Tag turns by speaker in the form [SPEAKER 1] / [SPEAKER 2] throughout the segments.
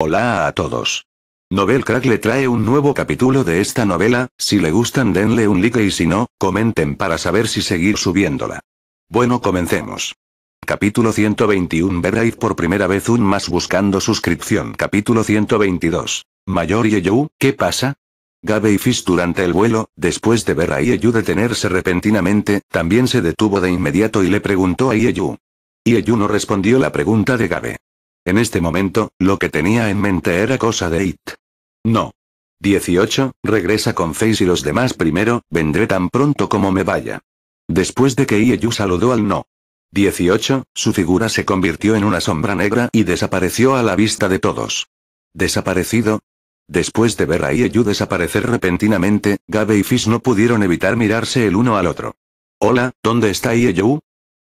[SPEAKER 1] Hola a todos. Novel Crack le trae un nuevo capítulo de esta novela, si le gustan denle un like y si no, comenten para saber si seguir subiéndola. Bueno comencemos. Capítulo 121 Berraid por primera vez un más buscando suscripción Capítulo 122. Mayor y ¿qué pasa? Gabe y Fish durante el vuelo, después de ver a Yeyú detenerse repentinamente, también se detuvo de inmediato y le preguntó a Yeyu. Yeyu no respondió la pregunta de Gabe. En este momento, lo que tenía en mente era cosa de It. No. 18. Regresa con Face y los demás primero, vendré tan pronto como me vaya. Después de que Ieyu saludó al no. 18. Su figura se convirtió en una sombra negra y desapareció a la vista de todos. ¿Desaparecido? Después de ver a Ieyu desaparecer repentinamente, Gabe y Fish no pudieron evitar mirarse el uno al otro. Hola, ¿dónde está Ieyu?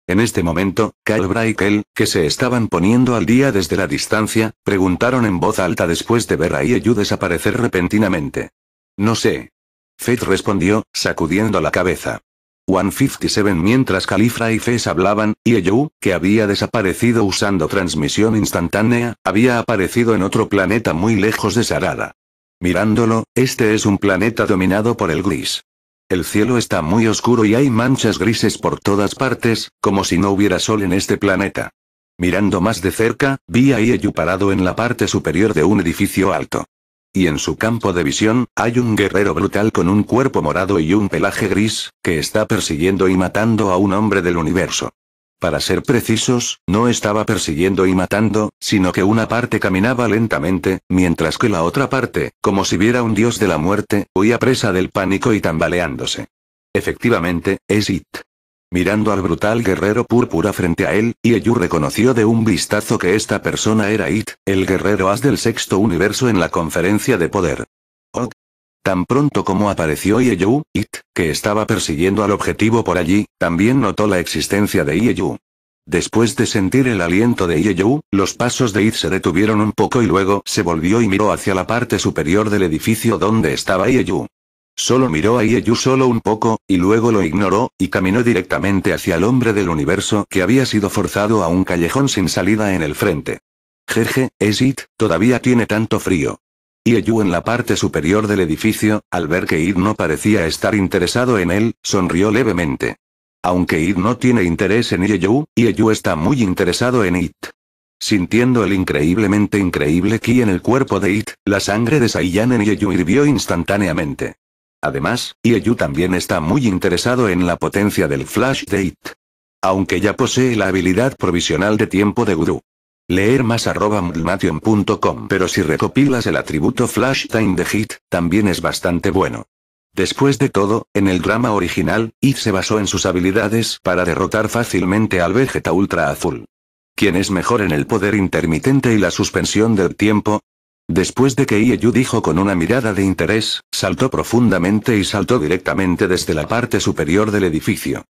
[SPEAKER 1] En este momento, Calbra y Kel, que se estaban poniendo al día desde la distancia, preguntaron en voz alta después de ver a Ieyu desaparecer repentinamente. No sé. Fett respondió, sacudiendo la cabeza. 157 mientras Califra y Fez hablaban, Ieyu, que había desaparecido usando transmisión instantánea, había aparecido en otro planeta muy lejos de Sarada. Mirándolo, este es un planeta dominado por el gris. El cielo está muy oscuro y hay manchas grises por todas partes, como si no hubiera sol en este planeta. Mirando más de cerca, vi a Ieyu parado en la parte superior de un edificio alto. Y en su campo de visión, hay un guerrero brutal con un cuerpo morado y un pelaje gris, que está persiguiendo y matando a un hombre del universo. Para ser precisos, no estaba persiguiendo y matando, sino que una parte caminaba lentamente, mientras que la otra parte, como si viera un dios de la muerte, huía presa del pánico y tambaleándose. Efectivamente, es It. Mirando al brutal guerrero púrpura frente a él, Ieyu reconoció de un vistazo que esta persona era It, el guerrero as del sexto universo en la conferencia de poder. Tan pronto como apareció Ieyu, It, que estaba persiguiendo al objetivo por allí, también notó la existencia de Ieyu. Después de sentir el aliento de Ieyu, los pasos de It se detuvieron un poco y luego se volvió y miró hacia la parte superior del edificio donde estaba Ieyu. Solo miró a Ieyu solo un poco, y luego lo ignoró, y caminó directamente hacia el hombre del universo que había sido forzado a un callejón sin salida en el frente. Jeje, es It, todavía tiene tanto frío. Y en la parte superior del edificio, al ver que Id no parecía estar interesado en él, sonrió levemente. Aunque Id no tiene interés en Ieyu, Ieyu está muy interesado en It. Sintiendo el increíblemente increíble ki en el cuerpo de It, la sangre de Saiyan en Ieyu hirvió instantáneamente. Además, Ieyu también está muy interesado en la potencia del Flash de It. Aunque ya posee la habilidad provisional de tiempo de Guru. Leer más arroba Pero si recopilas el atributo Flash Time de Hit, también es bastante bueno. Después de todo, en el drama original, Hit se basó en sus habilidades para derrotar fácilmente al Vegeta Ultra Azul. ¿Quién es mejor en el poder intermitente y la suspensión del tiempo? Después de que Ieyu dijo con una mirada de interés, saltó profundamente y saltó directamente desde la parte superior del edificio.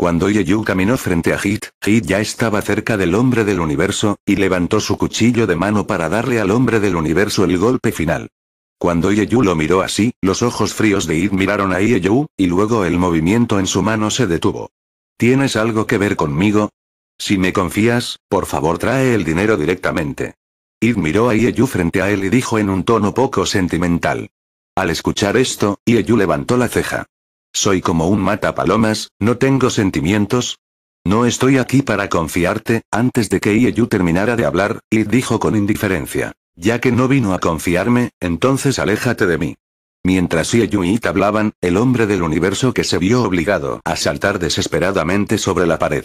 [SPEAKER 1] Cuando Ye caminó frente a Hit, Hit ya estaba cerca del hombre del universo, y levantó su cuchillo de mano para darle al hombre del universo el golpe final. Cuando Ye lo miró así, los ojos fríos de Hit miraron a Ye y luego el movimiento en su mano se detuvo. ¿Tienes algo que ver conmigo? Si me confías, por favor trae el dinero directamente. Hit miró a Yu frente a él y dijo en un tono poco sentimental. Al escuchar esto, Yu levantó la ceja. Soy como un mata palomas, no tengo sentimientos. No estoy aquí para confiarte, antes de que Ieyu terminara de hablar, y dijo con indiferencia. Ya que no vino a confiarme, entonces aléjate de mí. Mientras Ieyu y It hablaban, el hombre del universo que se vio obligado a saltar desesperadamente sobre la pared.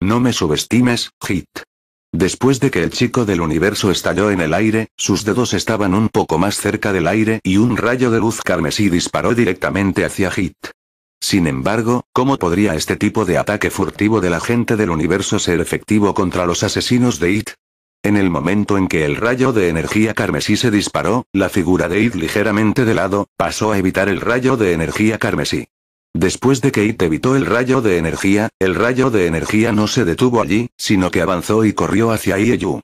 [SPEAKER 1] No me subestimes, Hit. Después de que el chico del universo estalló en el aire, sus dedos estaban un poco más cerca del aire y un rayo de luz carmesí disparó directamente hacia Hit. Sin embargo, ¿cómo podría este tipo de ataque furtivo de la gente del universo ser efectivo contra los asesinos de It? En el momento en que el rayo de energía carmesí se disparó, la figura de It ligeramente de lado, pasó a evitar el rayo de energía carmesí. Después de que It evitó el rayo de energía, el rayo de energía no se detuvo allí, sino que avanzó y corrió hacia Ieyu.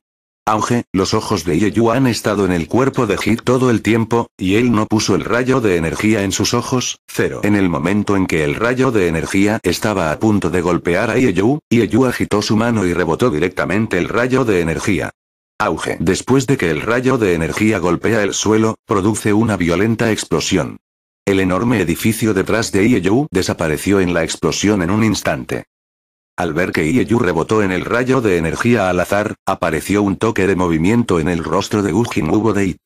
[SPEAKER 1] Auge, los ojos de Yeyu han estado en el cuerpo de Hit todo el tiempo, y él no puso el rayo de energía en sus ojos, cero. En el momento en que el rayo de energía estaba a punto de golpear a Yeyu, Yeyu agitó su mano y rebotó directamente el rayo de energía. Auge. Después de que el rayo de energía golpea el suelo, produce una violenta explosión. El enorme edificio detrás de Yeyu desapareció en la explosión en un instante. Al ver que Ieyu rebotó en el rayo de energía al azar, apareció un toque de movimiento en el rostro de Ujin Hugo de It.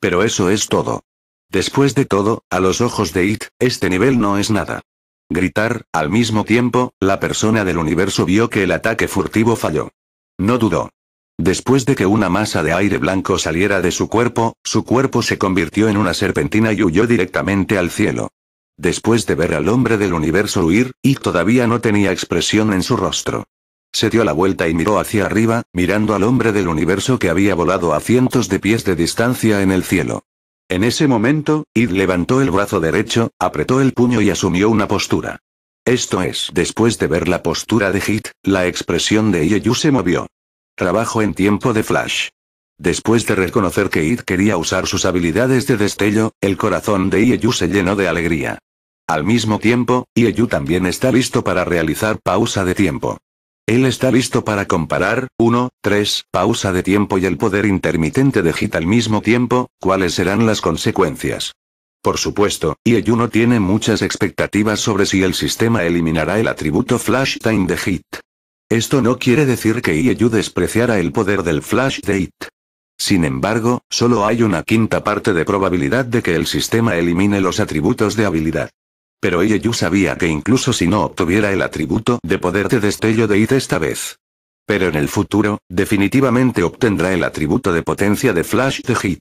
[SPEAKER 1] Pero eso es todo. Después de todo, a los ojos de It, este nivel no es nada. Gritar, al mismo tiempo, la persona del universo vio que el ataque furtivo falló. No dudó. Después de que una masa de aire blanco saliera de su cuerpo, su cuerpo se convirtió en una serpentina y huyó directamente al cielo. Después de ver al hombre del universo huir, y todavía no tenía expresión en su rostro. Se dio la vuelta y miró hacia arriba, mirando al hombre del universo que había volado a cientos de pies de distancia en el cielo. En ese momento, Id levantó el brazo derecho, apretó el puño y asumió una postura. Esto es, después de ver la postura de Hit, la expresión de Ieyu se movió. Trabajo en tiempo de flash. Después de reconocer que Id quería usar sus habilidades de destello, el corazón de Ieyu se llenó de alegría. Al mismo tiempo, Ieyu también está listo para realizar pausa de tiempo. Él está listo para comparar, 1, 3, pausa de tiempo y el poder intermitente de Hit al mismo tiempo, cuáles serán las consecuencias. Por supuesto, Ieyu no tiene muchas expectativas sobre si el sistema eliminará el atributo Flash Time de Hit. Esto no quiere decir que Ieyu despreciara el poder del Flash de Hit. Sin embargo, solo hay una quinta parte de probabilidad de que el sistema elimine los atributos de habilidad. Pero IEU sabía que incluso si no obtuviera el atributo de poder de destello de IT esta vez. Pero en el futuro, definitivamente obtendrá el atributo de potencia de Flash de Hit.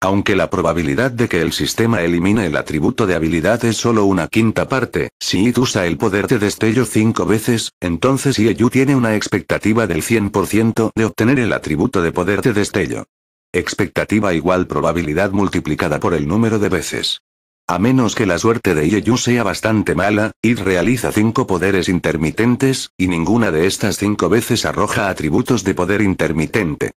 [SPEAKER 1] Aunque la probabilidad de que el sistema elimine el atributo de habilidad es solo una quinta parte, si IT usa el poder de destello cinco veces, entonces IEU tiene una expectativa del 100% de obtener el atributo de poder de destello. Expectativa igual probabilidad multiplicada por el número de veces. A menos que la suerte de Ieyu sea bastante mala, Id realiza cinco poderes intermitentes, y ninguna de estas cinco veces arroja atributos de poder intermitente.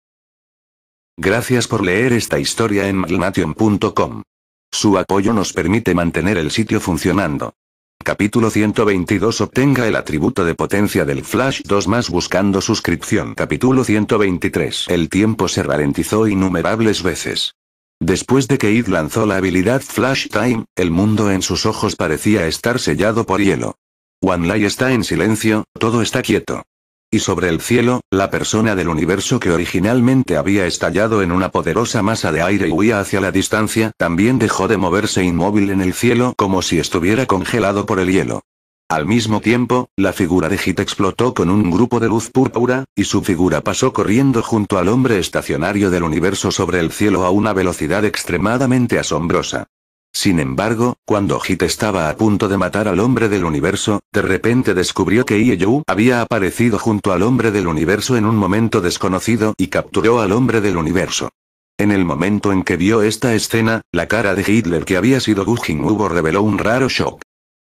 [SPEAKER 1] Gracias por leer esta historia en malnation.com. Su apoyo nos permite mantener el sitio funcionando. Capítulo 122 Obtenga el atributo de potencia del Flash 2 más buscando suscripción. Capítulo 123 El tiempo se ralentizó innumerables veces. Después de que Id lanzó la habilidad Flash Time, el mundo en sus ojos parecía estar sellado por hielo. Wan Lai está en silencio, todo está quieto. Y sobre el cielo, la persona del universo que originalmente había estallado en una poderosa masa de aire y huía hacia la distancia, también dejó de moverse inmóvil en el cielo como si estuviera congelado por el hielo. Al mismo tiempo, la figura de Hit explotó con un grupo de luz púrpura, y su figura pasó corriendo junto al hombre estacionario del universo sobre el cielo a una velocidad extremadamente asombrosa. Sin embargo, cuando Hit estaba a punto de matar al hombre del universo, de repente descubrió que Ieyu había aparecido junto al hombre del universo en un momento desconocido y capturó al hombre del universo. En el momento en que vio esta escena, la cara de Hitler que había sido Gujin Hubo reveló un raro shock.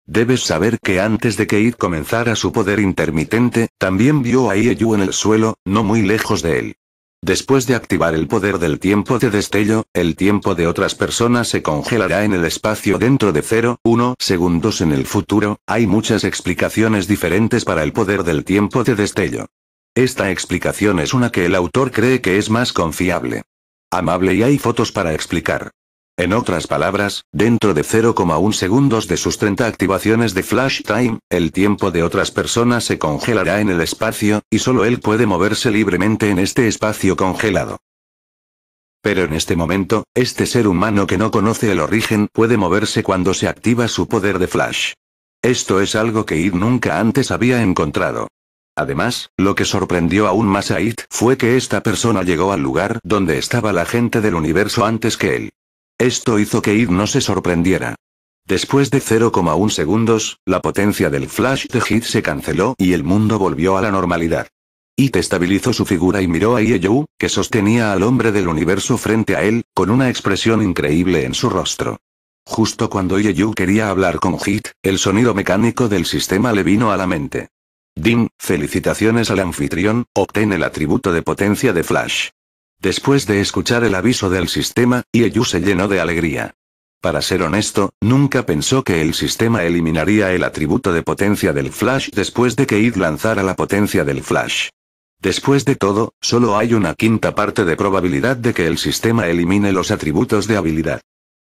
[SPEAKER 1] Debes saber que antes de que Id comenzara su poder intermitente, también vio a Ieyu en el suelo, no muy lejos de él. Después de activar el poder del tiempo de destello, el tiempo de otras personas se congelará en el espacio dentro de 0-1 segundos en el futuro. Hay muchas explicaciones diferentes para el poder del tiempo de destello. Esta explicación es una que el autor cree que es más confiable. Amable y hay fotos para explicar. En otras palabras, dentro de 0,1 segundos de sus 30 activaciones de Flash Time, el tiempo de otras personas se congelará en el espacio, y solo él puede moverse libremente en este espacio congelado. Pero en este momento, este ser humano que no conoce el origen puede moverse cuando se activa su poder de Flash. Esto es algo que Id nunca antes había encontrado. Además, lo que sorprendió aún más a It fue que esta persona llegó al lugar donde estaba la gente del universo antes que él. Esto hizo que It no se sorprendiera. Después de 0,1 segundos, la potencia del flash de Hit se canceló y el mundo volvió a la normalidad. It estabilizó su figura y miró a Ieyu, que sostenía al hombre del universo frente a él, con una expresión increíble en su rostro. Justo cuando Ieyu quería hablar con Hit, el sonido mecánico del sistema le vino a la mente. Dim, felicitaciones al anfitrión, obtén el atributo de potencia de Flash. Después de escuchar el aviso del sistema, Ieyu se llenó de alegría. Para ser honesto, nunca pensó que el sistema eliminaría el atributo de potencia del Flash después de que Id lanzara la potencia del Flash. Después de todo, solo hay una quinta parte de probabilidad de que el sistema elimine los atributos de habilidad.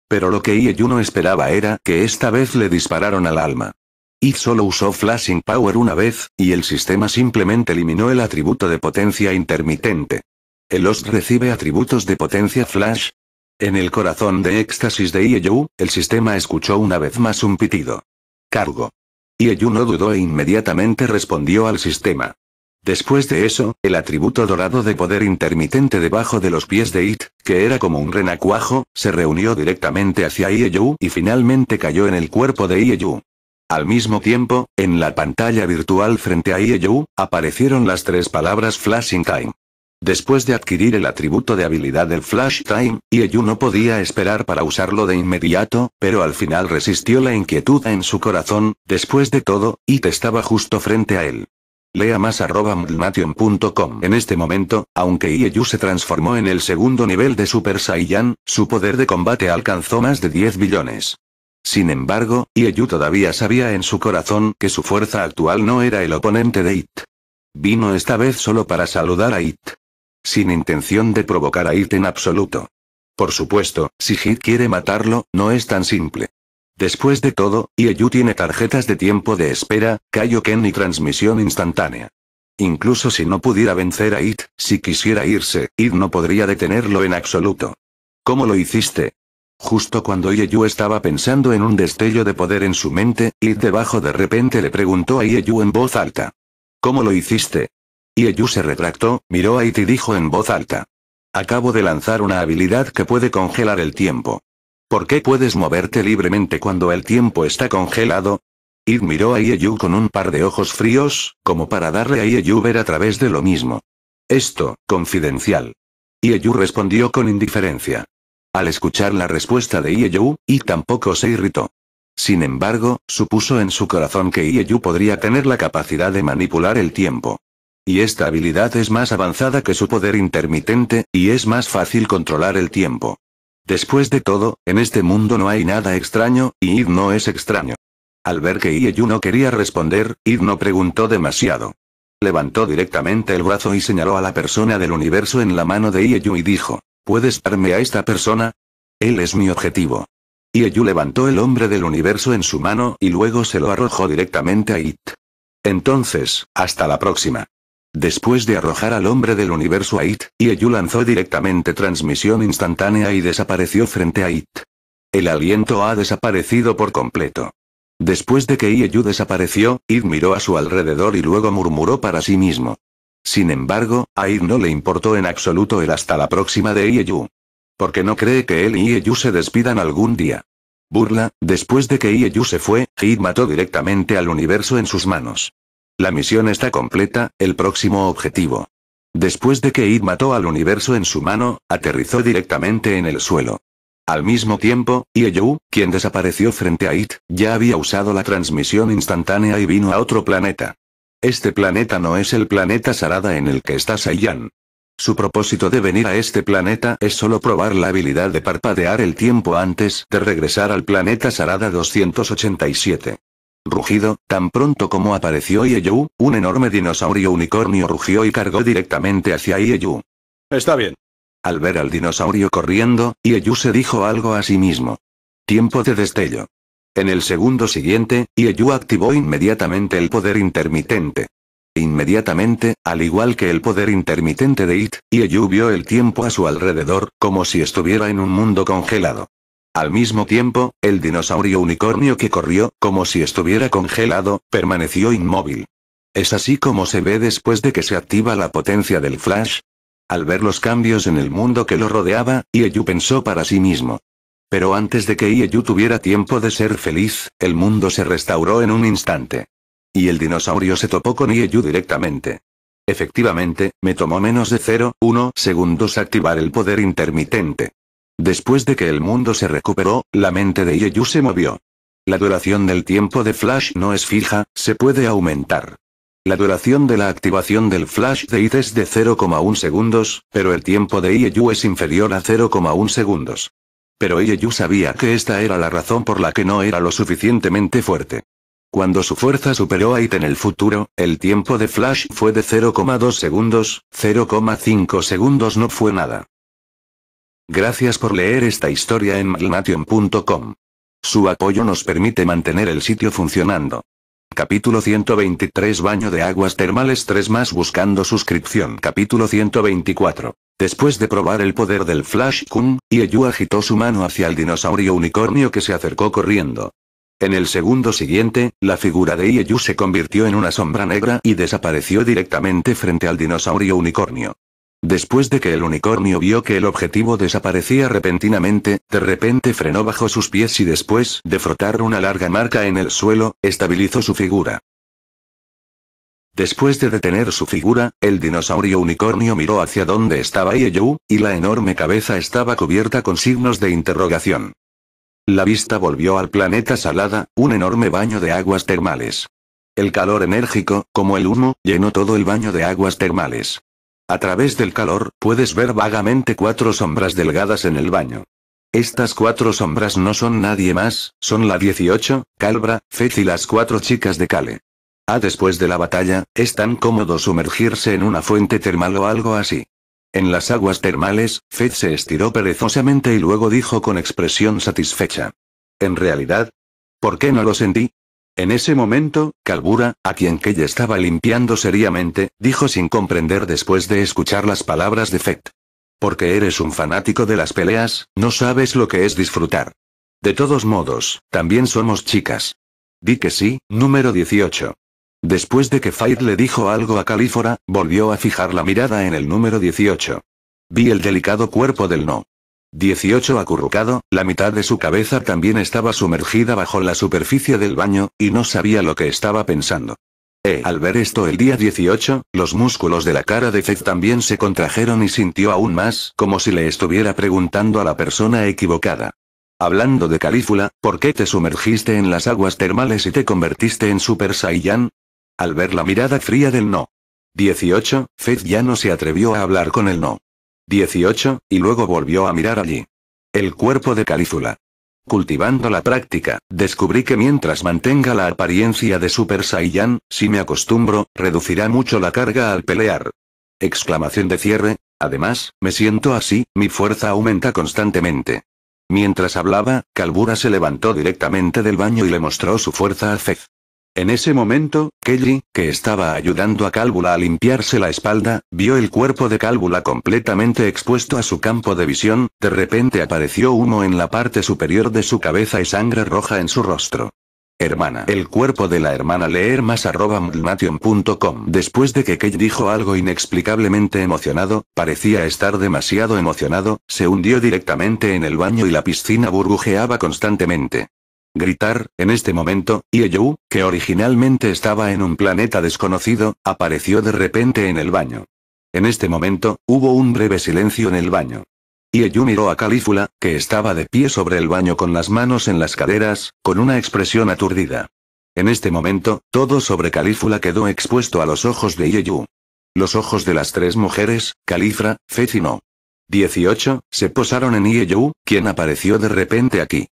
[SPEAKER 1] Pero lo que Ieyu no esperaba era que esta vez le dispararon al alma. Id solo usó Flashing Power una vez, y el sistema simplemente eliminó el atributo de potencia intermitente. El host recibe atributos de potencia flash. En el corazón de éxtasis de Ieyu, el sistema escuchó una vez más un pitido. Cargo. Ieyu no dudó e inmediatamente respondió al sistema. Después de eso, el atributo dorado de poder intermitente debajo de los pies de It, que era como un renacuajo, se reunió directamente hacia Ieyu y finalmente cayó en el cuerpo de Ieyu. Al mismo tiempo, en la pantalla virtual frente a Ieyu, aparecieron las tres palabras Flashing Time. Después de adquirir el atributo de habilidad del Flash Time, Ieyu no podía esperar para usarlo de inmediato, pero al final resistió la inquietud en su corazón, después de todo, It estaba justo frente a él. Lea más arroba En este momento, aunque Ieyu se transformó en el segundo nivel de Super Saiyan, su poder de combate alcanzó más de 10 billones. Sin embargo, Ieyu todavía sabía en su corazón que su fuerza actual no era el oponente de It. Vino esta vez solo para saludar a It sin intención de provocar a IT en absoluto. Por supuesto, si Hit quiere matarlo, no es tan simple. Después de todo, Ieyu tiene tarjetas de tiempo de espera, Kaioken y transmisión instantánea. Incluso si no pudiera vencer a It, si quisiera irse, It no podría detenerlo en absoluto. ¿Cómo lo hiciste? Justo cuando Ieyu estaba pensando en un destello de poder en su mente, It debajo de repente le preguntó a Ieyu en voz alta. ¿Cómo lo hiciste? Ieyu se retractó, miró a It y dijo en voz alta. Acabo de lanzar una habilidad que puede congelar el tiempo. ¿Por qué puedes moverte libremente cuando el tiempo está congelado? It miró a Ieyu con un par de ojos fríos, como para darle a Ieyu ver a través de lo mismo. Esto, confidencial. Ieyu respondió con indiferencia. Al escuchar la respuesta de Ieyu, It tampoco se irritó. Sin embargo, supuso en su corazón que Ieyu podría tener la capacidad de manipular el tiempo. Y esta habilidad es más avanzada que su poder intermitente, y es más fácil controlar el tiempo. Después de todo, en este mundo no hay nada extraño, y Id no es extraño. Al ver que Ieyu no quería responder, Id no preguntó demasiado. Levantó directamente el brazo y señaló a la persona del universo en la mano de Ieyu y dijo, ¿Puedes darme a esta persona? Él es mi objetivo. Ieyu levantó el hombre del universo en su mano y luego se lo arrojó directamente a It. Entonces, hasta la próxima. Después de arrojar al hombre del universo a It, Ieyu lanzó directamente transmisión instantánea y desapareció frente a It. El aliento ha desaparecido por completo. Después de que Ieyu desapareció, It miró a su alrededor y luego murmuró para sí mismo. Sin embargo, a It no le importó en absoluto el hasta la próxima de Ieyu. Porque no cree que él y Ieyu se despidan algún día. Burla, después de que Ieyu se fue, It mató directamente al universo en sus manos. La misión está completa, el próximo objetivo. Después de que IT mató al universo en su mano, aterrizó directamente en el suelo. Al mismo tiempo, Ieyu, quien desapareció frente a It, ya había usado la transmisión instantánea y vino a otro planeta. Este planeta no es el planeta Sarada en el que está Saiyan. Su propósito de venir a este planeta es solo probar la habilidad de parpadear el tiempo antes de regresar al planeta Sarada 287 rugido, tan pronto como apareció Ieyu, un enorme dinosaurio unicornio rugió y cargó directamente hacia Ieyu. Está bien. Al ver al dinosaurio corriendo, Ieyu se dijo algo a sí mismo. Tiempo de destello. En el segundo siguiente, Ieyu activó inmediatamente el poder intermitente. Inmediatamente, al igual que el poder intermitente de It, Ieyu vio el tiempo a su alrededor, como si estuviera en un mundo congelado. Al mismo tiempo, el dinosaurio unicornio que corrió, como si estuviera congelado, permaneció inmóvil. Es así como se ve después de que se activa la potencia del flash. Al ver los cambios en el mundo que lo rodeaba, Ieyu pensó para sí mismo. Pero antes de que Ieyu tuviera tiempo de ser feliz, el mundo se restauró en un instante. Y el dinosaurio se topó con Ieyu directamente. Efectivamente, me tomó menos de 0,1 segundos activar el poder intermitente. Después de que el mundo se recuperó, la mente de Ieyu se movió. La duración del tiempo de Flash no es fija, se puede aumentar. La duración de la activación del flash de IT es de 0,1 segundos, pero el tiempo de Ieyu es inferior a 0,1 segundos. Pero Ieyu sabía que esta era la razón por la que no era lo suficientemente fuerte. Cuando su fuerza superó a IT en el futuro, el tiempo de flash fue de 0,2 segundos, 0,5 segundos no fue nada. Gracias por leer esta historia en maglnation.com. Su apoyo nos permite mantener el sitio funcionando. Capítulo 123 Baño de aguas termales 3 más buscando suscripción Capítulo 124 Después de probar el poder del Flash Kun, Ieyu agitó su mano hacia el dinosaurio unicornio que se acercó corriendo. En el segundo siguiente, la figura de Ieyu se convirtió en una sombra negra y desapareció directamente frente al dinosaurio unicornio. Después de que el unicornio vio que el objetivo desaparecía repentinamente, de repente frenó bajo sus pies y después de frotar una larga marca en el suelo, estabilizó su figura. Después de detener su figura, el dinosaurio unicornio miró hacia donde estaba Ieyu, y la enorme cabeza estaba cubierta con signos de interrogación. La vista volvió al planeta Salada, un enorme baño de aguas termales. El calor enérgico, como el humo, llenó todo el baño de aguas termales. A través del calor, puedes ver vagamente cuatro sombras delgadas en el baño. Estas cuatro sombras no son nadie más, son la 18, Calbra, Fez y las cuatro chicas de Cale. Ah, después de la batalla, es tan cómodo sumergirse en una fuente termal o algo así. En las aguas termales, Fez se estiró perezosamente y luego dijo con expresión satisfecha. En realidad, ¿por qué no lo sentí? En ese momento, Calbura, a quien Kelly estaba limpiando seriamente, dijo sin comprender después de escuchar las palabras de Fett. Porque eres un fanático de las peleas, no sabes lo que es disfrutar. De todos modos, también somos chicas. Di que sí, número 18. Después de que Faith le dijo algo a Calífora, volvió a fijar la mirada en el número 18. Vi el delicado cuerpo del no. 18 acurrucado, la mitad de su cabeza también estaba sumergida bajo la superficie del baño, y no sabía lo que estaba pensando. Eh, al ver esto el día 18, los músculos de la cara de Fez también se contrajeron y sintió aún más como si le estuviera preguntando a la persona equivocada. Hablando de Calífula, ¿por qué te sumergiste en las aguas termales y te convertiste en Super Saiyan? Al ver la mirada fría del no. 18, Fez ya no se atrevió a hablar con el no. 18, y luego volvió a mirar allí. El cuerpo de Calízula. Cultivando la práctica, descubrí que mientras mantenga la apariencia de Super Saiyan, si me acostumbro, reducirá mucho la carga al pelear. Exclamación de cierre. Además, me siento así, mi fuerza aumenta constantemente. Mientras hablaba, Calbura se levantó directamente del baño y le mostró su fuerza a Fez. En ese momento, Kelly, que estaba ayudando a Calvula a limpiarse la espalda, vio el cuerpo de Cálvula completamente expuesto a su campo de visión, de repente apareció humo en la parte superior de su cabeza y sangre roja en su rostro. Hermana. El cuerpo de la hermana leer más arroba mlnation.com. Después de que Kelly dijo algo inexplicablemente emocionado, parecía estar demasiado emocionado, se hundió directamente en el baño y la piscina burbujeaba constantemente gritar, en este momento, Ieyu, que originalmente estaba en un planeta desconocido, apareció de repente en el baño. En este momento, hubo un breve silencio en el baño. Ieyu miró a Calífula, que estaba de pie sobre el baño con las manos en las caderas, con una expresión aturdida. En este momento, todo sobre Calífula quedó expuesto a los ojos de Ieyu. Los ojos de las tres mujeres, Califra, Fez y 18, se posaron en Ieyu, quien apareció de repente aquí.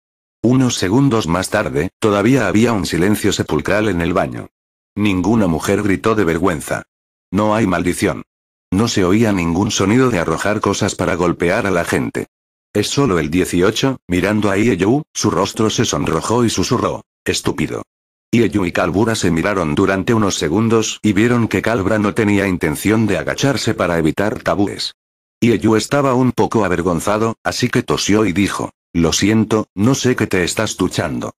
[SPEAKER 1] Unos segundos más tarde, todavía había un silencio sepulcral en el baño. Ninguna mujer gritó de vergüenza. No hay maldición. No se oía ningún sonido de arrojar cosas para golpear a la gente. Es solo el 18, mirando a Ieyu, su rostro se sonrojó y susurró. Estúpido. Ieyu y Calbura se miraron durante unos segundos y vieron que Calbra no tenía intención de agacharse para evitar tabúes. Ieyu estaba un poco avergonzado, así que tosió y dijo. Lo siento, no sé que te estás duchando.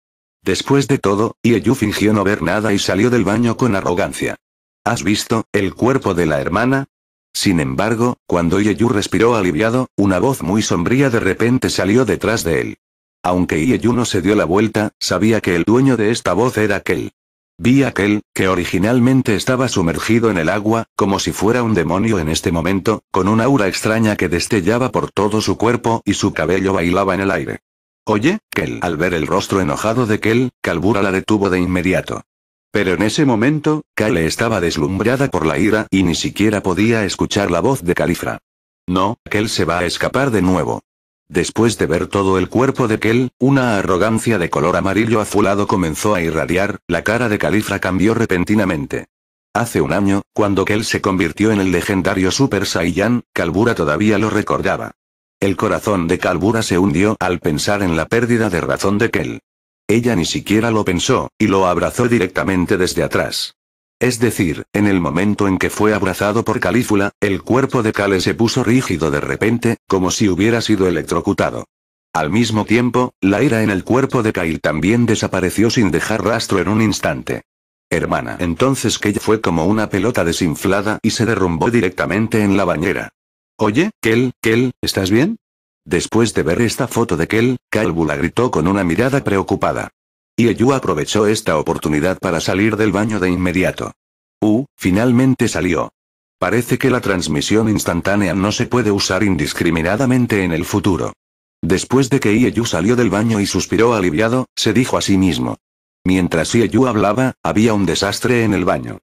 [SPEAKER 1] Después de todo, Ieyu fingió no ver nada y salió del baño con arrogancia. ¿Has visto, el cuerpo de la hermana? Sin embargo, cuando Ieyu respiró aliviado, una voz muy sombría de repente salió detrás de él. Aunque Ieyu no se dio la vuelta, sabía que el dueño de esta voz era aquel. Vi aquel, que originalmente estaba sumergido en el agua, como si fuera un demonio en este momento, con una aura extraña que destellaba por todo su cuerpo y su cabello bailaba en el aire. Oye, Kel, al ver el rostro enojado de Kel, Calbura la detuvo de inmediato. Pero en ese momento, Kale estaba deslumbrada por la ira y ni siquiera podía escuchar la voz de Califra. No, Kel se va a escapar de nuevo. Después de ver todo el cuerpo de Kel, una arrogancia de color amarillo azulado comenzó a irradiar, la cara de Califra cambió repentinamente. Hace un año, cuando Kel se convirtió en el legendario Super Saiyan, Kalbura todavía lo recordaba. El corazón de Kalbura se hundió al pensar en la pérdida de razón de Kel. Ella ni siquiera lo pensó, y lo abrazó directamente desde atrás. Es decir, en el momento en que fue abrazado por Calífula, el cuerpo de Kale se puso rígido de repente, como si hubiera sido electrocutado. Al mismo tiempo, la ira en el cuerpo de Kyle también desapareció sin dejar rastro en un instante. Hermana, entonces que fue como una pelota desinflada y se derrumbó directamente en la bañera. Oye, Kel, Kel, ¿estás bien? Después de ver esta foto de Kel, Calífula gritó con una mirada preocupada. Ieyu aprovechó esta oportunidad para salir del baño de inmediato. Uh, finalmente salió. Parece que la transmisión instantánea no se puede usar indiscriminadamente en el futuro. Después de que Ieyu salió del baño y suspiró aliviado, se dijo a sí mismo. Mientras Ieyu hablaba, había un desastre en el baño.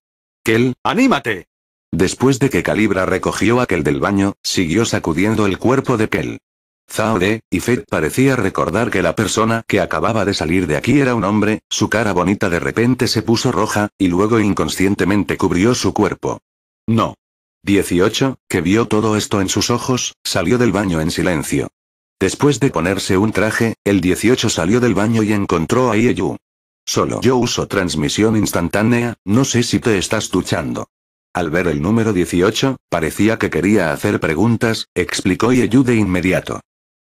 [SPEAKER 1] Kel, anímate. Después de que Calibra recogió aquel del baño, siguió sacudiendo el cuerpo de Kel. Zhao de y Fed parecía recordar que la persona que acababa de salir de aquí era un hombre, su cara bonita de repente se puso roja, y luego inconscientemente cubrió su cuerpo. No. 18, que vio todo esto en sus ojos, salió del baño en silencio. Después de ponerse un traje, el 18 salió del baño y encontró a Ieyu. Solo yo uso transmisión instantánea, no sé si te estás duchando. Al ver el número 18, parecía que quería hacer preguntas, explicó Yeyu de inmediato.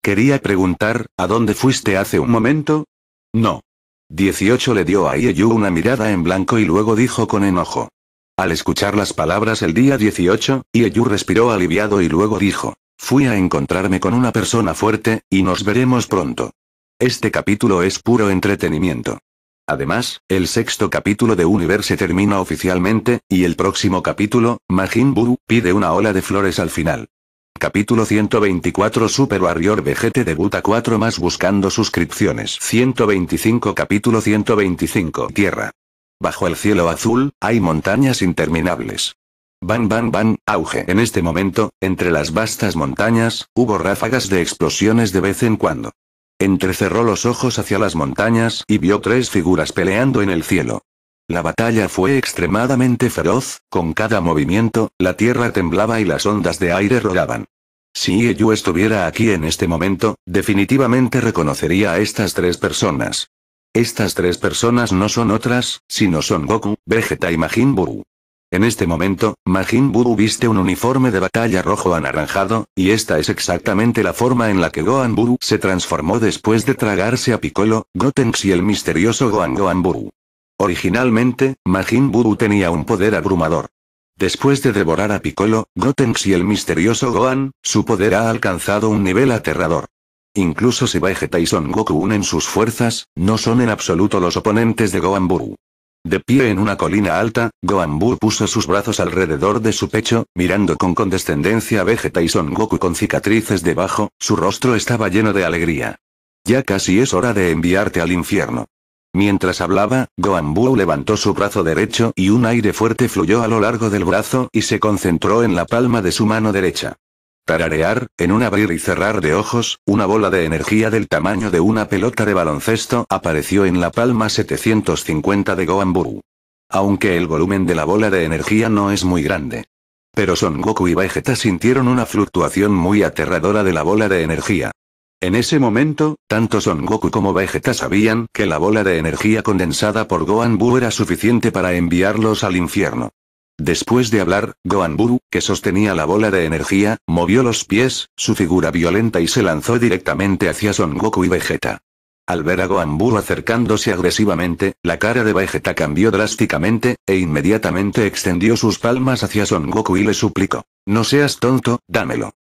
[SPEAKER 1] Quería preguntar, ¿a dónde fuiste hace un momento? No. 18 le dio a Ieyu una mirada en blanco y luego dijo con enojo. Al escuchar las palabras el día 18, Ieyu respiró aliviado y luego dijo, fui a encontrarme con una persona fuerte, y nos veremos pronto. Este capítulo es puro entretenimiento. Además, el sexto capítulo de Universe termina oficialmente, y el próximo capítulo, Majin Buu, pide una ola de flores al final. Capítulo 124 Super Warrior VGT debuta 4 más buscando suscripciones 125 Capítulo 125 Tierra Bajo el cielo azul, hay montañas interminables. Van, van, van, auge. En este momento, entre las vastas montañas, hubo ráfagas de explosiones de vez en cuando. Entrecerró los ojos hacia las montañas y vio tres figuras peleando en el cielo. La batalla fue extremadamente feroz, con cada movimiento, la tierra temblaba y las ondas de aire rodaban. Si yo estuviera aquí en este momento, definitivamente reconocería a estas tres personas. Estas tres personas no son otras, sino son Goku, Vegeta y Majin Buu. En este momento, Majin Buu viste un uniforme de batalla rojo anaranjado, y esta es exactamente la forma en la que Gohan Buu se transformó después de tragarse a Piccolo, Gotenks y el misterioso Gohan Gohan Buu. Originalmente, Majin Buu tenía un poder abrumador. Después de devorar a Piccolo, Gotenks y el misterioso Gohan, su poder ha alcanzado un nivel aterrador. Incluso si Vegeta y Son Goku unen sus fuerzas, no son en absoluto los oponentes de Gohan Buu. De pie en una colina alta, Gohan Buu puso sus brazos alrededor de su pecho, mirando con condescendencia a Vegeta y Son Goku con cicatrices debajo, su rostro estaba lleno de alegría. Ya casi es hora de enviarte al infierno. Mientras hablaba, Goan levantó su brazo derecho y un aire fuerte fluyó a lo largo del brazo y se concentró en la palma de su mano derecha. Tararear, en un abrir y cerrar de ojos, una bola de energía del tamaño de una pelota de baloncesto apareció en la palma 750 de Gohan Aunque el volumen de la bola de energía no es muy grande. Pero Son Goku y Vegeta sintieron una fluctuación muy aterradora de la bola de energía. En ese momento, tanto Son Goku como Vegeta sabían que la bola de energía condensada por Gohan Buu era suficiente para enviarlos al infierno. Después de hablar, Gohan Buu, que sostenía la bola de energía, movió los pies, su figura violenta y se lanzó directamente hacia Son Goku y Vegeta. Al ver a Gohan Buu acercándose agresivamente, la cara de Vegeta cambió drásticamente, e inmediatamente extendió sus palmas hacia Son Goku y le suplicó. No seas tonto, dámelo.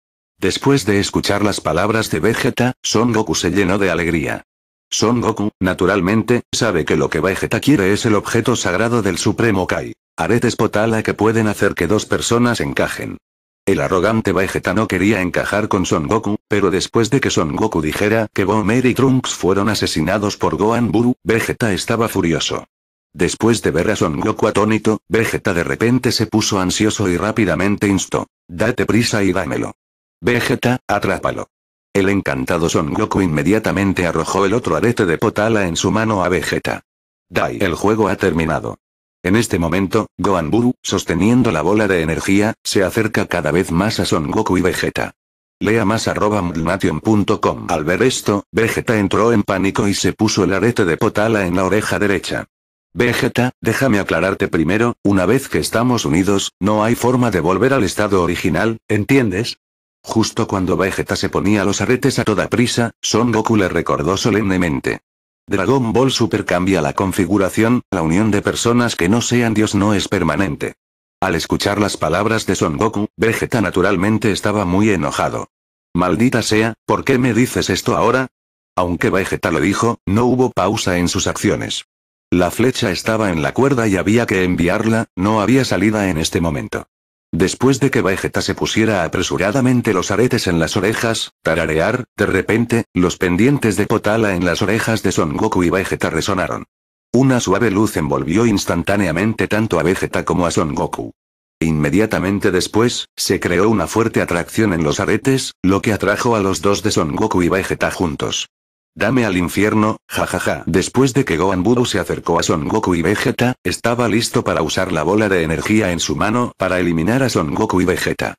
[SPEAKER 1] Después de escuchar las palabras de Vegeta, Son Goku se llenó de alegría. Son Goku, naturalmente, sabe que lo que Vegeta quiere es el objeto sagrado del Supremo Kai. Aretes potala que pueden hacer que dos personas encajen. El arrogante Vegeta no quería encajar con Son Goku, pero después de que Son Goku dijera que Boomer y Trunks fueron asesinados por Gohan Buru, Vegeta estaba furioso. Después de ver a Son Goku atónito, Vegeta de repente se puso ansioso y rápidamente instó. Date prisa y dámelo. Vegeta, atrápalo. El encantado Son Goku inmediatamente arrojó el otro arete de potala en su mano a Vegeta. Dai, el juego ha terminado. En este momento, Gohan sosteniendo la bola de energía, se acerca cada vez más a Son Goku y Vegeta. Lea más arroba Al ver esto, Vegeta entró en pánico y se puso el arete de potala en la oreja derecha. Vegeta, déjame aclararte primero, una vez que estamos unidos, no hay forma de volver al estado original, ¿entiendes? Justo cuando Vegeta se ponía los aretes a toda prisa, Son Goku le recordó solemnemente. Dragon Ball Super cambia la configuración, la unión de personas que no sean Dios no es permanente. Al escuchar las palabras de Son Goku, Vegeta naturalmente estaba muy enojado. Maldita sea, ¿por qué me dices esto ahora? Aunque Vegeta lo dijo, no hubo pausa en sus acciones. La flecha estaba en la cuerda y había que enviarla, no había salida en este momento. Después de que Vegeta se pusiera apresuradamente los aretes en las orejas, tararear, de repente, los pendientes de Potala en las orejas de Son Goku y Vegeta resonaron. Una suave luz envolvió instantáneamente tanto a Vegeta como a Son Goku. Inmediatamente después, se creó una fuerte atracción en los aretes, lo que atrajo a los dos de Son Goku y Vegeta juntos. Dame al infierno, jajaja. Después de que Gohan Buru se acercó a Son Goku y Vegeta, estaba listo para usar la bola de energía en su mano para eliminar a Son Goku y Vegeta.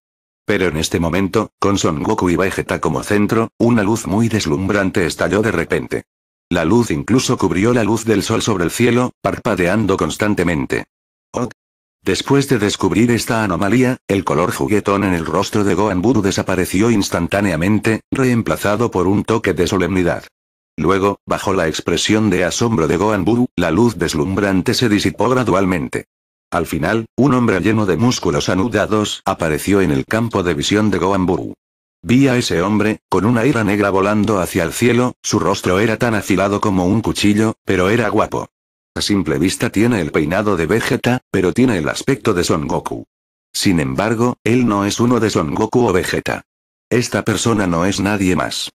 [SPEAKER 1] Pero en este momento, con Son Goku y Vegeta como centro, una luz muy deslumbrante estalló de repente. La luz incluso cubrió la luz del sol sobre el cielo, parpadeando constantemente. Oh. Después de descubrir esta anomalía, el color juguetón en el rostro de Gohan Buru desapareció instantáneamente, reemplazado por un toque de solemnidad. Luego, bajo la expresión de asombro de Gohanburu, la luz deslumbrante se disipó gradualmente. Al final, un hombre lleno de músculos anudados apareció en el campo de visión de Gohanburu. Vi a ese hombre, con una ira negra volando hacia el cielo, su rostro era tan afilado como un cuchillo, pero era guapo. A simple vista tiene el peinado de Vegeta, pero tiene el aspecto de Son Goku. Sin embargo, él no es uno de Son Goku o Vegeta. Esta persona no es nadie más.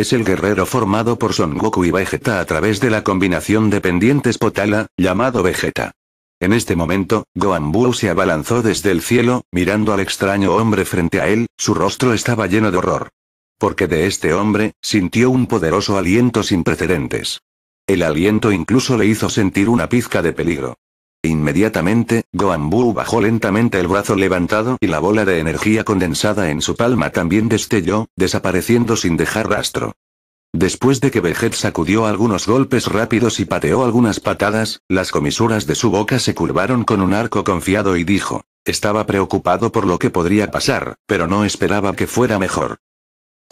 [SPEAKER 1] Es el guerrero formado por Son Goku y Vegeta a través de la combinación de pendientes Potala, llamado Vegeta. En este momento, Gohan Buu se abalanzó desde el cielo, mirando al extraño hombre frente a él, su rostro estaba lleno de horror. Porque de este hombre, sintió un poderoso aliento sin precedentes. El aliento incluso le hizo sentir una pizca de peligro. Inmediatamente, Goanbu bajó lentamente el brazo levantado y la bola de energía condensada en su palma también destelló, desapareciendo sin dejar rastro. Después de que Veget sacudió algunos golpes rápidos y pateó algunas patadas, las comisuras de su boca se curvaron con un arco confiado y dijo, estaba preocupado por lo que podría pasar, pero no esperaba que fuera mejor.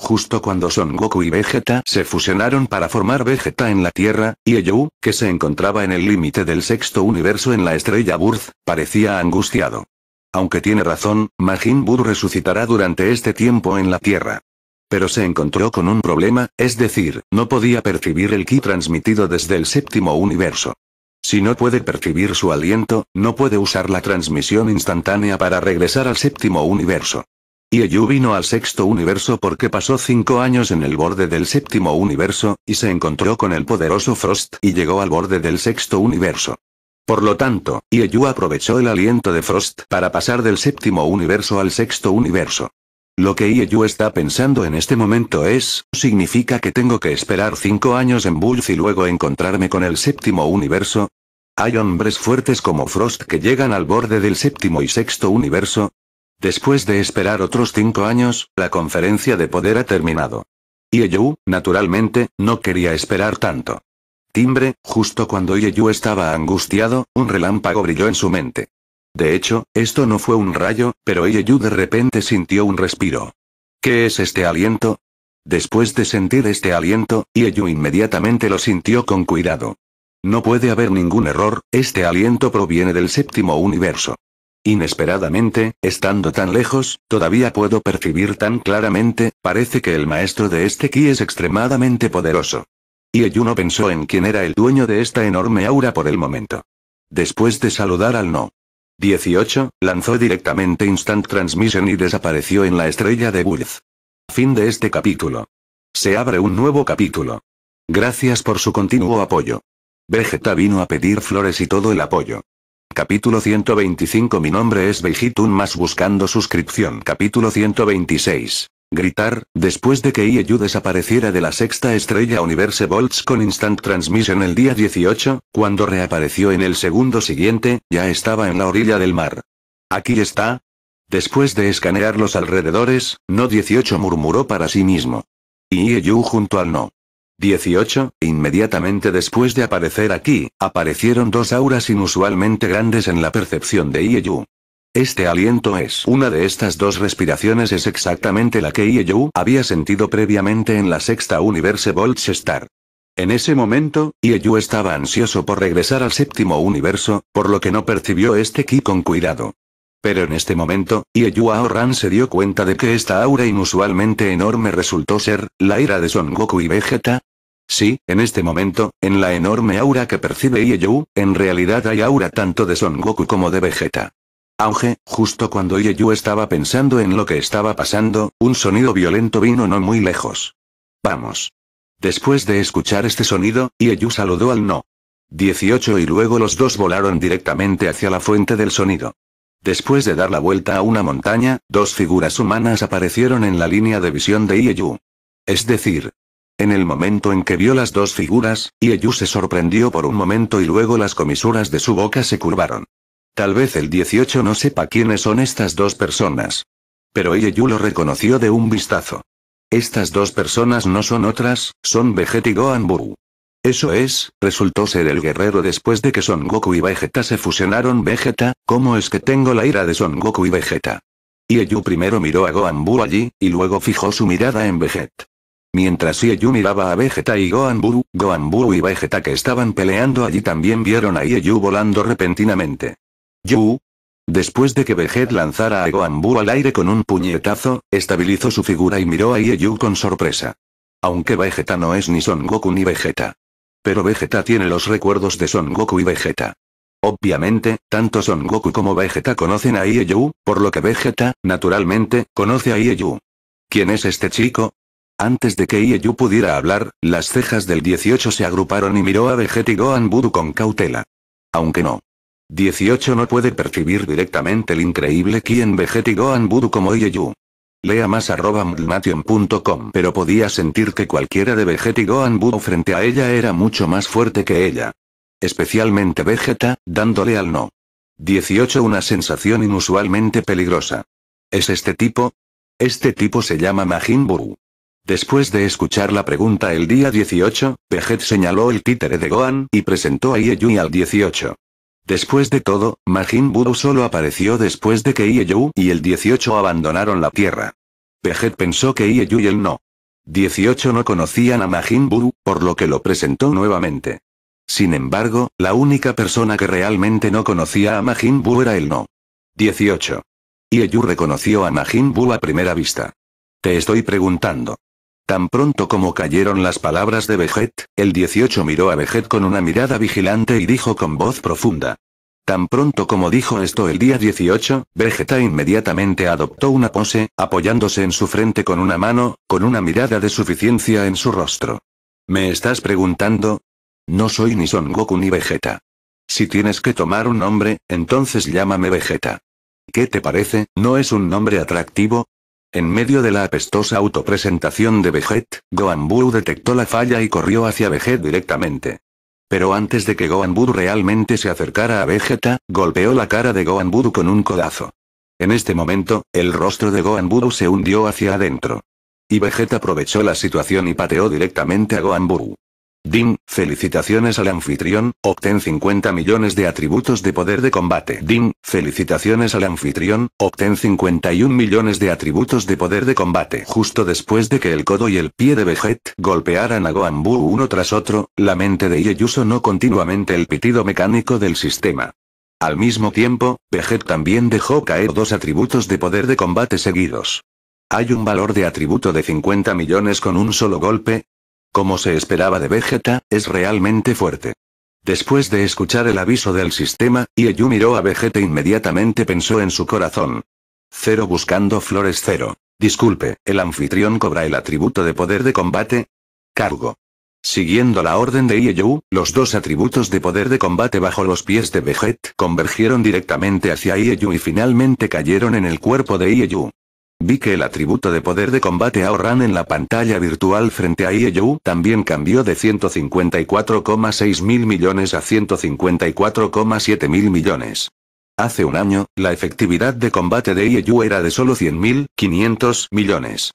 [SPEAKER 1] Justo cuando Son Goku y Vegeta se fusionaron para formar Vegeta en la Tierra, Yeyou, que se encontraba en el límite del sexto universo en la estrella Burz, parecía angustiado. Aunque tiene razón, Majin Buu resucitará durante este tiempo en la Tierra. Pero se encontró con un problema, es decir, no podía percibir el ki transmitido desde el séptimo universo. Si no puede percibir su aliento, no puede usar la transmisión instantánea para regresar al séptimo universo. Ieyu vino al sexto universo porque pasó cinco años en el borde del séptimo universo, y se encontró con el poderoso Frost y llegó al borde del sexto universo. Por lo tanto, Ieyu aprovechó el aliento de Frost para pasar del séptimo universo al sexto universo. Lo que Ieyu está pensando en este momento es, ¿significa que tengo que esperar cinco años en Bulls y luego encontrarme con el séptimo universo? Hay hombres fuertes como Frost que llegan al borde del séptimo y sexto universo, Después de esperar otros cinco años, la conferencia de poder ha terminado. Yeyu, naturalmente, no quería esperar tanto. Timbre, justo cuando Yeyu estaba angustiado, un relámpago brilló en su mente. De hecho, esto no fue un rayo, pero Yeyu de repente sintió un respiro. ¿Qué es este aliento? Después de sentir este aliento, Yeyu inmediatamente lo sintió con cuidado. No puede haber ningún error, este aliento proviene del séptimo universo. Inesperadamente, estando tan lejos, todavía puedo percibir tan claramente, parece que el maestro de este ki es extremadamente poderoso. Y Eyuno pensó en quién era el dueño de esta enorme aura por el momento. Después de saludar al no. 18, lanzó directamente Instant Transmission y desapareció en la estrella de Wurz. Fin de este capítulo. Se abre un nuevo capítulo. Gracias por su continuo apoyo. Vegeta vino a pedir flores y todo el apoyo. Capítulo 125 Mi nombre es Beijitun más buscando suscripción Capítulo 126 Gritar, después de que Ieyu desapareciera de la sexta estrella Universe Volts con Instant Transmission el día 18, cuando reapareció en el segundo siguiente, ya estaba en la orilla del mar. Aquí está. Después de escanear los alrededores, No 18 murmuró para sí mismo. Ieyu junto al No. 18, inmediatamente después de aparecer aquí, aparecieron dos auras inusualmente grandes en la percepción de Ieyu. Este aliento es una de estas dos respiraciones es exactamente la que Ieyu había sentido previamente en la sexta universe Star. En ese momento, Ieyu estaba ansioso por regresar al séptimo universo, por lo que no percibió este ki con cuidado. Pero en este momento, Ieyu Aoran se dio cuenta de que esta aura inusualmente enorme resultó ser, la ira de Son Goku y Vegeta, Sí, en este momento, en la enorme aura que percibe Ieyu, en realidad hay aura tanto de Son Goku como de Vegeta. Auge, justo cuando Ieyu estaba pensando en lo que estaba pasando, un sonido violento vino no muy lejos. Vamos. Después de escuchar este sonido, Ieyu saludó al no. 18 y luego los dos volaron directamente hacia la fuente del sonido. Después de dar la vuelta a una montaña, dos figuras humanas aparecieron en la línea de visión de Ieyu. Es decir, en el momento en que vio las dos figuras, Ieyu se sorprendió por un momento y luego las comisuras de su boca se curvaron. Tal vez el 18 no sepa quiénes son estas dos personas. Pero Ieyu lo reconoció de un vistazo. Estas dos personas no son otras, son Vegeta y Gohan Eso es, resultó ser el guerrero después de que Son Goku y Vegeta se fusionaron Vegeta, ¿cómo es que tengo la ira de Son Goku y Vegeta? Ieyu primero miró a Gohan allí, y luego fijó su mirada en Vegeta. Mientras Ieyu miraba a Vegeta y Goanburu, Goanburu y Vegeta que estaban peleando allí también vieron a Ieyu volando repentinamente. Yu. Después de que Vegeta lanzara a Gohanburu al aire con un puñetazo, estabilizó su figura y miró a Ieyu con sorpresa. Aunque Vegeta no es ni Son Goku ni Vegeta. Pero Vegeta tiene los recuerdos de Son Goku y Vegeta. Obviamente, tanto Son Goku como Vegeta conocen a Ieyu, por lo que Vegeta, naturalmente, conoce a Ieyu. ¿Quién es este chico? Antes de que Ieyu pudiera hablar, las cejas del 18 se agruparon y miró a Vegeta y Gohan Budu con cautela. Aunque no. 18 no puede percibir directamente el increíble en Vegeta y Gohan Budu como Ieyu. Lea más arroba pero podía sentir que cualquiera de Vegeta y Gohan frente a ella era mucho más fuerte que ella. Especialmente Vegeta, dándole al no. 18 Una sensación inusualmente peligrosa. ¿Es este tipo? Este tipo se llama Majin Buu. Después de escuchar la pregunta el día 18, Pejet señaló el títere de Gohan y presentó a Ieyu al 18. Después de todo, Majin Buu solo apareció después de que Ieyu y el 18 abandonaron la Tierra. Pejet pensó que Ieyu y el no. 18 no conocían a Majin Buu, por lo que lo presentó nuevamente. Sin embargo, la única persona que realmente no conocía a Majin Buu era el no. 18. Ieyu reconoció a Majin Buu a primera vista. Te estoy preguntando. Tan pronto como cayeron las palabras de Vegeta, el 18 miró a Vegeta con una mirada vigilante y dijo con voz profunda. Tan pronto como dijo esto el día 18, Vegeta inmediatamente adoptó una pose, apoyándose en su frente con una mano, con una mirada de suficiencia en su rostro. ¿Me estás preguntando? No soy ni Son Goku ni Vegeta. Si tienes que tomar un nombre, entonces llámame Vegeta. ¿Qué te parece, no es un nombre atractivo? En medio de la apestosa autopresentación de Vegeta, Gohan detectó la falla y corrió hacia Vegeta directamente. Pero antes de que Gohan realmente se acercara a Vegeta, golpeó la cara de Gohan con un codazo. En este momento, el rostro de Gohan se hundió hacia adentro. Y Vegeta aprovechó la situación y pateó directamente a Gohan Dim, felicitaciones al anfitrión, obtén 50 millones de atributos de poder de combate. Dim, felicitaciones al anfitrión, obtén 51 millones de atributos de poder de combate. Justo después de que el codo y el pie de Veget golpearan a Goambu uno tras otro, la mente de Yeyu sonó continuamente el pitido mecánico del sistema. Al mismo tiempo, Veget también dejó caer dos atributos de poder de combate seguidos. Hay un valor de atributo de 50 millones con un solo golpe, como se esperaba de Vegeta, es realmente fuerte. Después de escuchar el aviso del sistema, Ieyu miró a Vegeta inmediatamente pensó en su corazón. Cero buscando flores cero. Disculpe, ¿el anfitrión cobra el atributo de poder de combate? Cargo. Siguiendo la orden de Ieyu, los dos atributos de poder de combate bajo los pies de Vegeta convergieron directamente hacia Ieyu y finalmente cayeron en el cuerpo de Ieyu. Vi que el atributo de poder de combate a Oran en la pantalla virtual frente a IEU también cambió de 154,6 mil millones a 154,7 mil millones. Hace un año, la efectividad de combate de IEU era de solo 100.500 millones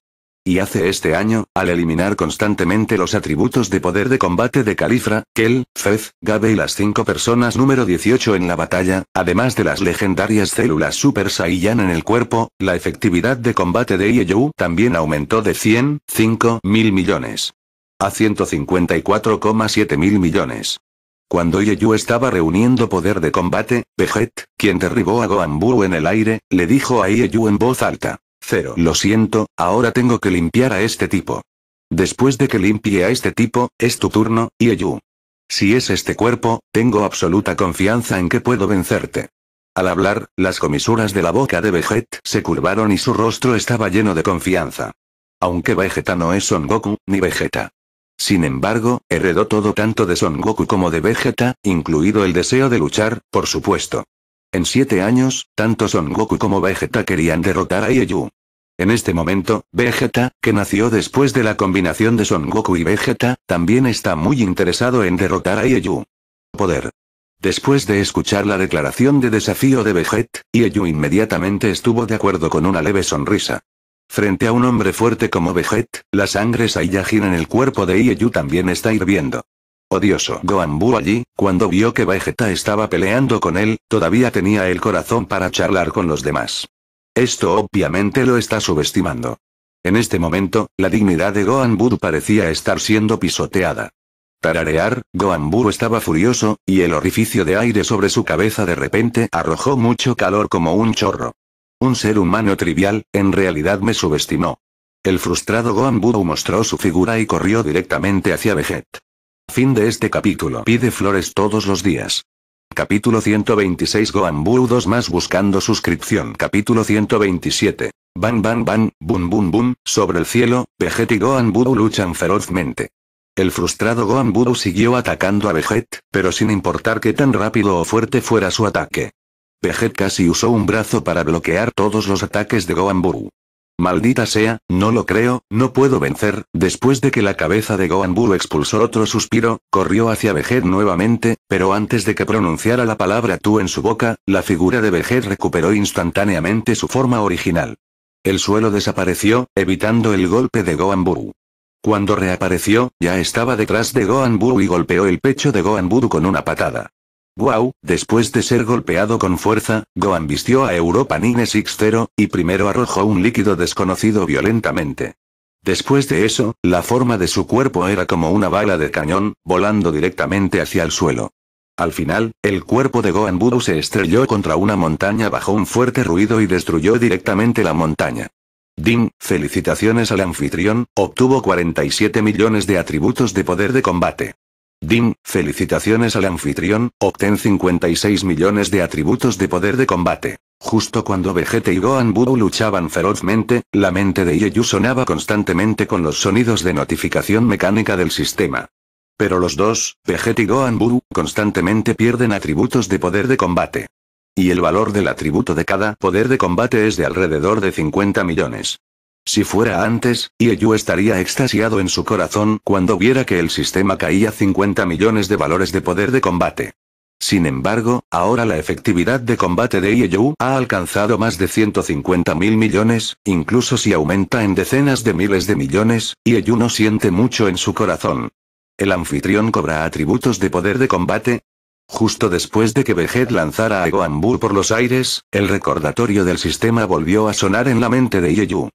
[SPEAKER 1] y hace este año, al eliminar constantemente los atributos de poder de combate de Califra, Kel, Fez, Gabe y las cinco personas número 18 en la batalla, además de las legendarias células Super Saiyan en el cuerpo, la efectividad de combate de Ieyu también aumentó de 100, mil millones a 154,7 mil millones. Cuando Yeyu estaba reuniendo poder de combate, Pejet, quien derribó a Buu en el aire, le dijo a Yeyu en voz alta. Cero. Lo siento, ahora tengo que limpiar a este tipo. Después de que limpie a este tipo, es tu turno, Ieyu. Si es este cuerpo, tengo absoluta confianza en que puedo vencerte. Al hablar, las comisuras de la boca de Vegeta se curvaron y su rostro estaba lleno de confianza. Aunque Vegeta no es Son Goku, ni Vegeta. Sin embargo, heredó todo tanto de Son Goku como de Vegeta, incluido el deseo de luchar, por supuesto. En siete años, tanto Son Goku como Vegeta querían derrotar a Ieyu. En este momento, Vegeta, que nació después de la combinación de Son Goku y Vegeta, también está muy interesado en derrotar a Ieyu. Poder. Después de escuchar la declaración de desafío de Vegeta, Ieyu inmediatamente estuvo de acuerdo con una leve sonrisa. Frente a un hombre fuerte como Vegeta, la sangre Saiyajin en el cuerpo de Ieyu también está hirviendo odioso Goambu allí, cuando vio que Vegeta estaba peleando con él, todavía tenía el corazón para charlar con los demás. Esto obviamente lo está subestimando. En este momento, la dignidad de Goambu parecía estar siendo pisoteada. Tararear, Goambu estaba furioso, y el orificio de aire sobre su cabeza de repente arrojó mucho calor como un chorro. Un ser humano trivial, en realidad me subestimó. El frustrado Goanbu mostró su figura y corrió directamente hacia Vegeta. Fin de este capítulo. Pide flores todos los días. Capítulo 126 Goanbu 2 más buscando suscripción. Capítulo 127. Ban ban ban, bum bum bum, sobre el cielo, Vegeta y Goanbu luchan ferozmente. El frustrado Goanbu siguió atacando a Vegeta, pero sin importar qué tan rápido o fuerte fuera su ataque. Vegeta casi usó un brazo para bloquear todos los ataques de Goanbu. Maldita sea, no lo creo, no puedo vencer. Después de que la cabeza de Goanbu expulsó otro suspiro, corrió hacia Vejet nuevamente, pero antes de que pronunciara la palabra tú en su boca, la figura de Vejet recuperó instantáneamente su forma original. El suelo desapareció, evitando el golpe de Goanbu. Cuando reapareció, ya estaba detrás de Goanbu y golpeó el pecho de Goanbu con una patada. Wow, después de ser golpeado con fuerza, Gohan vistió a Europa Nine x y primero arrojó un líquido desconocido violentamente. Después de eso, la forma de su cuerpo era como una bala de cañón, volando directamente hacia el suelo. Al final, el cuerpo de Gohan Budu se estrelló contra una montaña bajo un fuerte ruido y destruyó directamente la montaña. Ding, felicitaciones al anfitrión, obtuvo 47 millones de atributos de poder de combate. Dim, felicitaciones al anfitrión, obtén 56 millones de atributos de poder de combate. Justo cuando Vegeta y Gohan Buu luchaban ferozmente, la mente de Ieyu sonaba constantemente con los sonidos de notificación mecánica del sistema. Pero los dos, Vegeta y Gohan Buu, constantemente pierden atributos de poder de combate. Y el valor del atributo de cada poder de combate es de alrededor de 50 millones. Si fuera antes, Ieyu estaría extasiado en su corazón cuando viera que el sistema caía 50 millones de valores de poder de combate. Sin embargo, ahora la efectividad de combate de Ieyu ha alcanzado más de 150 mil millones, incluso si aumenta en decenas de miles de millones, Ieyu no siente mucho en su corazón. El anfitrión cobra atributos de poder de combate, Justo después de que Veget lanzara a Goanbu por los aires, el recordatorio del sistema volvió a sonar en la mente de Ieyu.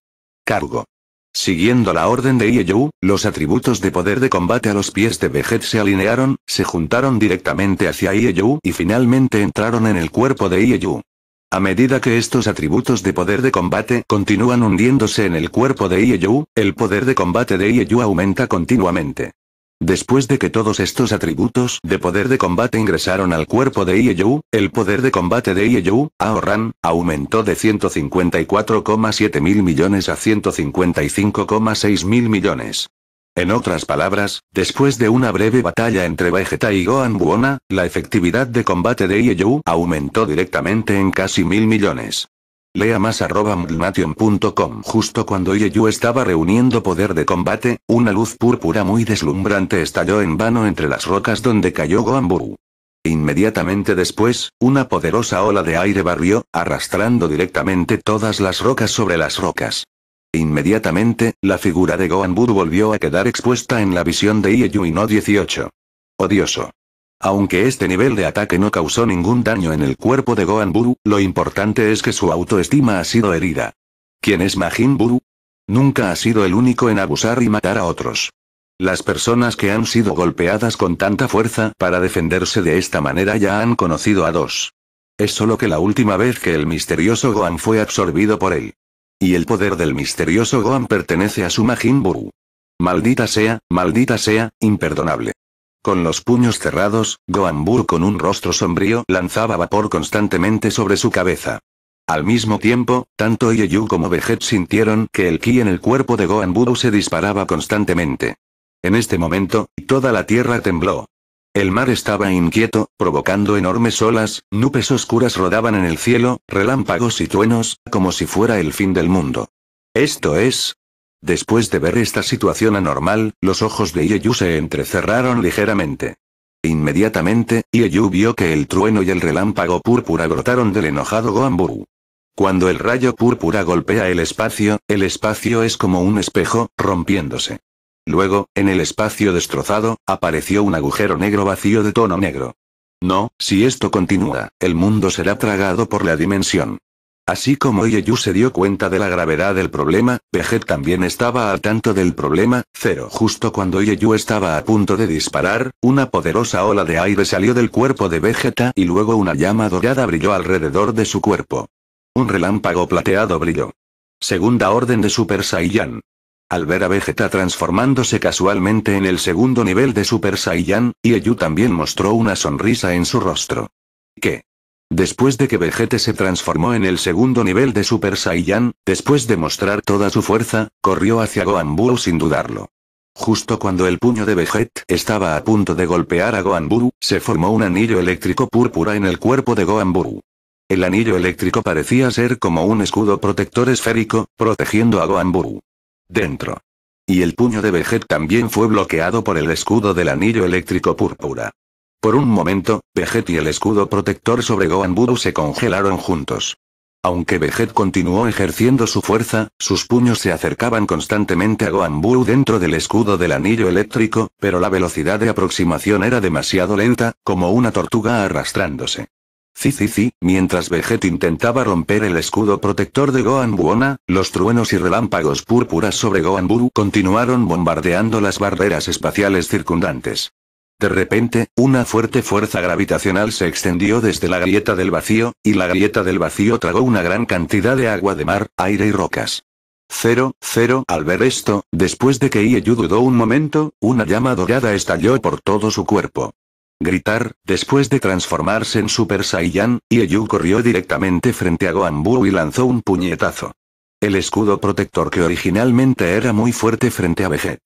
[SPEAKER 1] Cargo. Siguiendo la orden de Ieyu, los atributos de poder de combate a los pies de Veget se alinearon, se juntaron directamente hacia Ieyu y finalmente entraron en el cuerpo de Ieyu. A medida que estos atributos de poder de combate continúan hundiéndose en el cuerpo de Ieyu, el poder de combate de Ieyu aumenta continuamente. Después de que todos estos atributos de poder de combate ingresaron al cuerpo de Ieyu, el poder de combate de Ieyu, Aoran, aumentó de 154,7 mil millones a 155,6 mil millones. En otras palabras, después de una breve batalla entre Vegeta y Gohan Buona, la efectividad de combate de Ieyu aumentó directamente en casi mil millones. Lea más arroba Justo cuando Ieyu estaba reuniendo poder de combate, una luz púrpura muy deslumbrante estalló en vano entre las rocas donde cayó Goamburu. Inmediatamente después, una poderosa ola de aire barrió, arrastrando directamente todas las rocas sobre las rocas. Inmediatamente, la figura de Goamburu volvió a quedar expuesta en la visión de Ieyu y no 18. Odioso. Aunque este nivel de ataque no causó ningún daño en el cuerpo de Gohan Buru, lo importante es que su autoestima ha sido herida. ¿Quién es Majin Buru? Nunca ha sido el único en abusar y matar a otros. Las personas que han sido golpeadas con tanta fuerza para defenderse de esta manera ya han conocido a dos. Es solo que la última vez que el misterioso Gohan fue absorbido por él. Y el poder del misterioso Gohan pertenece a su Majin Buru. Maldita sea, maldita sea, imperdonable. Con los puños cerrados, Goambur con un rostro sombrío lanzaba vapor constantemente sobre su cabeza. Al mismo tiempo, tanto Ieyu como Veget sintieron que el ki en el cuerpo de Goanbu se disparaba constantemente. En este momento, toda la tierra tembló. El mar estaba inquieto, provocando enormes olas, nubes oscuras rodaban en el cielo, relámpagos y truenos, como si fuera el fin del mundo. Esto es, Después de ver esta situación anormal, los ojos de Ieyu se entrecerraron ligeramente. Inmediatamente, Ieyu vio que el trueno y el relámpago púrpura brotaron del enojado Goanbu. Cuando el rayo púrpura golpea el espacio, el espacio es como un espejo, rompiéndose. Luego, en el espacio destrozado, apareció un agujero negro vacío de tono negro. No, si esto continúa, el mundo será tragado por la dimensión. Así como Ieyu se dio cuenta de la gravedad del problema, Vegeta también estaba al tanto del problema, cero. Justo cuando Ieyu estaba a punto de disparar, una poderosa ola de aire salió del cuerpo de Vegeta y luego una llama dorada brilló alrededor de su cuerpo. Un relámpago plateado brilló. Segunda orden de Super Saiyan. Al ver a Vegeta transformándose casualmente en el segundo nivel de Super Saiyan, Ieyu también mostró una sonrisa en su rostro. ¿Qué? Después de que Vegeta se transformó en el segundo nivel de Super Saiyan, después de mostrar toda su fuerza, corrió hacia Gohan sin dudarlo. Justo cuando el puño de Vegeta estaba a punto de golpear a Gohan se formó un anillo eléctrico púrpura en el cuerpo de Gohan El anillo eléctrico parecía ser como un escudo protector esférico, protegiendo a Gohan Dentro. Y el puño de Vegeta también fue bloqueado por el escudo del anillo eléctrico púrpura. Por un momento, Veget y el escudo protector sobre Gohan se congelaron juntos. Aunque Veget continuó ejerciendo su fuerza, sus puños se acercaban constantemente a Gohan Buru dentro del escudo del anillo eléctrico, pero la velocidad de aproximación era demasiado lenta, como una tortuga arrastrándose. sí. mientras Veget intentaba romper el escudo protector de Gohan Buona, los truenos y relámpagos púrpuras sobre Gohan continuaron bombardeando las barreras espaciales circundantes. De repente, una fuerte fuerza gravitacional se extendió desde la grieta del vacío, y la grieta del vacío tragó una gran cantidad de agua de mar, aire y rocas. Cero, cero. Al ver esto, después de que Ieyu dudó un momento, una llama dorada estalló por todo su cuerpo. Gritar, después de transformarse en Super Saiyan, Ieyu corrió directamente frente a Goanbu y lanzó un puñetazo. El escudo protector que originalmente era muy fuerte frente a Veget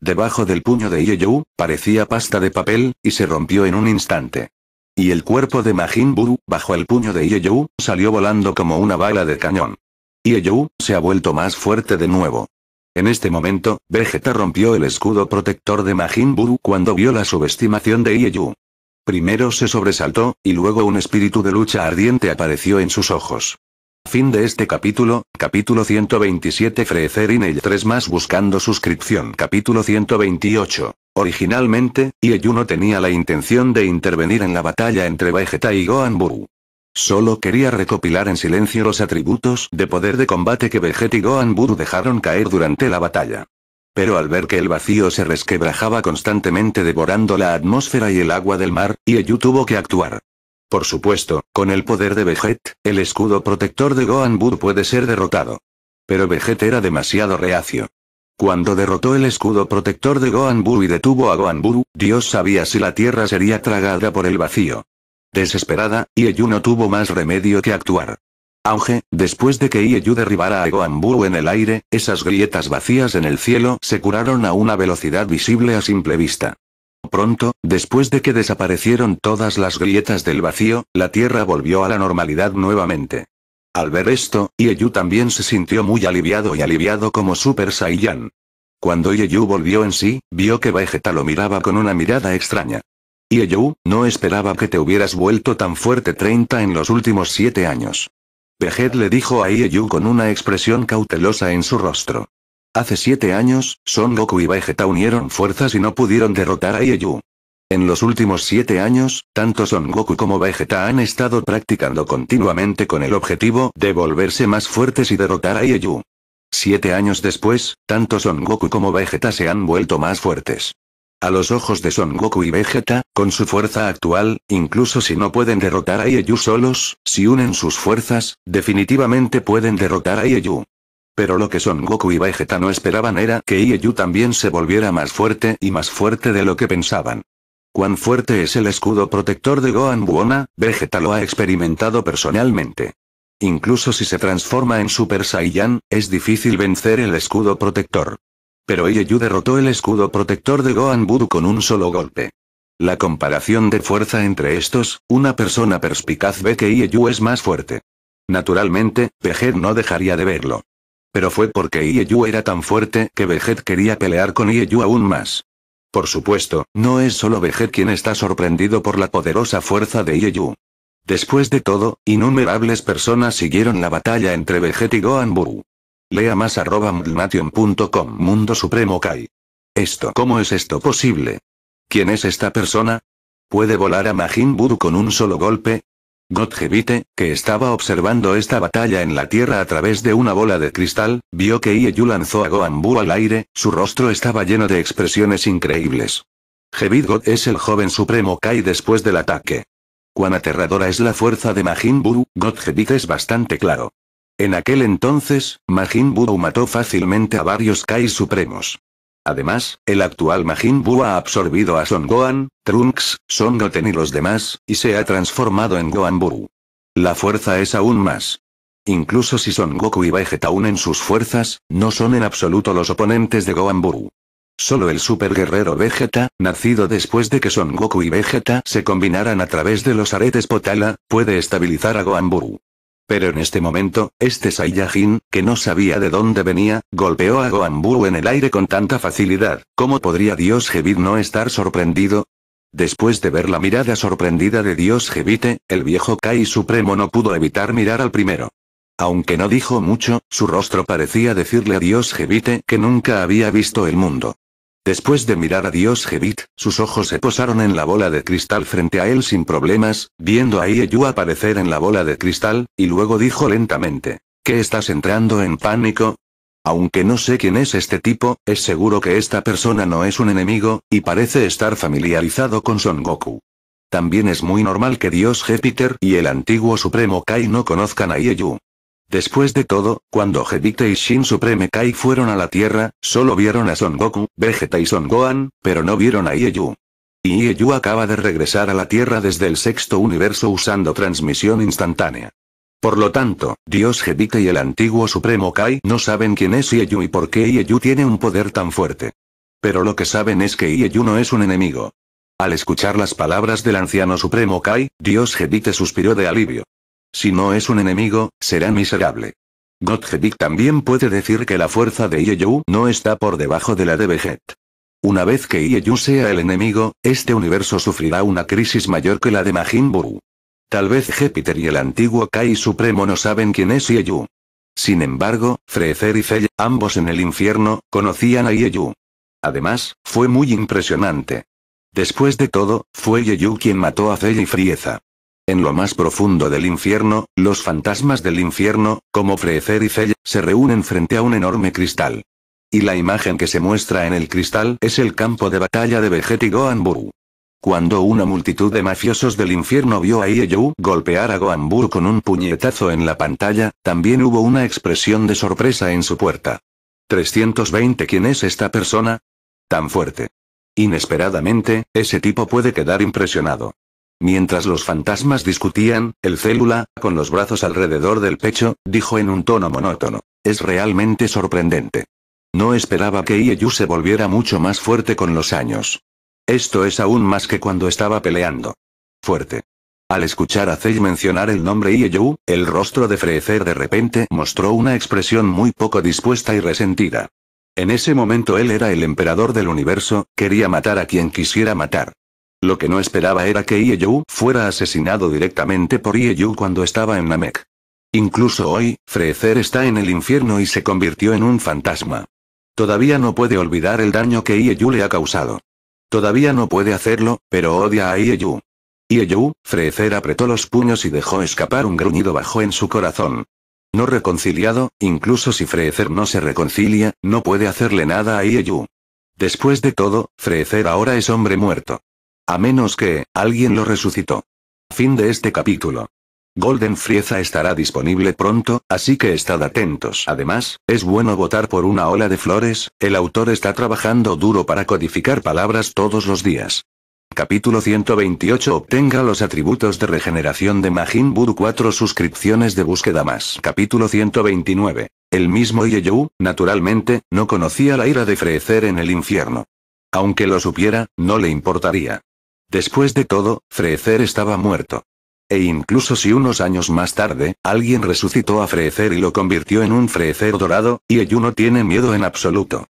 [SPEAKER 1] Debajo del puño de Ieyu, parecía pasta de papel, y se rompió en un instante. Y el cuerpo de Majin Buu, bajo el puño de Ieyu, salió volando como una bala de cañón. Ieyu, se ha vuelto más fuerte de nuevo. En este momento, Vegeta rompió el escudo protector de Majin Buu cuando vio la subestimación de Ieyu. Primero se sobresaltó, y luego un espíritu de lucha ardiente apareció en sus ojos. Fin de este capítulo, capítulo 127 y el 3 más buscando suscripción capítulo 128. Originalmente, no tenía la intención de intervenir en la batalla entre Vegeta y Gohan Solo quería recopilar en silencio los atributos de poder de combate que Vegeta y Gohan dejaron caer durante la batalla. Pero al ver que el vacío se resquebrajaba constantemente devorando la atmósfera y el agua del mar, Ieyu tuvo que actuar. Por supuesto, con el poder de Veget, el escudo protector de Gohan puede ser derrotado. Pero Veget era demasiado reacio. Cuando derrotó el escudo protector de Gohan y detuvo a Gohan Dios sabía si la tierra sería tragada por el vacío. Desesperada, Ieyu no tuvo más remedio que actuar. Auge, después de que Ieyu derribara a Gohan en el aire, esas grietas vacías en el cielo se curaron a una velocidad visible a simple vista. Pronto, después de que desaparecieron todas las grietas del vacío, la Tierra volvió a la normalidad nuevamente. Al ver esto, Ieyu también se sintió muy aliviado y aliviado como Super Saiyan. Cuando Ieyu volvió en sí, vio que Vegeta lo miraba con una mirada extraña. Ieyu, no esperaba que te hubieras vuelto tan fuerte 30 en los últimos 7 años. Vegeta le dijo a Ieyu con una expresión cautelosa en su rostro. Hace siete años, Son Goku y Vegeta unieron fuerzas y no pudieron derrotar a Ieyu. En los últimos siete años, tanto Son Goku como Vegeta han estado practicando continuamente con el objetivo de volverse más fuertes y derrotar a Ieyu. Siete años después, tanto Son Goku como Vegeta se han vuelto más fuertes. A los ojos de Son Goku y Vegeta, con su fuerza actual, incluso si no pueden derrotar a Ieyu solos, si unen sus fuerzas, definitivamente pueden derrotar a Ieyu. Pero lo que Son Goku y Vegeta no esperaban era que Ieyu también se volviera más fuerte y más fuerte de lo que pensaban. Cuán fuerte es el escudo protector de Gohan Buona, Vegeta lo ha experimentado personalmente. Incluso si se transforma en Super Saiyan, es difícil vencer el escudo protector. Pero Ieyu derrotó el escudo protector de Gohan Budu con un solo golpe. La comparación de fuerza entre estos, una persona perspicaz ve que Ieyu es más fuerte. Naturalmente, Vegeta no dejaría de verlo. Pero fue porque Ieyu era tan fuerte que Veget quería pelear con Ieyu aún más. Por supuesto, no es solo Veget quien está sorprendido por la poderosa fuerza de Ieyu. Después de todo, innumerables personas siguieron la batalla entre Veget y Gohan Buu. Lea más arroba Mundo Supremo Kai. Esto, ¿cómo es esto posible? ¿Quién es esta persona? ¿Puede volar a Majin Buu con un solo golpe? Gottgebite, que estaba observando esta batalla en la tierra a través de una bola de cristal, vio que Ieyu lanzó a Goanbu al aire, su rostro estaba lleno de expresiones increíbles. God es el joven supremo Kai después del ataque. Cuán aterradora es la fuerza de Majin Buu, es bastante claro. En aquel entonces, Majin Buu mató fácilmente a varios Kai supremos. Además, el actual Majin Buu ha absorbido a Son Gohan, Trunks, Son Goten y los demás, y se ha transformado en Gohan Buu. La fuerza es aún más. Incluso si Son Goku y Vegeta unen sus fuerzas, no son en absoluto los oponentes de Gohan Buu. Solo el super guerrero Vegeta, nacido después de que Son Goku y Vegeta se combinaran a través de los aretes Potala, puede estabilizar a Gohan Buu. Pero en este momento, este Saiyajin, que no sabía de dónde venía, golpeó a Goanbu en el aire con tanta facilidad. ¿Cómo podría Dios Gebit no estar sorprendido? Después de ver la mirada sorprendida de Dios Jevite, el viejo Kai Supremo no pudo evitar mirar al primero. Aunque no dijo mucho, su rostro parecía decirle a Dios Jevite que nunca había visto el mundo. Después de mirar a Dios Jevit, sus ojos se posaron en la bola de cristal frente a él sin problemas, viendo a Ieyu aparecer en la bola de cristal, y luego dijo lentamente. ¿Qué estás entrando en pánico? Aunque no sé quién es este tipo, es seguro que esta persona no es un enemigo, y parece estar familiarizado con Son Goku. También es muy normal que Dios Jepiter y el antiguo Supremo Kai no conozcan a Ieyu. Después de todo, cuando Gedite y Shin Supreme Kai fueron a la Tierra, solo vieron a Son Goku, Vegeta y Son Gohan, pero no vieron a Ieyu. Y Ieyu acaba de regresar a la Tierra desde el sexto universo usando transmisión instantánea. Por lo tanto, Dios Gedite y el antiguo Supremo Kai no saben quién es Ieyu y por qué Ieyu tiene un poder tan fuerte. Pero lo que saben es que Ieyu no es un enemigo. Al escuchar las palabras del anciano Supremo Kai, Dios Gedite suspiró de alivio. Si no es un enemigo, será miserable. Gottlieb también puede decir que la fuerza de Ieyu no está por debajo de la de Veget. Una vez que Ieyu sea el enemigo, este universo sufrirá una crisis mayor que la de Majin Buu. Tal vez Jépiter y el antiguo Kai Supremo no saben quién es Ieyu. Sin embargo, Freezer y Fell, ambos en el infierno, conocían a Ieyu. Además, fue muy impresionante. Después de todo, fue Yeyu quien mató a Zell y Frieza. En lo más profundo del infierno, los fantasmas del infierno, como Freezer y Cell, se reúnen frente a un enorme cristal. Y la imagen que se muestra en el cristal es el campo de batalla de Vegeta y Gohan Cuando una multitud de mafiosos del infierno vio a Ieyu golpear a Gohan con un puñetazo en la pantalla, también hubo una expresión de sorpresa en su puerta. 320 ¿Quién es esta persona? Tan fuerte. Inesperadamente, ese tipo puede quedar impresionado. Mientras los fantasmas discutían, el célula, con los brazos alrededor del pecho, dijo en un tono monótono. Es realmente sorprendente. No esperaba que Ieyu se volviera mucho más fuerte con los años. Esto es aún más que cuando estaba peleando. Fuerte. Al escuchar a Zey mencionar el nombre Ieyu, el rostro de Frecer de repente mostró una expresión muy poco dispuesta y resentida. En ese momento él era el emperador del universo, quería matar a quien quisiera matar. Lo que no esperaba era que Ieyu fuera asesinado directamente por Ieyu cuando estaba en Namek. Incluso hoy, Frecer está en el infierno y se convirtió en un fantasma. Todavía no puede olvidar el daño que Ieyu le ha causado. Todavía no puede hacerlo, pero odia a Ieyu. Ieyu, Frecer apretó los puños y dejó escapar un gruñido bajo en su corazón. No reconciliado, incluso si Frecer no se reconcilia, no puede hacerle nada a Ieyu. Después de todo, Frecer ahora es hombre muerto. A menos que, alguien lo resucitó. Fin de este capítulo. Golden Frieza estará disponible pronto, así que estad atentos. Además, es bueno votar por una ola de flores, el autor está trabajando duro para codificar palabras todos los días. Capítulo 128 Obtenga los atributos de regeneración de Majin Buu 4 suscripciones de búsqueda más. Capítulo 129. El mismo Yeyou, naturalmente, no conocía la ira de Frecer en el infierno. Aunque lo supiera, no le importaría. Después de todo, Freezer estaba muerto. E incluso si unos años más tarde, alguien resucitó a Freezer y lo convirtió en un Freezer dorado, Ieyu no tiene miedo en absoluto.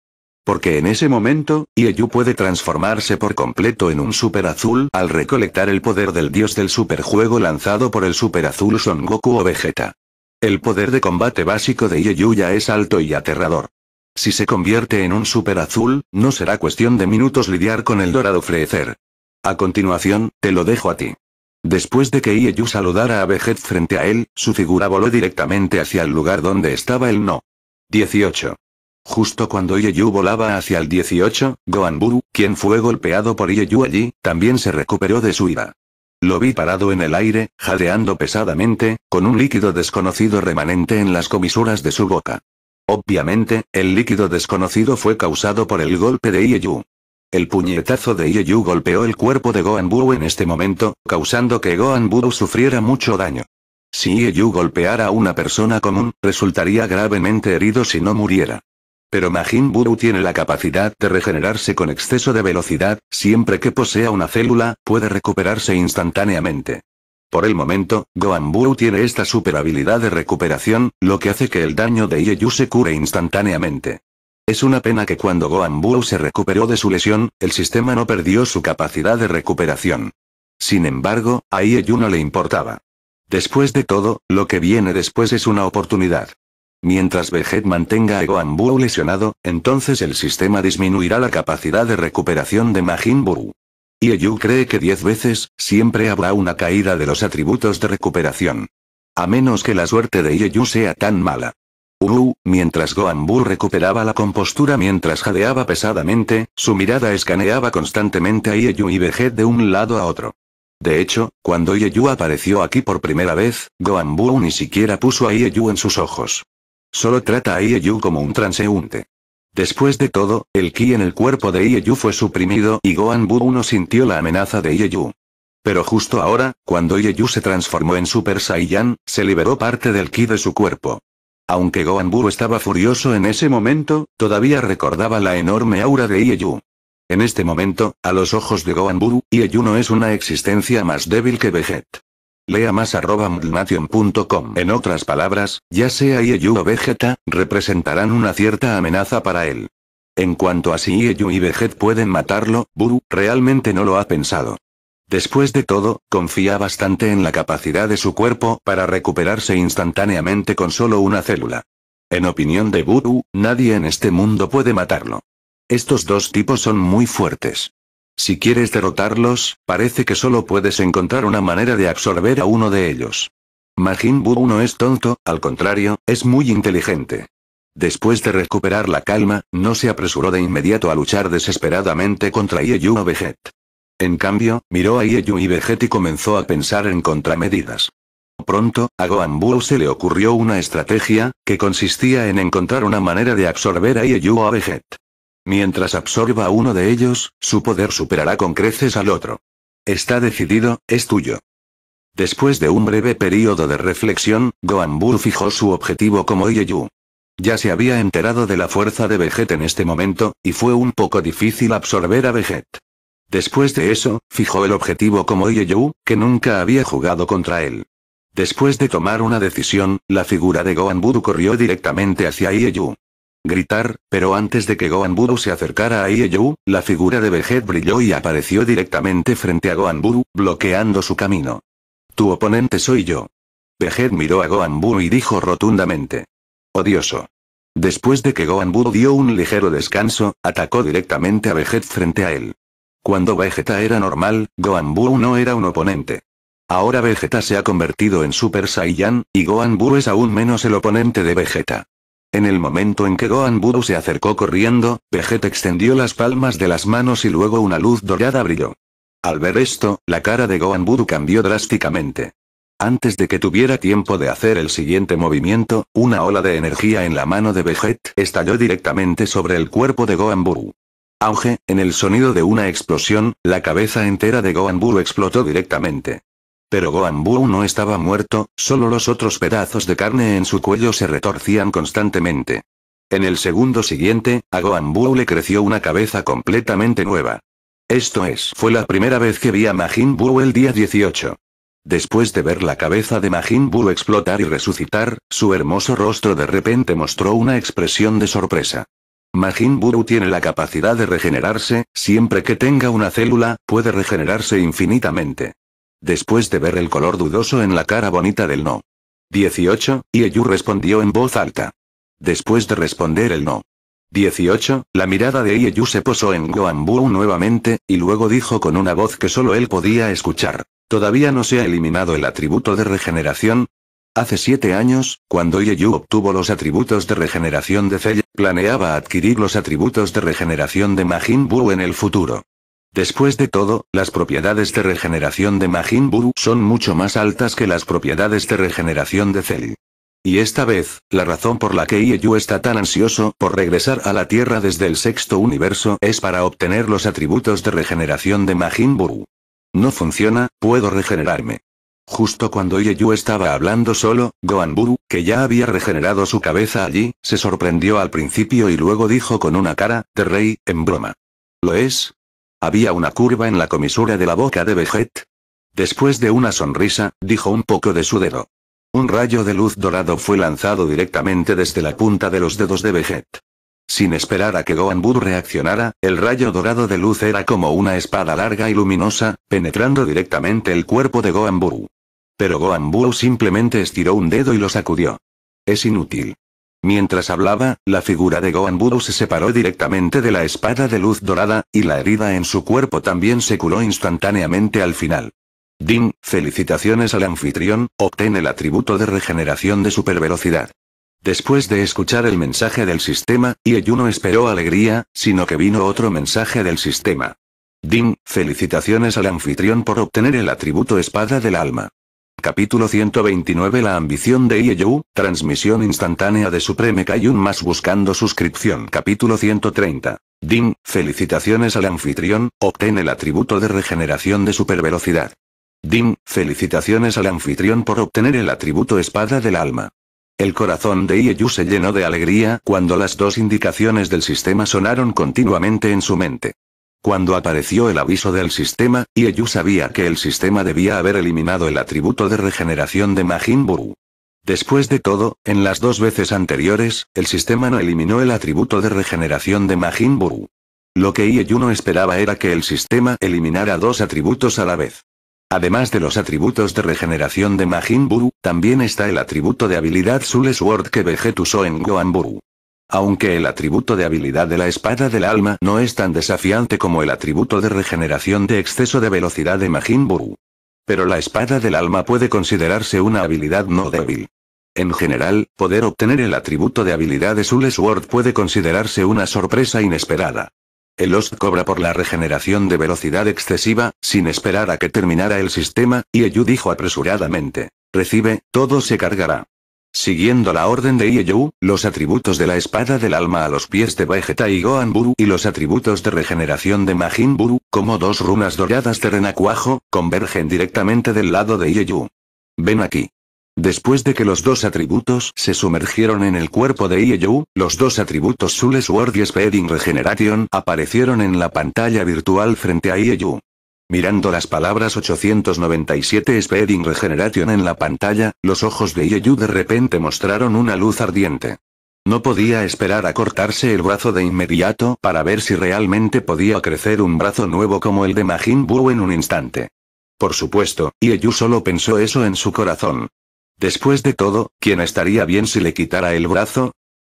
[SPEAKER 1] Porque en ese momento, Ieyu puede transformarse por completo en un Super Azul al recolectar el poder del dios del superjuego lanzado por el Super Azul Son Goku o Vegeta. El poder de combate básico de Ieyu ya es alto y aterrador. Si se convierte en un Super Azul, no será cuestión de minutos lidiar con el dorado Freezer. A continuación, te lo dejo a ti. Después de que Ieyu saludara a Vejed frente a él, su figura voló directamente hacia el lugar donde estaba el no. 18. Justo cuando Ieyu volaba hacia el 18, Goanburu, quien fue golpeado por Ieyu allí, también se recuperó de su ira. Lo vi parado en el aire, jadeando pesadamente, con un líquido desconocido remanente en las comisuras de su boca. Obviamente, el líquido desconocido fue causado por el golpe de Ieyu. El puñetazo de Ieyu golpeó el cuerpo de Gohan en este momento, causando que Gohan sufriera mucho daño. Si Ieyu golpeara a una persona común, resultaría gravemente herido si no muriera. Pero Majin Buu tiene la capacidad de regenerarse con exceso de velocidad, siempre que posea una célula, puede recuperarse instantáneamente. Por el momento, Gohan tiene esta super habilidad de recuperación, lo que hace que el daño de Ieyu se cure instantáneamente. Es una pena que cuando Gohan se recuperó de su lesión, el sistema no perdió su capacidad de recuperación. Sin embargo, a Ieyu no le importaba. Después de todo, lo que viene después es una oportunidad. Mientras Vegeta mantenga a Gohan lesionado, entonces el sistema disminuirá la capacidad de recuperación de Majin Buu. Ieyu cree que 10 veces, siempre habrá una caída de los atributos de recuperación. A menos que la suerte de Ieyu sea tan mala mientras Goanbu recuperaba la compostura mientras jadeaba pesadamente, su mirada escaneaba constantemente a Ieyu y veje de un lado a otro. De hecho, cuando Ieyu apareció aquí por primera vez, Goanbu ni siquiera puso a Ieyu en sus ojos. Solo trata a Ieyu como un transeúnte. Después de todo, el ki en el cuerpo de Ieyu fue suprimido y Goanbu no sintió la amenaza de Ieyu. Pero justo ahora, cuando Ieyu se transformó en Super Saiyan, se liberó parte del ki de su cuerpo. Aunque Goanburu estaba furioso en ese momento, todavía recordaba la enorme aura de Ieyu. En este momento, a los ojos de Goanburu, Ieyu no es una existencia más débil que Veget. Lea más arroba En otras palabras, ya sea Ieyu o Vegeta, representarán una cierta amenaza para él. En cuanto a si Ieyu y Veget pueden matarlo, Buru realmente no lo ha pensado. Después de todo, confía bastante en la capacidad de su cuerpo para recuperarse instantáneamente con solo una célula. En opinión de Buru, nadie en este mundo puede matarlo. Estos dos tipos son muy fuertes. Si quieres derrotarlos, parece que solo puedes encontrar una manera de absorber a uno de ellos. Majin Buu no es tonto, al contrario, es muy inteligente. Después de recuperar la calma, no se apresuró de inmediato a luchar desesperadamente contra Ieyu o en cambio, miró a Ieyu y Veget y comenzó a pensar en contramedidas. Pronto, a Gohan se le ocurrió una estrategia, que consistía en encontrar una manera de absorber a Ieyu o a Veget. Mientras absorba a uno de ellos, su poder superará con creces al otro. Está decidido, es tuyo. Después de un breve periodo de reflexión, Gohan fijó su objetivo como Ieyu. Ya se había enterado de la fuerza de Veget en este momento, y fue un poco difícil absorber a Veget. Después de eso, fijó el objetivo como Ieyu, que nunca había jugado contra él. Después de tomar una decisión, la figura de Gohan Budu corrió directamente hacia Ieyu. Gritar, pero antes de que Gohan Budu se acercara a Ieyu, la figura de Veget brilló y apareció directamente frente a Gohan Budu, bloqueando su camino. Tu oponente soy yo. Veget miró a Gohan Budu y dijo rotundamente. Odioso. Después de que Gohan dio un ligero descanso, atacó directamente a Veget frente a él. Cuando Vegeta era normal, Gohan Buu no era un oponente. Ahora Vegeta se ha convertido en Super Saiyan, y Gohan Buu es aún menos el oponente de Vegeta. En el momento en que Gohan se acercó corriendo, Vegeta extendió las palmas de las manos y luego una luz dorada brilló. Al ver esto, la cara de Gohan Buu cambió drásticamente. Antes de que tuviera tiempo de hacer el siguiente movimiento, una ola de energía en la mano de Vegeta estalló directamente sobre el cuerpo de Gohan Buu. Auge, en el sonido de una explosión, la cabeza entera de Goanbu explotó directamente. Pero Goanbu no estaba muerto, solo los otros pedazos de carne en su cuello se retorcían constantemente. En el segundo siguiente, a Goanbu le creció una cabeza completamente nueva. Esto es, fue la primera vez que vi a Majin el día 18. Después de ver la cabeza de Majin Buu explotar y resucitar, su hermoso rostro de repente mostró una expresión de sorpresa. Majin tiene la capacidad de regenerarse, siempre que tenga una célula, puede regenerarse infinitamente. Después de ver el color dudoso en la cara bonita del no. 18, Ieyu respondió en voz alta. Después de responder el no. 18, la mirada de Ieyu se posó en Gohan nuevamente, y luego dijo con una voz que solo él podía escuchar. Todavía no se ha eliminado el atributo de regeneración, Hace siete años, cuando Yeyu obtuvo los atributos de regeneración de Cell, planeaba adquirir los atributos de regeneración de Majin Buu en el futuro. Después de todo, las propiedades de regeneración de Majin Buu son mucho más altas que las propiedades de regeneración de Cell. Y esta vez, la razón por la que Ieyu está tan ansioso por regresar a la Tierra desde el sexto universo es para obtener los atributos de regeneración de Majin Buu. No funciona, puedo regenerarme. Justo cuando Ieyu estaba hablando solo, Buru, que ya había regenerado su cabeza allí, se sorprendió al principio y luego dijo con una cara, de rey, en broma. ¿Lo es? Había una curva en la comisura de la boca de Veget. Después de una sonrisa, dijo un poco de su dedo. Un rayo de luz dorado fue lanzado directamente desde la punta de los dedos de Veget. Sin esperar a que Buru reaccionara, el rayo dorado de luz era como una espada larga y luminosa, penetrando directamente el cuerpo de Buru. Pero Goan simplemente estiró un dedo y lo sacudió. Es inútil. Mientras hablaba, la figura de Goan se separó directamente de la espada de luz dorada, y la herida en su cuerpo también se curó instantáneamente al final. Din, felicitaciones al anfitrión, obtén el atributo de regeneración de supervelocidad. Después de escuchar el mensaje del sistema, Ieyu no esperó alegría, sino que vino otro mensaje del sistema. Din, felicitaciones al anfitrión por obtener el atributo espada del alma. Capítulo 129 La ambición de Ieyu, transmisión instantánea de Supreme Kaiun más buscando suscripción. Capítulo 130. Dim, felicitaciones al anfitrión, obtén el atributo de regeneración de supervelocidad. Dim, felicitaciones al anfitrión por obtener el atributo espada del alma. El corazón de Ieyu se llenó de alegría cuando las dos indicaciones del sistema sonaron continuamente en su mente. Cuando apareció el aviso del sistema, Ieyu sabía que el sistema debía haber eliminado el atributo de regeneración de Majin Buu. Después de todo, en las dos veces anteriores, el sistema no eliminó el atributo de regeneración de Majin Buu. Lo que Ieyu no esperaba era que el sistema eliminara dos atributos a la vez. Además de los atributos de regeneración de Majin Buu, también está el atributo de habilidad Sule Sword que Vegeta usó en Gohan aunque el atributo de habilidad de la espada del alma no es tan desafiante como el atributo de regeneración de exceso de velocidad de Majin Buu. Pero la espada del alma puede considerarse una habilidad no débil. En general, poder obtener el atributo de habilidad de Soul Sword puede considerarse una sorpresa inesperada. El host cobra por la regeneración de velocidad excesiva, sin esperar a que terminara el sistema, y Eyu dijo apresuradamente. Recibe, todo se cargará. Siguiendo la orden de Ieyu, los atributos de la espada del alma a los pies de Vegeta y Gohan Buru y los atributos de regeneración de Majin Buru, como dos runas doradas de Renacuajo, convergen directamente del lado de Ieyu. Ven aquí. Después de que los dos atributos se sumergieron en el cuerpo de Ieyu, los dos atributos Sules Sword y Speeding Regeneration aparecieron en la pantalla virtual frente a Ieyu. Mirando las palabras 897 Speeding Regeneration en la pantalla, los ojos de Ieyu de repente mostraron una luz ardiente. No podía esperar a cortarse el brazo de inmediato para ver si realmente podía crecer un brazo nuevo como el de Majin Buu en un instante. Por supuesto, Ieyu solo pensó eso en su corazón. Después de todo, ¿quién estaría bien si le quitara el brazo?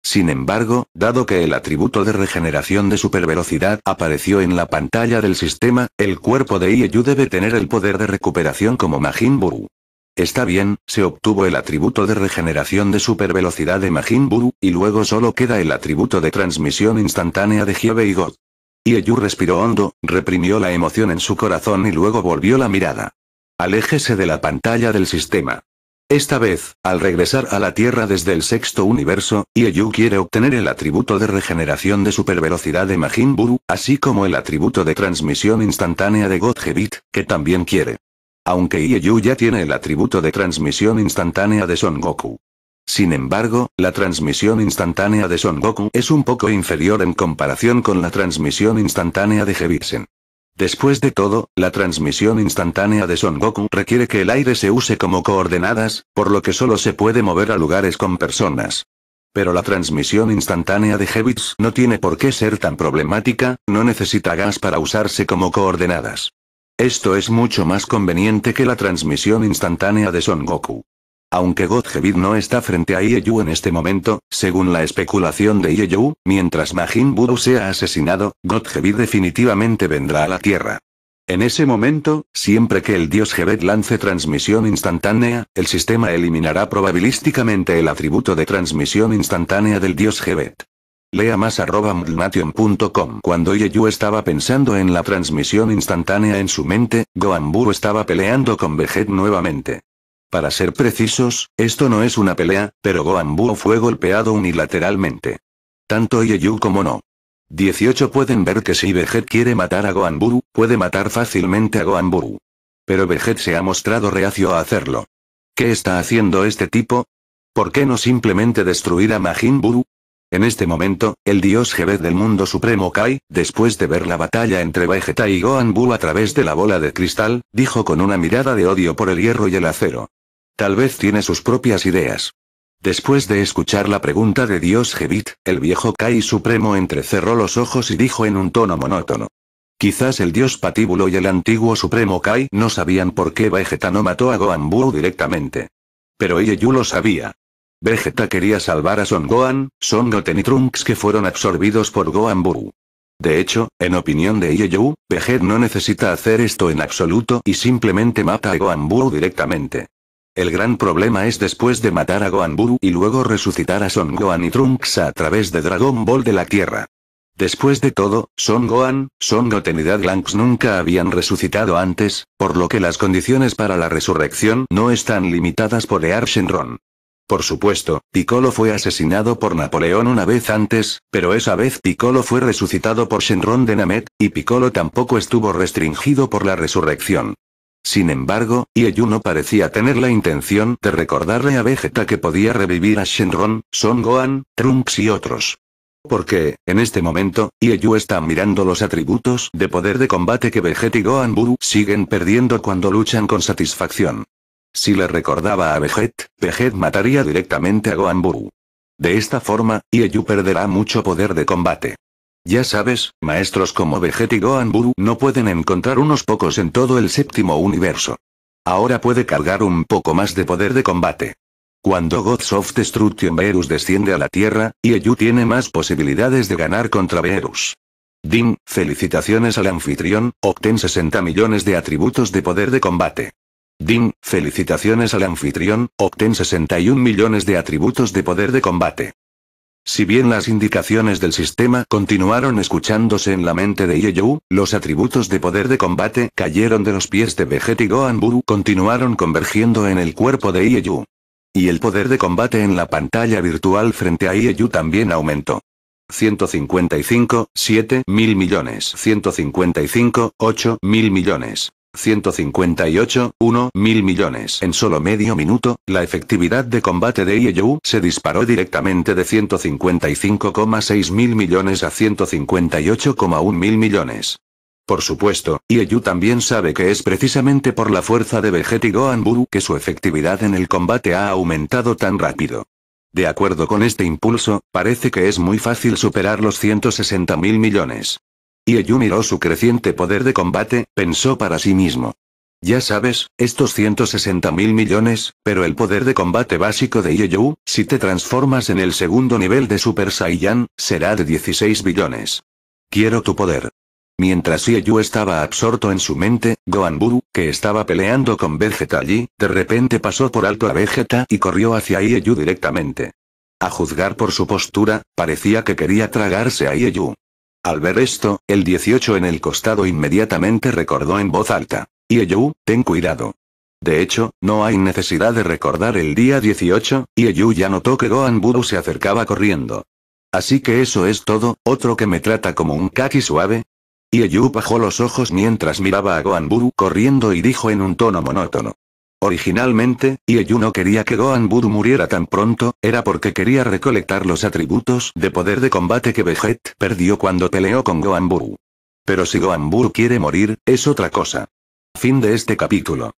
[SPEAKER 1] Sin embargo, dado que el atributo de regeneración de supervelocidad apareció en la pantalla del sistema, el cuerpo de Ieyu debe tener el poder de recuperación como Majin Buu. Está bien, se obtuvo el atributo de regeneración de supervelocidad de Majin Buu, y luego solo queda el atributo de transmisión instantánea de Hyobe y God. Ieyu respiró hondo, reprimió la emoción en su corazón y luego volvió la mirada. Aléjese de la pantalla del sistema. Esta vez, al regresar a la Tierra desde el sexto universo, Ieyu quiere obtener el atributo de regeneración de supervelocidad de Majin Buu, así como el atributo de transmisión instantánea de Godhead, que también quiere. Aunque Ieyu ya tiene el atributo de transmisión instantánea de Son Goku. Sin embargo, la transmisión instantánea de Son Goku es un poco inferior en comparación con la transmisión instantánea de Hebisen. Después de todo, la transmisión instantánea de Son Goku requiere que el aire se use como coordenadas, por lo que solo se puede mover a lugares con personas. Pero la transmisión instantánea de Hebits no tiene por qué ser tan problemática, no necesita gas para usarse como coordenadas. Esto es mucho más conveniente que la transmisión instantánea de Son Goku. Aunque Godhevid no está frente a Ieyu en este momento, según la especulación de Ieyu, mientras Majin Buu sea asesinado, Godhevid definitivamente vendrá a la Tierra. En ese momento, siempre que el dios Gebet lance transmisión instantánea, el sistema eliminará probabilísticamente el atributo de transmisión instantánea del dios Gebet. Lea más arroba Cuando Yeyu estaba pensando en la transmisión instantánea en su mente, Buru estaba peleando con Veget nuevamente. Para ser precisos, esto no es una pelea, pero Goanbuo fue golpeado unilateralmente. Tanto Yeyu como no. 18 pueden ver que si Veget quiere matar a Buu, puede matar fácilmente a Buu. Pero Veget se ha mostrado reacio a hacerlo. ¿Qué está haciendo este tipo? ¿Por qué no simplemente destruir a Majin Buu? En este momento, el dios Jebed del mundo supremo Kai, después de ver la batalla entre Vegeta y Gohan a través de la bola de cristal, dijo con una mirada de odio por el hierro y el acero. Tal vez tiene sus propias ideas. Después de escuchar la pregunta de Dios Jevit, el viejo Kai Supremo entrecerró los ojos y dijo en un tono monótono. Quizás el dios Patíbulo y el antiguo Supremo Kai no sabían por qué Vegeta no mató a Gohan directamente. Pero Ieyu lo sabía. Vegeta quería salvar a Son Gohan, Son Goten y Trunks que fueron absorbidos por Gohan De hecho, en opinión de Ieyu, Vegeta no necesita hacer esto en absoluto y simplemente mata a Gohan directamente. El gran problema es después de matar a Gohan y luego resucitar a Son Gohan y Trunks a través de Dragon Ball de la Tierra. Después de todo, Son Gohan, Son Goten y Lanks nunca habían resucitado antes, por lo que las condiciones para la resurrección no están limitadas por Ear Shenron. Por supuesto, Piccolo fue asesinado por Napoleón una vez antes, pero esa vez Piccolo fue resucitado por Shenron de Namet, y Piccolo tampoco estuvo restringido por la resurrección. Sin embargo, Ieyu no parecía tener la intención de recordarle a Vegeta que podía revivir a Shenron, Son Gohan, Trunks y otros. Porque, en este momento, Ieyu está mirando los atributos de poder de combate que Vegeta y Gohan Buu siguen perdiendo cuando luchan con satisfacción. Si le recordaba a Vegeta, Vegeta mataría directamente a Gohan Buu. De esta forma, Ieyu perderá mucho poder de combate. Ya sabes, maestros como Vegeta y Gohan Buu no pueden encontrar unos pocos en todo el séptimo universo. Ahora puede cargar un poco más de poder de combate. Cuando Gods of Destruction Beerus desciende a la Tierra, Ieyu tiene más posibilidades de ganar contra Beerus. Din, felicitaciones al anfitrión, obtén 60 millones de atributos de poder de combate. Din, felicitaciones al anfitrión, obtén 61 millones de atributos de poder de combate. Si bien las indicaciones del sistema continuaron escuchándose en la mente de Ieyu, los atributos de poder de combate cayeron de los pies de Vegeta y Gohan continuaron convergiendo en el cuerpo de Ieyu. Y el poder de combate en la pantalla virtual frente a Ieyu también aumentó. 155, 7 mil millones. 155, mil millones. 158,1 mil millones. En solo medio minuto, la efectividad de combate de Ieyu se disparó directamente de 155,6 mil millones a 158,1 mil millones. Por supuesto, Ieyu también sabe que es precisamente por la fuerza de Vegeta y Buu que su efectividad en el combate ha aumentado tan rápido. De acuerdo con este impulso, parece que es muy fácil superar los 160 mil millones. Yeyu miró su creciente poder de combate, pensó para sí mismo. Ya sabes, estos 160 mil millones, pero el poder de combate básico de Ieyu, si te transformas en el segundo nivel de Super Saiyan, será de 16 billones. Quiero tu poder. Mientras Ieyu estaba absorto en su mente, Gohan Buu, que estaba peleando con Vegeta allí, de repente pasó por alto a Vegeta y corrió hacia Ieyu directamente. A juzgar por su postura, parecía que quería tragarse a Ieyu. Al ver esto, el 18 en el costado inmediatamente recordó en voz alta. Ieyu, ten cuidado. De hecho, no hay necesidad de recordar el día 18, Ieyu ya notó que Gohan se acercaba corriendo. Así que eso es todo, otro que me trata como un kaki suave. Ieyu bajó los ojos mientras miraba a Gohan Buru corriendo y dijo en un tono monótono. Originalmente, Ieyu no quería que Gohan Buru muriera tan pronto, era porque quería recolectar los atributos de poder de combate que Vegeta perdió cuando peleó con Gohan Buru. Pero si Gohan Buru quiere morir, es otra cosa. Fin de este capítulo.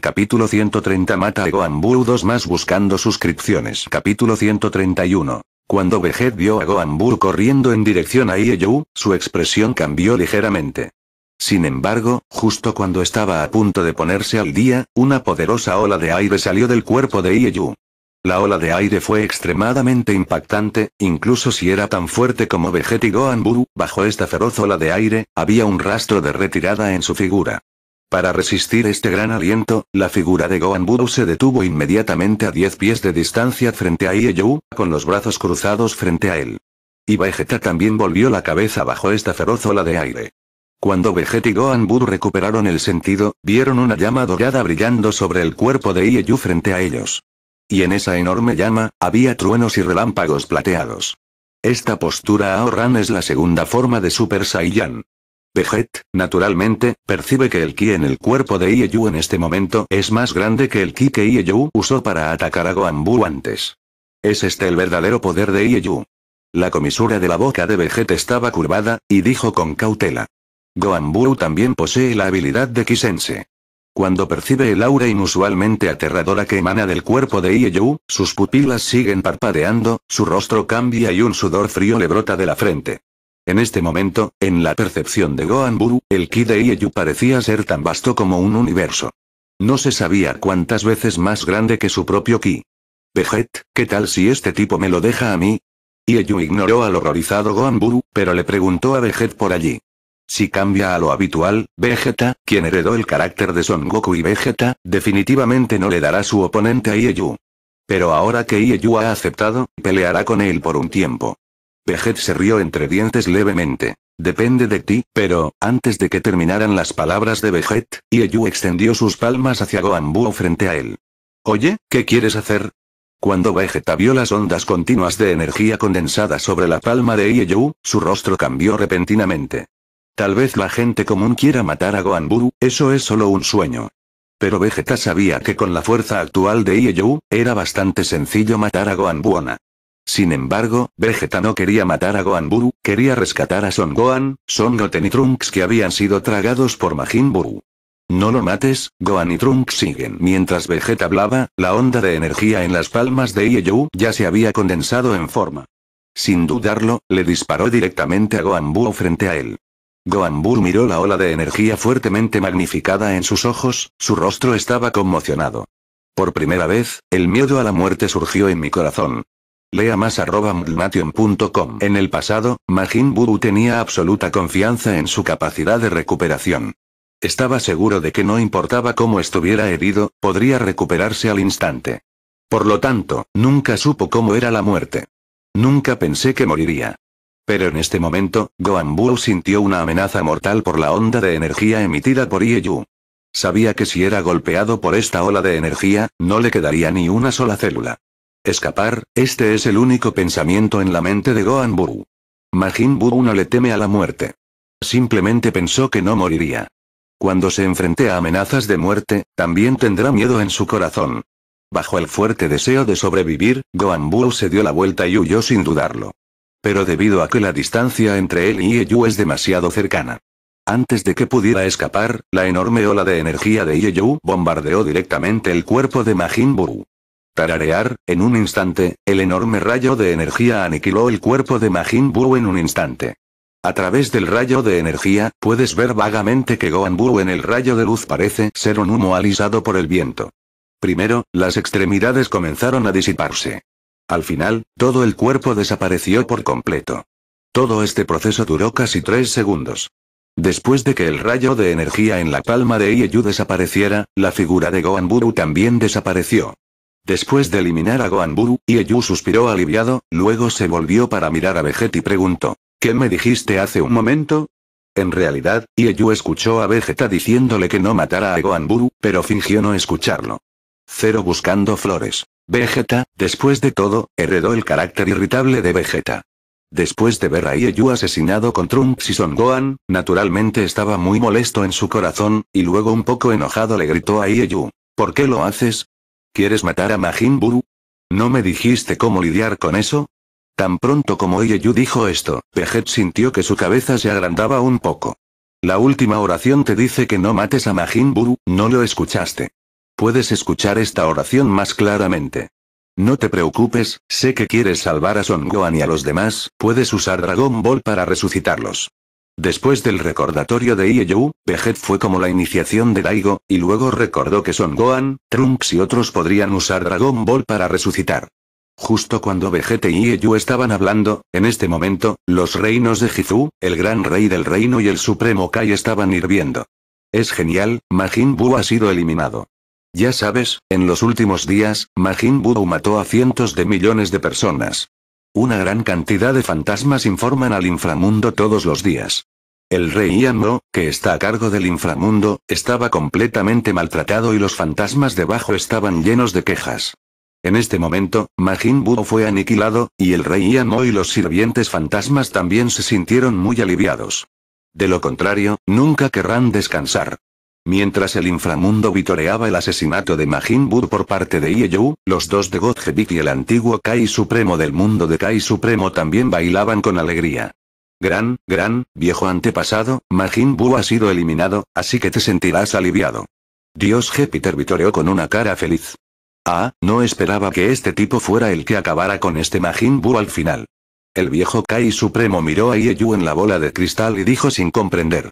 [SPEAKER 1] Capítulo 130 Mata a Gohan dos 2 más buscando suscripciones. Capítulo 131. Cuando Vegeta vio a Gohan Buru corriendo en dirección a Ieyu, su expresión cambió ligeramente. Sin embargo, justo cuando estaba a punto de ponerse al día, una poderosa ola de aire salió del cuerpo de Ieyu. La ola de aire fue extremadamente impactante, incluso si era tan fuerte como Vegeta y Gohan bajo esta feroz ola de aire, había un rastro de retirada en su figura. Para resistir este gran aliento, la figura de Gohan se detuvo inmediatamente a 10 pies de distancia frente a Ieyu, con los brazos cruzados frente a él. Y Vegeta también volvió la cabeza bajo esta feroz ola de aire. Cuando Vegeta y Gohan recuperaron el sentido, vieron una llama dorada brillando sobre el cuerpo de Ieyu frente a ellos. Y en esa enorme llama, había truenos y relámpagos plateados. Esta postura ahorran es la segunda forma de Super Saiyan. Veget, naturalmente, percibe que el ki en el cuerpo de Ieyu en este momento es más grande que el ki que Ieyu usó para atacar a Gohan antes. Es este el verdadero poder de Ieyu. La comisura de la boca de Veget estaba curvada, y dijo con cautela. Goanburu también posee la habilidad de Kisense. Cuando percibe el aura inusualmente aterradora que emana del cuerpo de Ieyu, sus pupilas siguen parpadeando, su rostro cambia y un sudor frío le brota de la frente. En este momento, en la percepción de Goanburu, el ki de Ieyu parecía ser tan vasto como un universo. No se sabía cuántas veces más grande que su propio ki. vejet ¿qué tal si este tipo me lo deja a mí? Ieyu ignoró al horrorizado Goanburu, pero le preguntó a Vejet por allí. Si cambia a lo habitual, Vegeta, quien heredó el carácter de Son Goku y Vegeta, definitivamente no le dará su oponente a Ieyu. Pero ahora que Ieyu ha aceptado, peleará con él por un tiempo. Vegeta se rió entre dientes levemente. Depende de ti, pero, antes de que terminaran las palabras de Vegeta, Ieyu extendió sus palmas hacia Gohan frente a él. Oye, ¿qué quieres hacer? Cuando Vegeta vio las ondas continuas de energía condensada sobre la palma de Ieyu, su rostro cambió repentinamente. Tal vez la gente común quiera matar a Goanburu, eso es solo un sueño. Pero Vegeta sabía que con la fuerza actual de Ieyu, era bastante sencillo matar a Buona. Sin embargo, Vegeta no quería matar a Buu, quería rescatar a Son Gohan, Son Goten y Trunks que habían sido tragados por Majin Buu. No lo mates, Gohan y Trunks siguen. Mientras Vegeta hablaba, la onda de energía en las palmas de Ieyu ya se había condensado en forma. Sin dudarlo, le disparó directamente a Gohan Buu frente a él. Goambur miró la ola de energía fuertemente magnificada en sus ojos, su rostro estaba conmocionado. Por primera vez, el miedo a la muerte surgió en mi corazón. Lea más arroba En el pasado, Majin Buu tenía absoluta confianza en su capacidad de recuperación. Estaba seguro de que no importaba cómo estuviera herido, podría recuperarse al instante. Por lo tanto, nunca supo cómo era la muerte. Nunca pensé que moriría. Pero en este momento, goan sintió una amenaza mortal por la onda de energía emitida por Ieyu. Sabía que si era golpeado por esta ola de energía, no le quedaría ni una sola célula. Escapar, este es el único pensamiento en la mente de goan Buu. Majin Buu no le teme a la muerte. Simplemente pensó que no moriría. Cuando se enfrente a amenazas de muerte, también tendrá miedo en su corazón. Bajo el fuerte deseo de sobrevivir, goan Buu se dio la vuelta y huyó sin dudarlo pero debido a que la distancia entre él y Yu es demasiado cercana. Antes de que pudiera escapar, la enorme ola de energía de Yu bombardeó directamente el cuerpo de Majin Buu. Tararear, en un instante, el enorme rayo de energía aniquiló el cuerpo de Majin Buu en un instante. A través del rayo de energía, puedes ver vagamente que Gohan Buu en el rayo de luz parece ser un humo alisado por el viento. Primero, las extremidades comenzaron a disiparse. Al final, todo el cuerpo desapareció por completo. Todo este proceso duró casi tres segundos. Después de que el rayo de energía en la palma de Ieyu desapareciera, la figura de Goanburu también desapareció. Después de eliminar a Goanburu, Ieyu suspiró aliviado, luego se volvió para mirar a Vegeta y preguntó, ¿qué me dijiste hace un momento? En realidad, Ieyu escuchó a Vegeta diciéndole que no matara a Goanburu, pero fingió no escucharlo. Cero buscando flores. Vegeta, después de todo, heredó el carácter irritable de Vegeta. Después de ver a Ieyu asesinado con Trunks y Son Gohan, naturalmente estaba muy molesto en su corazón, y luego un poco enojado le gritó a Ieyu. ¿Por qué lo haces? ¿Quieres matar a Majin Buu? ¿No me dijiste cómo lidiar con eso? Tan pronto como Ieyu dijo esto, Vegeta sintió que su cabeza se agrandaba un poco. La última oración te dice que no mates a Majin Buu, no lo escuchaste. Puedes escuchar esta oración más claramente. No te preocupes, sé que quieres salvar a Son Gohan y a los demás, puedes usar Dragon Ball para resucitarlos. Después del recordatorio de Ieyu, Veget fue como la iniciación de Daigo, y luego recordó que Son Gohan, Trunks y otros podrían usar Dragon Ball para resucitar. Justo cuando Vegeta y Ieyu estaban hablando, en este momento, los reinos de Jizu, el gran rey del reino y el supremo Kai estaban hirviendo. Es genial, Majin Buu ha sido eliminado. Ya sabes, en los últimos días, Majin Buu mató a cientos de millones de personas. Una gran cantidad de fantasmas informan al inframundo todos los días. El rey Ian que está a cargo del inframundo, estaba completamente maltratado y los fantasmas debajo estaban llenos de quejas. En este momento, Majin Buu fue aniquilado, y el rey Ian y los sirvientes fantasmas también se sintieron muy aliviados. De lo contrario, nunca querrán descansar. Mientras el inframundo vitoreaba el asesinato de Majin Buu por parte de Ieyu, los dos de Godgebit y el antiguo Kai Supremo del mundo de Kai Supremo también bailaban con alegría. Gran, gran, viejo antepasado, Majin Buu ha sido eliminado, así que te sentirás aliviado. Dios Jépiter vitoreó con una cara feliz. Ah, no esperaba que este tipo fuera el que acabara con este Majin Buu al final. El viejo Kai Supremo miró a Ieyu en la bola de cristal y dijo sin comprender.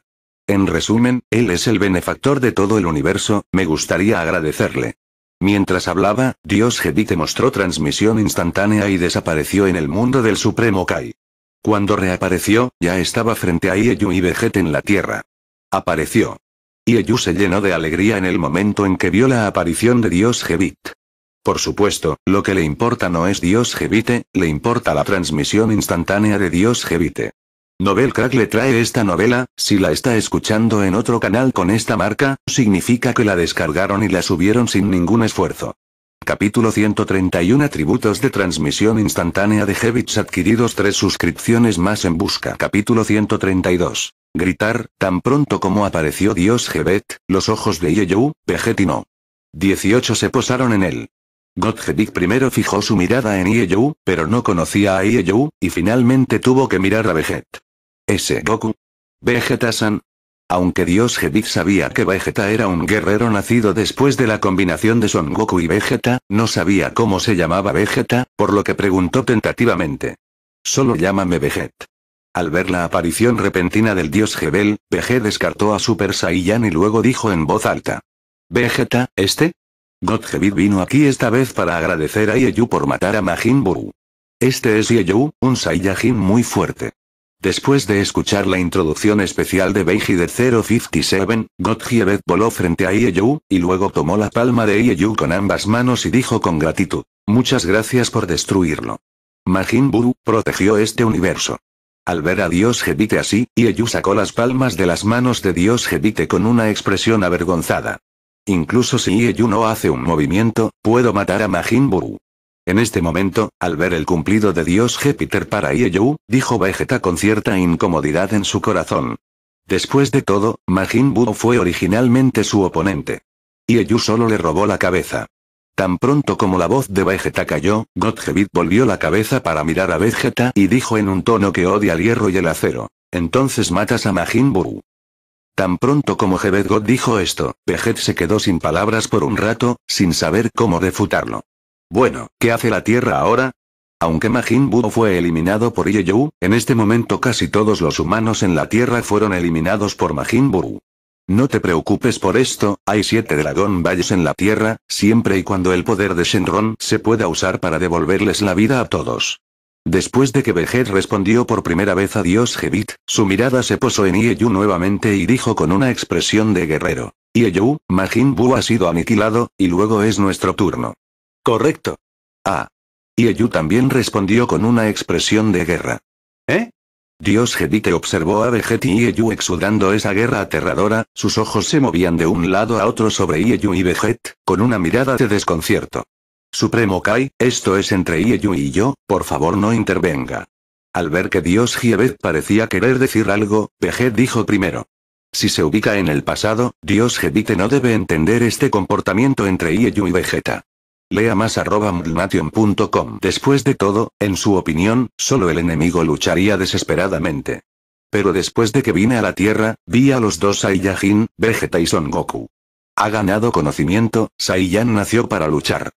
[SPEAKER 1] En resumen, él es el benefactor de todo el universo, me gustaría agradecerle. Mientras hablaba, Dios Jevite mostró transmisión instantánea y desapareció en el mundo del Supremo Kai. Cuando reapareció, ya estaba frente a Ieyu y Veget en la Tierra. Apareció. Ieyu se llenó de alegría en el momento en que vio la aparición de Dios Jebit. Por supuesto, lo que le importa no es Dios Jevite, le importa la transmisión instantánea de Dios Jevite. Nobel Crack le trae esta novela, si la está escuchando en otro canal con esta marca, significa que la descargaron y la subieron sin ningún esfuerzo. Capítulo 131 Atributos de transmisión instantánea de Heavits adquiridos tres suscripciones más en busca. Capítulo 132. Gritar, tan pronto como apareció Dios Hebet, los ojos de y Vegetino. 18 se posaron en él. Godgedik primero fijó su mirada en Ieyou, pero no conocía a Ieyou, y finalmente tuvo que mirar a Veget. ¿Ese Goku. Vegeta-san. Aunque Dios Jedid sabía que Vegeta era un guerrero nacido después de la combinación de Son Goku y Vegeta, no sabía cómo se llamaba Vegeta, por lo que preguntó tentativamente. Solo llámame Veget. Al ver la aparición repentina del dios Hebel, Veget descartó a Super Saiyan y luego dijo en voz alta. Vegeta, ¿este? God Jebid vino aquí esta vez para agradecer a Yeyu por matar a Majin Buu. Este es Ieyu, un Saiyajin muy fuerte. Después de escuchar la introducción especial de Beiji de 057, God voló frente a Ieyu, y luego tomó la palma de Ieyu con ambas manos y dijo con gratitud, muchas gracias por destruirlo. Majin Buu, protegió este universo. Al ver a Dios Jevite así, Ieyu sacó las palmas de las manos de Dios Jevite con una expresión avergonzada. Incluso si Ieyu no hace un movimiento, puedo matar a Majin Buu. En este momento, al ver el cumplido de Dios Jépiter para Ieyu, dijo Vegeta con cierta incomodidad en su corazón. Después de todo, Majin Buu fue originalmente su oponente. Ieyu solo le robó la cabeza. Tan pronto como la voz de Vegeta cayó, Gothebit volvió la cabeza para mirar a Vegeta y dijo en un tono que odia el hierro y el acero. Entonces matas a Majin Buu. Tan pronto como Jebed God dijo esto, Vegeta se quedó sin palabras por un rato, sin saber cómo refutarlo. Bueno, ¿qué hace la Tierra ahora? Aunque Majin Buu fue eliminado por Ieyu, en este momento casi todos los humanos en la Tierra fueron eliminados por Majin Buu. No te preocupes por esto, hay siete Dragón Valles en la Tierra, siempre y cuando el poder de Shenron se pueda usar para devolverles la vida a todos. Después de que Veget respondió por primera vez a Dios Jebit, su mirada se posó en Ieyu nuevamente y dijo con una expresión de guerrero. Ieyu, Majin Buu ha sido aniquilado, y luego es nuestro turno. Correcto. Ah. Y también respondió con una expresión de guerra. ¿Eh? Dios Gedite observó a Vegeti y Ieyu exudando esa guerra aterradora, sus ojos se movían de un lado a otro sobre Ieyu y Vegeta, con una mirada de desconcierto. Supremo Kai, esto es entre Ieyu y yo, por favor no intervenga. Al ver que Dios Jebet parecía querer decir algo, Vegeta dijo primero. Si se ubica en el pasado, Dios Gedite no debe entender este comportamiento entre Ieyu y Vegeta. Lea más arroba Después de todo, en su opinión, solo el enemigo lucharía desesperadamente. Pero después de que vine a la Tierra, vi a los dos Saiyajin, Vegeta y Son Goku. Ha ganado conocimiento, Saiyan nació para luchar.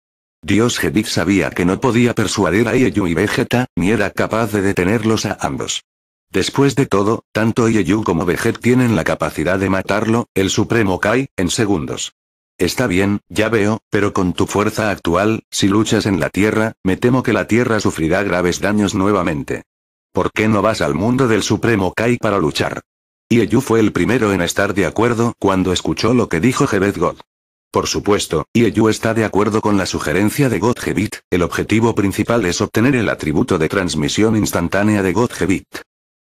[SPEAKER 1] Dios Gedik sabía que no podía persuadir a Ieyu y Vegeta, ni era capaz de detenerlos a ambos. Después de todo, tanto Ieyu como Vegeta tienen la capacidad de matarlo, el Supremo Kai, en segundos. Está bien, ya veo, pero con tu fuerza actual, si luchas en la Tierra, me temo que la Tierra sufrirá graves daños nuevamente. ¿Por qué no vas al mundo del Supremo Kai para luchar? Ieyu fue el primero en estar de acuerdo cuando escuchó lo que dijo Jebed God. Por supuesto, Ieyu está de acuerdo con la sugerencia de Gevit, el objetivo principal es obtener el atributo de transmisión instantánea de Gevit.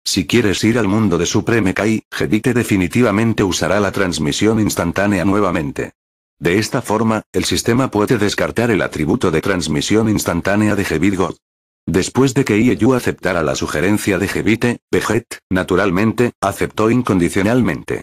[SPEAKER 1] Si quieres ir al mundo de Supreme Kai, Gedite definitivamente usará la transmisión instantánea nuevamente. De esta forma, el sistema puede descartar el atributo de transmisión instantánea de Jevit Después de que Ieyu aceptara la sugerencia de Jevite, Pejet, naturalmente, aceptó incondicionalmente.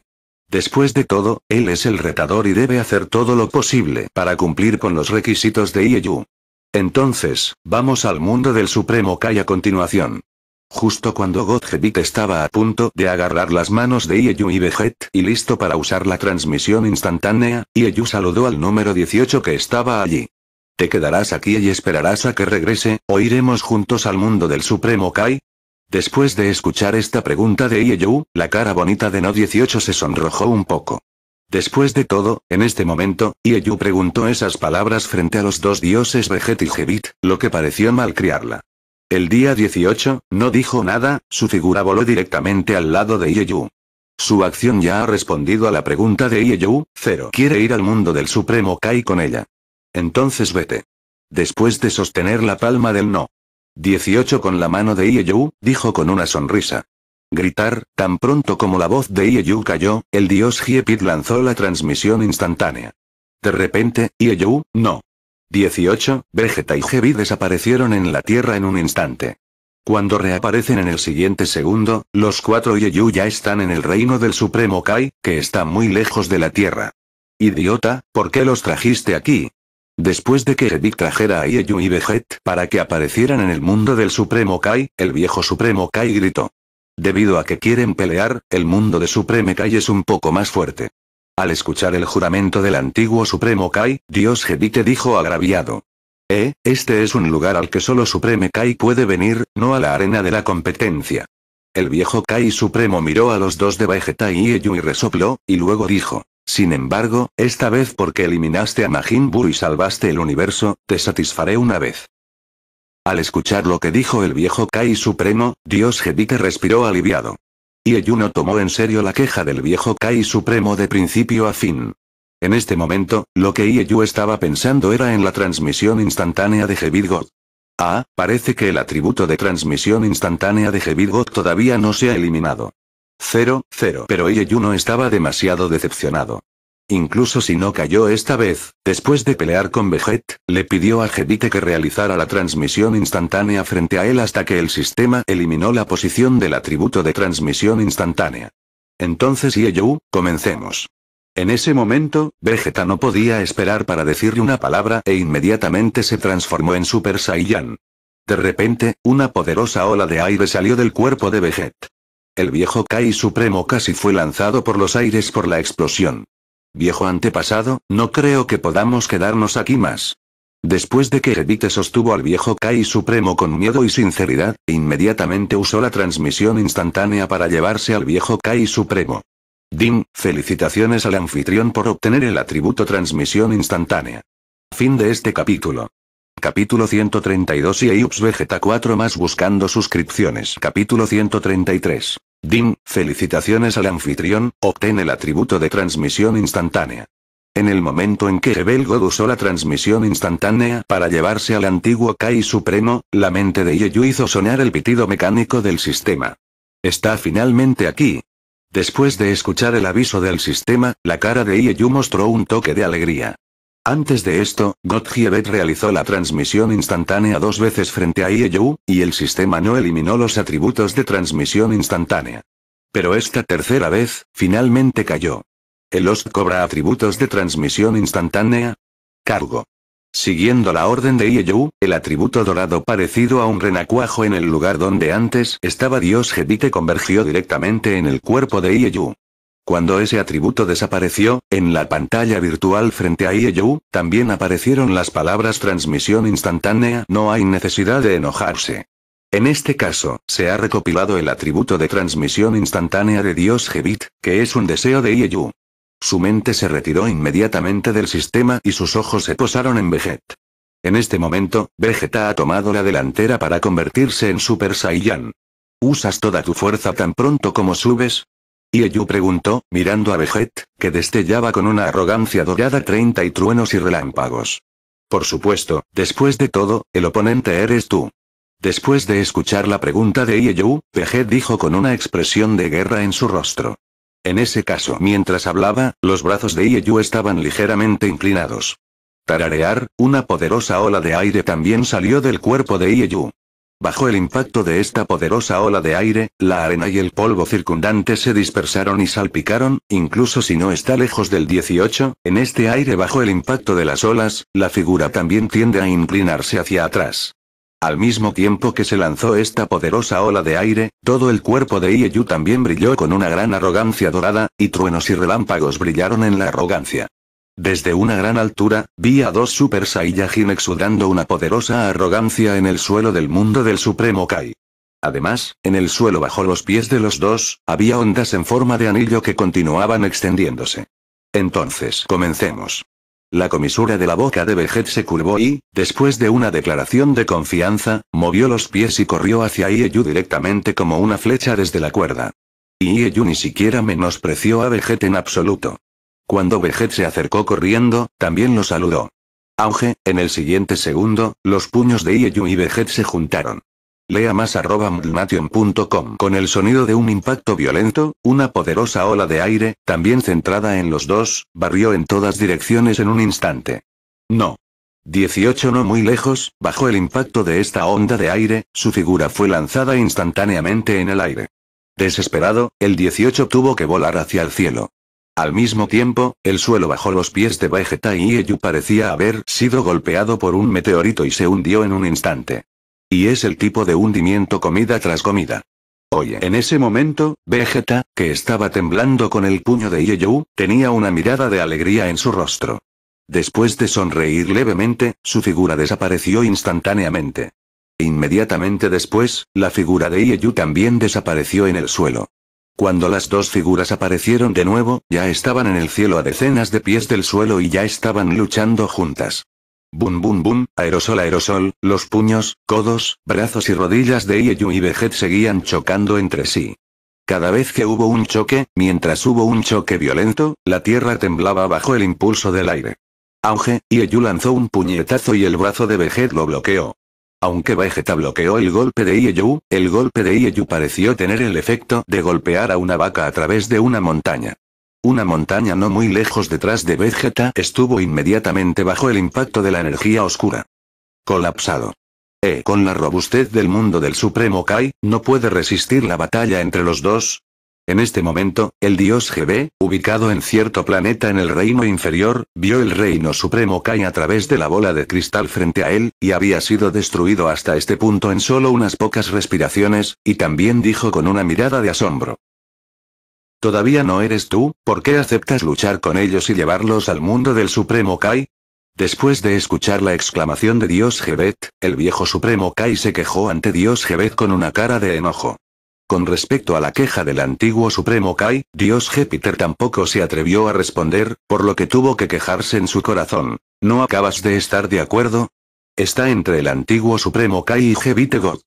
[SPEAKER 1] Después de todo, él es el retador y debe hacer todo lo posible para cumplir con los requisitos de Ieyu. Entonces, vamos al mundo del Supremo Kai a continuación. Justo cuando Godhead estaba a punto de agarrar las manos de Ieyu y Veget y listo para usar la transmisión instantánea, Ieyu saludó al número 18 que estaba allí. ¿Te quedarás aquí y esperarás a que regrese, o iremos juntos al mundo del Supremo Kai? Después de escuchar esta pregunta de Ieyu, la cara bonita de No 18 se sonrojó un poco. Después de todo, en este momento, Ieyu preguntó esas palabras frente a los dos dioses Veget y Jebit, lo que pareció malcriarla. El día 18, no dijo nada, su figura voló directamente al lado de Ieyu. Su acción ya ha respondido a la pregunta de Ieyu, Cero quiere ir al mundo del Supremo Kai con ella. Entonces vete. Después de sostener la palma del no. 18 con la mano de Ieyu, dijo con una sonrisa. Gritar, tan pronto como la voz de Ieyu cayó, el dios Hiepid lanzó la transmisión instantánea. De repente, Ieyu, no. 18. Vegeta y Heavy desaparecieron en la Tierra en un instante. Cuando reaparecen en el siguiente segundo, los cuatro Yeyu ya están en el reino del Supremo Kai, que está muy lejos de la Tierra. Idiota, ¿por qué los trajiste aquí? Después de que Heavy trajera a Yeyu y Vegeta para que aparecieran en el mundo del Supremo Kai, el viejo Supremo Kai gritó. Debido a que quieren pelear, el mundo de Supreme Kai es un poco más fuerte. Al escuchar el juramento del antiguo Supremo Kai, Dios te dijo agraviado. Eh, este es un lugar al que solo Supreme Kai puede venir, no a la arena de la competencia. El viejo Kai Supremo miró a los dos de Vegeta y Eyu y resopló, y luego dijo. Sin embargo, esta vez porque eliminaste a Majin Buu y salvaste el universo, te satisfaré una vez. Al escuchar lo que dijo el viejo Kai Supremo, Dios Gedite respiró aliviado. Y tomó en serio la queja del viejo Kai Supremo de principio a fin. En este momento, lo que Ieyu estaba pensando era en la transmisión instantánea de Jebid Ah, parece que el atributo de transmisión instantánea de Jebid todavía no se ha eliminado. 0, 0. Pero Ieyu estaba demasiado decepcionado. Incluso si no cayó esta vez, después de pelear con Veget, le pidió a Hebite que realizara la transmisión instantánea frente a él hasta que el sistema eliminó la posición del atributo de transmisión instantánea. Entonces Yeyou, comencemos. En ese momento, Vegeta no podía esperar para decirle una palabra e inmediatamente se transformó en Super Saiyan. De repente, una poderosa ola de aire salió del cuerpo de Veget. El viejo Kai Supremo casi fue lanzado por los aires por la explosión. Viejo antepasado, no creo que podamos quedarnos aquí más. Después de que Evite sostuvo al viejo Kai Supremo con miedo y sinceridad, inmediatamente usó la transmisión instantánea para llevarse al viejo Kai Supremo. Dim, felicitaciones al anfitrión por obtener el atributo transmisión instantánea. Fin de este capítulo. Capítulo 132 y Vegeta 4 más buscando suscripciones. Capítulo 133. Dim, felicitaciones al anfitrión, obtén el atributo de transmisión instantánea. En el momento en que Rebel God usó la transmisión instantánea para llevarse al antiguo Kai Supremo, la mente de Yeyu hizo sonar el pitido mecánico del sistema. Está finalmente aquí. Después de escuchar el aviso del sistema, la cara de Yeyu mostró un toque de alegría. Antes de esto, Gottlieb realizó la transmisión instantánea dos veces frente a Ieyu, y el sistema no eliminó los atributos de transmisión instantánea. Pero esta tercera vez, finalmente cayó. El OS cobra atributos de transmisión instantánea. Cargo. Siguiendo la orden de Ieyu, el atributo dorado parecido a un renacuajo en el lugar donde antes estaba Dios convergió directamente en el cuerpo de Ieyu. Cuando ese atributo desapareció, en la pantalla virtual frente a Ieyu, también aparecieron las palabras transmisión instantánea. No hay necesidad de enojarse. En este caso, se ha recopilado el atributo de transmisión instantánea de Dios Gebit, que es un deseo de Ieyu. Su mente se retiró inmediatamente del sistema y sus ojos se posaron en Veget. En este momento, Vegeta ha tomado la delantera para convertirse en Super Saiyan. Usas toda tu fuerza tan pronto como subes, Ieyu preguntó, mirando a Veget, que destellaba con una arrogancia dorada treinta y truenos y relámpagos. Por supuesto, después de todo, el oponente eres tú. Después de escuchar la pregunta de Ieyu, Veget dijo con una expresión de guerra en su rostro. En ese caso, mientras hablaba, los brazos de Ieyu estaban ligeramente inclinados. Tararear, una poderosa ola de aire también salió del cuerpo de Ieyu. Bajo el impacto de esta poderosa ola de aire, la arena y el polvo circundante se dispersaron y salpicaron, incluso si no está lejos del 18, en este aire bajo el impacto de las olas, la figura también tiende a inclinarse hacia atrás. Al mismo tiempo que se lanzó esta poderosa ola de aire, todo el cuerpo de Ieyu también brilló con una gran arrogancia dorada, y truenos y relámpagos brillaron en la arrogancia. Desde una gran altura, vi a dos Super Saiyajin exudando una poderosa arrogancia en el suelo del mundo del Supremo Kai. Además, en el suelo bajo los pies de los dos, había ondas en forma de anillo que continuaban extendiéndose. Entonces, comencemos. La comisura de la boca de Veget se curvó y, después de una declaración de confianza, movió los pies y corrió hacia Ieyu directamente como una flecha desde la cuerda. Ieyu ni siquiera menospreció a Veget en absoluto. Cuando Vejet se acercó corriendo, también lo saludó. Auge, en el siguiente segundo, los puños de Ieyu y Vejet se juntaron. Lea más arroba Con el sonido de un impacto violento, una poderosa ola de aire, también centrada en los dos, barrió en todas direcciones en un instante. No. 18 no muy lejos, bajo el impacto de esta onda de aire, su figura fue lanzada instantáneamente en el aire. Desesperado, el 18 tuvo que volar hacia el cielo. Al mismo tiempo, el suelo bajo los pies de Vegeta y Ieyu parecía haber sido golpeado por un meteorito y se hundió en un instante. Y es el tipo de hundimiento comida tras comida. Oye, en ese momento, Vegeta, que estaba temblando con el puño de Ieyu, tenía una mirada de alegría en su rostro. Después de sonreír levemente, su figura desapareció instantáneamente. Inmediatamente después, la figura de Ieyu también desapareció en el suelo. Cuando las dos figuras aparecieron de nuevo, ya estaban en el cielo a decenas de pies del suelo y ya estaban luchando juntas. Bum bum bum, aerosol aerosol, los puños, codos, brazos y rodillas de Ieyu y Veget seguían chocando entre sí. Cada vez que hubo un choque, mientras hubo un choque violento, la tierra temblaba bajo el impulso del aire. Auge, Ieyu lanzó un puñetazo y el brazo de Veget lo bloqueó. Aunque Vegeta bloqueó el golpe de Ieyu, el golpe de Ieyu pareció tener el efecto de golpear a una vaca a través de una montaña. Una montaña no muy lejos detrás de Vegeta estuvo inmediatamente bajo el impacto de la energía oscura. Colapsado. E con la robustez del mundo del Supremo Kai, no puede resistir la batalla entre los dos, en este momento, el dios Geb ubicado en cierto planeta en el reino inferior, vio el reino supremo Kai a través de la bola de cristal frente a él, y había sido destruido hasta este punto en solo unas pocas respiraciones, y también dijo con una mirada de asombro. Todavía no eres tú, ¿por qué aceptas luchar con ellos y llevarlos al mundo del supremo Kai? Después de escuchar la exclamación de Dios Gebet, el viejo supremo Kai se quejó ante Dios Gebet con una cara de enojo. Con respecto a la queja del antiguo Supremo Kai, Dios Jépiter tampoco se atrevió a responder, por lo que tuvo que quejarse en su corazón. ¿No acabas de estar de acuerdo? Está entre el antiguo Supremo Kai y Gepite God.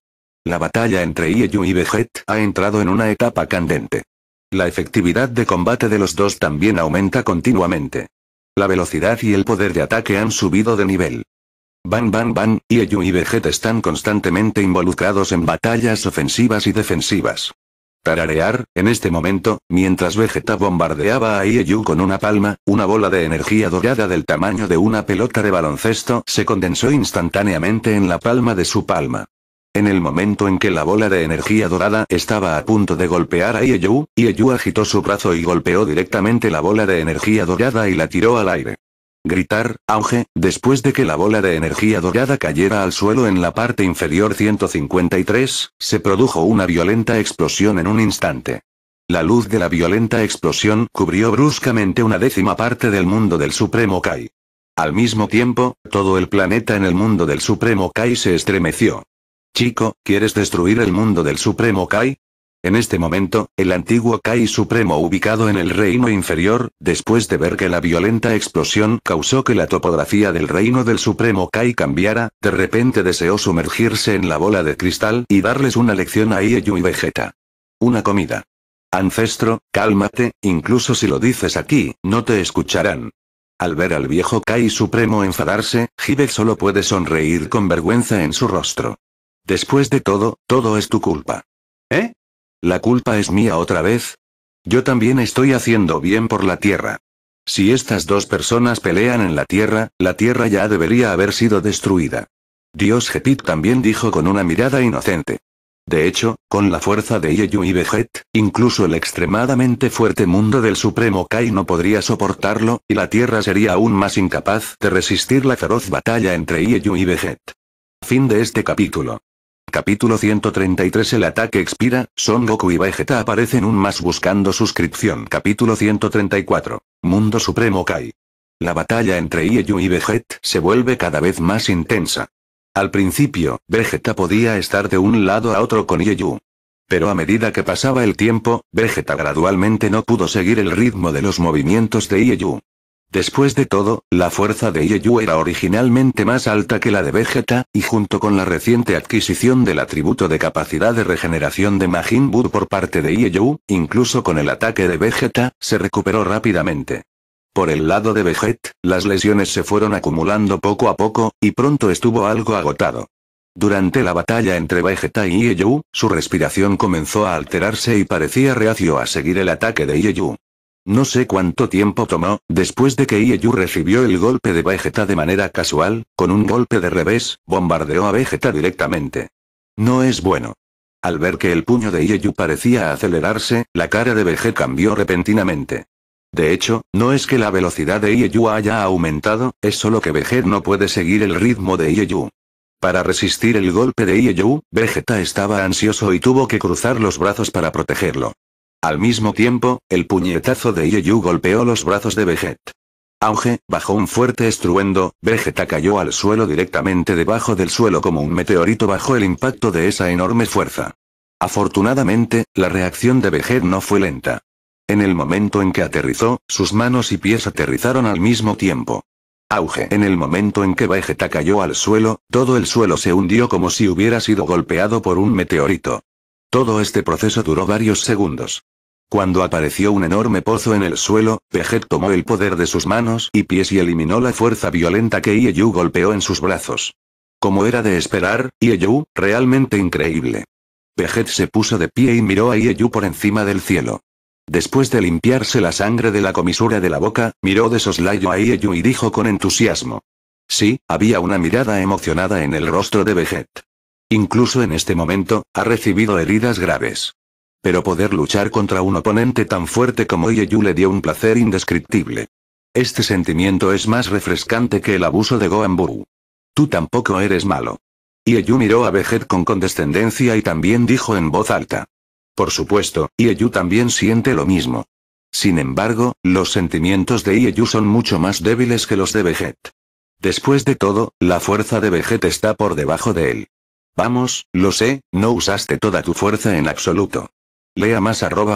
[SPEAKER 1] La batalla entre Ieyu y Veget ha entrado en una etapa candente. La efectividad de combate de los dos también aumenta continuamente. La velocidad y el poder de ataque han subido de nivel. Ban Ban Ban, Ieyu y Vegeta están constantemente involucrados en batallas ofensivas y defensivas. Tararear, en este momento, mientras Vegeta bombardeaba a Ieyu con una palma, una bola de energía dorada del tamaño de una pelota de baloncesto se condensó instantáneamente en la palma de su palma. En el momento en que la bola de energía dorada estaba a punto de golpear a Ieyu, Ieyu agitó su brazo y golpeó directamente la bola de energía dorada y la tiró al aire. Gritar, auge, después de que la bola de energía dorada cayera al suelo en la parte inferior 153, se produjo una violenta explosión en un instante. La luz de la violenta explosión cubrió bruscamente una décima parte del mundo del Supremo Kai. Al mismo tiempo, todo el planeta en el mundo del Supremo Kai se estremeció. Chico, ¿quieres destruir el mundo del Supremo Kai? En este momento, el antiguo Kai Supremo ubicado en el reino inferior, después de ver que la violenta explosión causó que la topografía del reino del Supremo Kai cambiara, de repente deseó sumergirse en la bola de cristal y darles una lección a Ieyu y Vegeta. Una comida. Ancestro, cálmate, incluso si lo dices aquí, no te escucharán. Al ver al viejo Kai Supremo enfadarse, Jibet solo puede sonreír con vergüenza en su rostro. Después de todo, todo es tu culpa. ¿Eh? La culpa es mía otra vez. Yo también estoy haciendo bien por la Tierra. Si estas dos personas pelean en la Tierra, la Tierra ya debería haber sido destruida. Dios Jepit también dijo con una mirada inocente. De hecho, con la fuerza de Ieyu y Veget, incluso el extremadamente fuerte mundo del Supremo Kai no podría soportarlo, y la Tierra sería aún más incapaz de resistir la feroz batalla entre Ieyu y Veget. Fin de este capítulo. Capítulo 133 El ataque expira, Son Goku y Vegeta aparecen un más buscando suscripción Capítulo 134. Mundo Supremo Kai. La batalla entre Ieyu y Vegeta se vuelve cada vez más intensa. Al principio, Vegeta podía estar de un lado a otro con Ieyu. Pero a medida que pasaba el tiempo, Vegeta gradualmente no pudo seguir el ritmo de los movimientos de Ieyu. Después de todo, la fuerza de Ieyu era originalmente más alta que la de Vegeta, y junto con la reciente adquisición del atributo de capacidad de regeneración de Majin Buu por parte de Ieyu, incluso con el ataque de Vegeta, se recuperó rápidamente. Por el lado de Vegeta, las lesiones se fueron acumulando poco a poco, y pronto estuvo algo agotado. Durante la batalla entre Vegeta y Ieyu, su respiración comenzó a alterarse y parecía reacio a seguir el ataque de Ieyu. No sé cuánto tiempo tomó, después de que Ieyu recibió el golpe de Vegeta de manera casual, con un golpe de revés, bombardeó a Vegeta directamente. No es bueno. Al ver que el puño de Ieyu parecía acelerarse, la cara de Vegeta cambió repentinamente. De hecho, no es que la velocidad de Ieyu haya aumentado, es solo que Vegeta no puede seguir el ritmo de Ieyu. Para resistir el golpe de Ieyu, Vegeta estaba ansioso y tuvo que cruzar los brazos para protegerlo. Al mismo tiempo, el puñetazo de Ieyu golpeó los brazos de Veget. Auge, bajo un fuerte estruendo, Vegeta cayó al suelo directamente debajo del suelo como un meteorito bajo el impacto de esa enorme fuerza. Afortunadamente, la reacción de Vegeta no fue lenta. En el momento en que aterrizó, sus manos y pies aterrizaron al mismo tiempo. Auge. En el momento en que Vegeta cayó al suelo, todo el suelo se hundió como si hubiera sido golpeado por un meteorito. Todo este proceso duró varios segundos. Cuando apareció un enorme pozo en el suelo, Pejet tomó el poder de sus manos y pies y eliminó la fuerza violenta que Ieyu golpeó en sus brazos. Como era de esperar, Ieyu, realmente increíble. Pejet se puso de pie y miró a Ieyu por encima del cielo. Después de limpiarse la sangre de la comisura de la boca, miró de soslayo a Ieyu y dijo con entusiasmo. Sí, había una mirada emocionada en el rostro de Bejet. Incluso en este momento, ha recibido heridas graves. Pero poder luchar contra un oponente tan fuerte como Ieyu le dio un placer indescriptible. Este sentimiento es más refrescante que el abuso de Goanbu. Tú tampoco eres malo. Ieyu miró a Vejet con condescendencia y también dijo en voz alta. Por supuesto, Ieyu también siente lo mismo. Sin embargo, los sentimientos de Ieyu son mucho más débiles que los de Vejet. Después de todo, la fuerza de Vejet está por debajo de él. Vamos, lo sé, no usaste toda tu fuerza en absoluto. Lea más arroba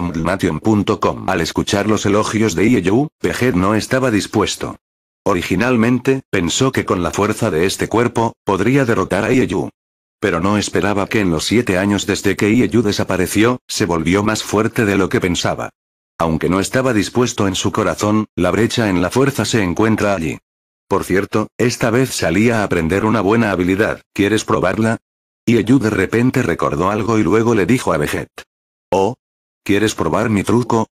[SPEAKER 1] Al escuchar los elogios de Ieyu, Pejet no estaba dispuesto. Originalmente, pensó que con la fuerza de este cuerpo, podría derrotar a Ieyu. Pero no esperaba que en los siete años desde que Ieyu desapareció, se volvió más fuerte de lo que pensaba. Aunque no estaba dispuesto en su corazón, la brecha en la fuerza se encuentra allí. Por cierto, esta vez salía a aprender una buena habilidad, ¿quieres probarla? Ieyu de repente recordó algo y luego le dijo a Vegeta: Oh. ¿Quieres probar mi truco?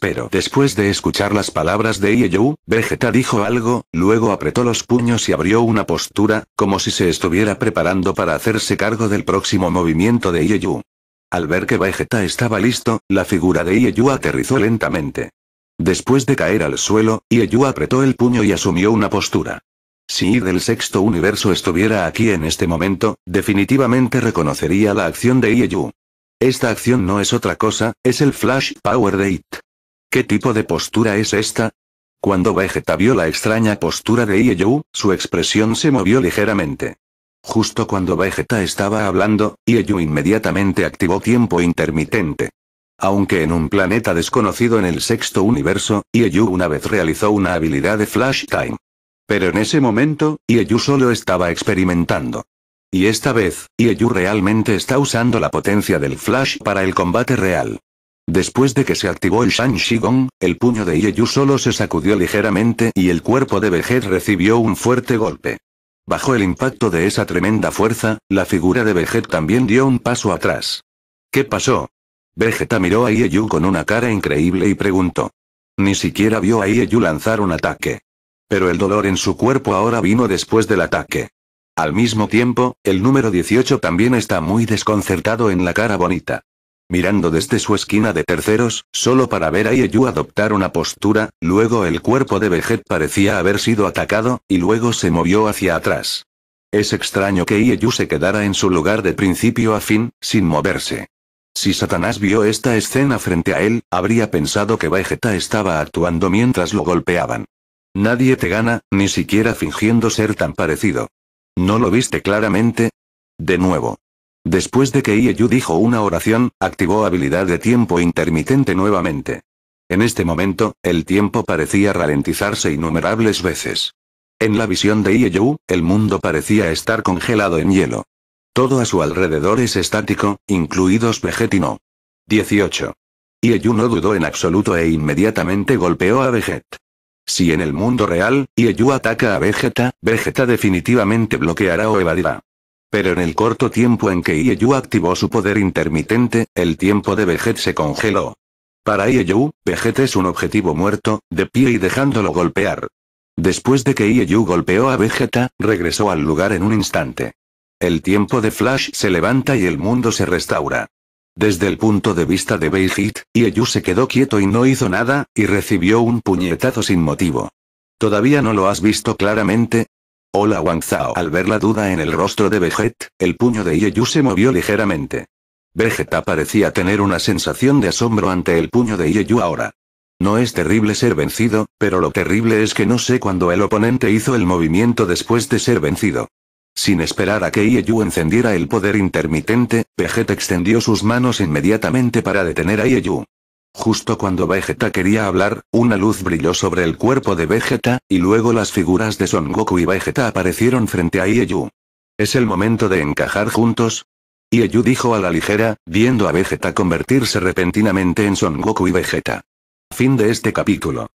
[SPEAKER 1] Pero después de escuchar las palabras de Ieyu, Vegeta dijo algo, luego apretó los puños y abrió una postura, como si se estuviera preparando para hacerse cargo del próximo movimiento de Ieyu. Al ver que Vegeta estaba listo, la figura de Ieyu aterrizó lentamente. Después de caer al suelo, Ieyu apretó el puño y asumió una postura. Si del sexto universo estuviera aquí en este momento, definitivamente reconocería la acción de Ieyu. Esta acción no es otra cosa, es el Flash Power de ¿Qué tipo de postura es esta? Cuando Vegeta vio la extraña postura de Ieyu, su expresión se movió ligeramente. Justo cuando Vegeta estaba hablando, Ieyu inmediatamente activó tiempo intermitente. Aunque en un planeta desconocido en el sexto universo, Ieyu una vez realizó una habilidad de Flash Time. Pero en ese momento, Ieyu solo estaba experimentando. Y esta vez, Ieyu realmente está usando la potencia del Flash para el combate real. Después de que se activó el Shang Shigong, el puño de Ieyu solo se sacudió ligeramente y el cuerpo de Veget recibió un fuerte golpe. Bajo el impacto de esa tremenda fuerza, la figura de Veget también dio un paso atrás. ¿Qué pasó? Vegeta miró a Ieyu con una cara increíble y preguntó. Ni siquiera vio a Ieyu lanzar un ataque. Pero el dolor en su cuerpo ahora vino después del ataque. Al mismo tiempo, el número 18 también está muy desconcertado en la cara bonita. Mirando desde su esquina de terceros, solo para ver a Ieyu adoptar una postura, luego el cuerpo de vejet parecía haber sido atacado, y luego se movió hacia atrás. Es extraño que Ieyu se quedara en su lugar de principio a fin, sin moverse. Si Satanás vio esta escena frente a él, habría pensado que Vegeta estaba actuando mientras lo golpeaban. Nadie te gana, ni siquiera fingiendo ser tan parecido. ¿No lo viste claramente? De nuevo. Después de que Ieyu dijo una oración, activó habilidad de tiempo intermitente nuevamente. En este momento, el tiempo parecía ralentizarse innumerables veces. En la visión de Ieyu, el mundo parecía estar congelado en hielo. Todo a su alrededor es estático, incluidos Vegetino. 18. Ieyu no dudó en absoluto e inmediatamente golpeó a Veget. Si en el mundo real, Ieyu ataca a Vegeta, Vegeta definitivamente bloqueará o evadirá. Pero en el corto tiempo en que Ieyu activó su poder intermitente, el tiempo de Vegeta se congeló. Para Ieyu, Vegeta es un objetivo muerto, de pie y dejándolo golpear. Después de que Ieyu golpeó a Vegeta, regresó al lugar en un instante. El tiempo de Flash se levanta y el mundo se restaura. Desde el punto de vista de Beijit, Ieyu se quedó quieto y no hizo nada, y recibió un puñetazo sin motivo. ¿Todavía no lo has visto claramente? Hola Wang Zhao. Al ver la duda en el rostro de Vegeta, el puño de Ieyu se movió ligeramente. Vegeta parecía tener una sensación de asombro ante el puño de Ieyu ahora. No es terrible ser vencido, pero lo terrible es que no sé cuándo el oponente hizo el movimiento después de ser vencido. Sin esperar a que Ieyu encendiera el poder intermitente, Vegeta extendió sus manos inmediatamente para detener a Ieyu. Justo cuando Vegeta quería hablar, una luz brilló sobre el cuerpo de Vegeta, y luego las figuras de Son Goku y Vegeta aparecieron frente a Ieyu. ¿Es el momento de encajar juntos? Ieyu dijo a la ligera, viendo a Vegeta convertirse repentinamente en Son Goku y Vegeta. Fin de este capítulo.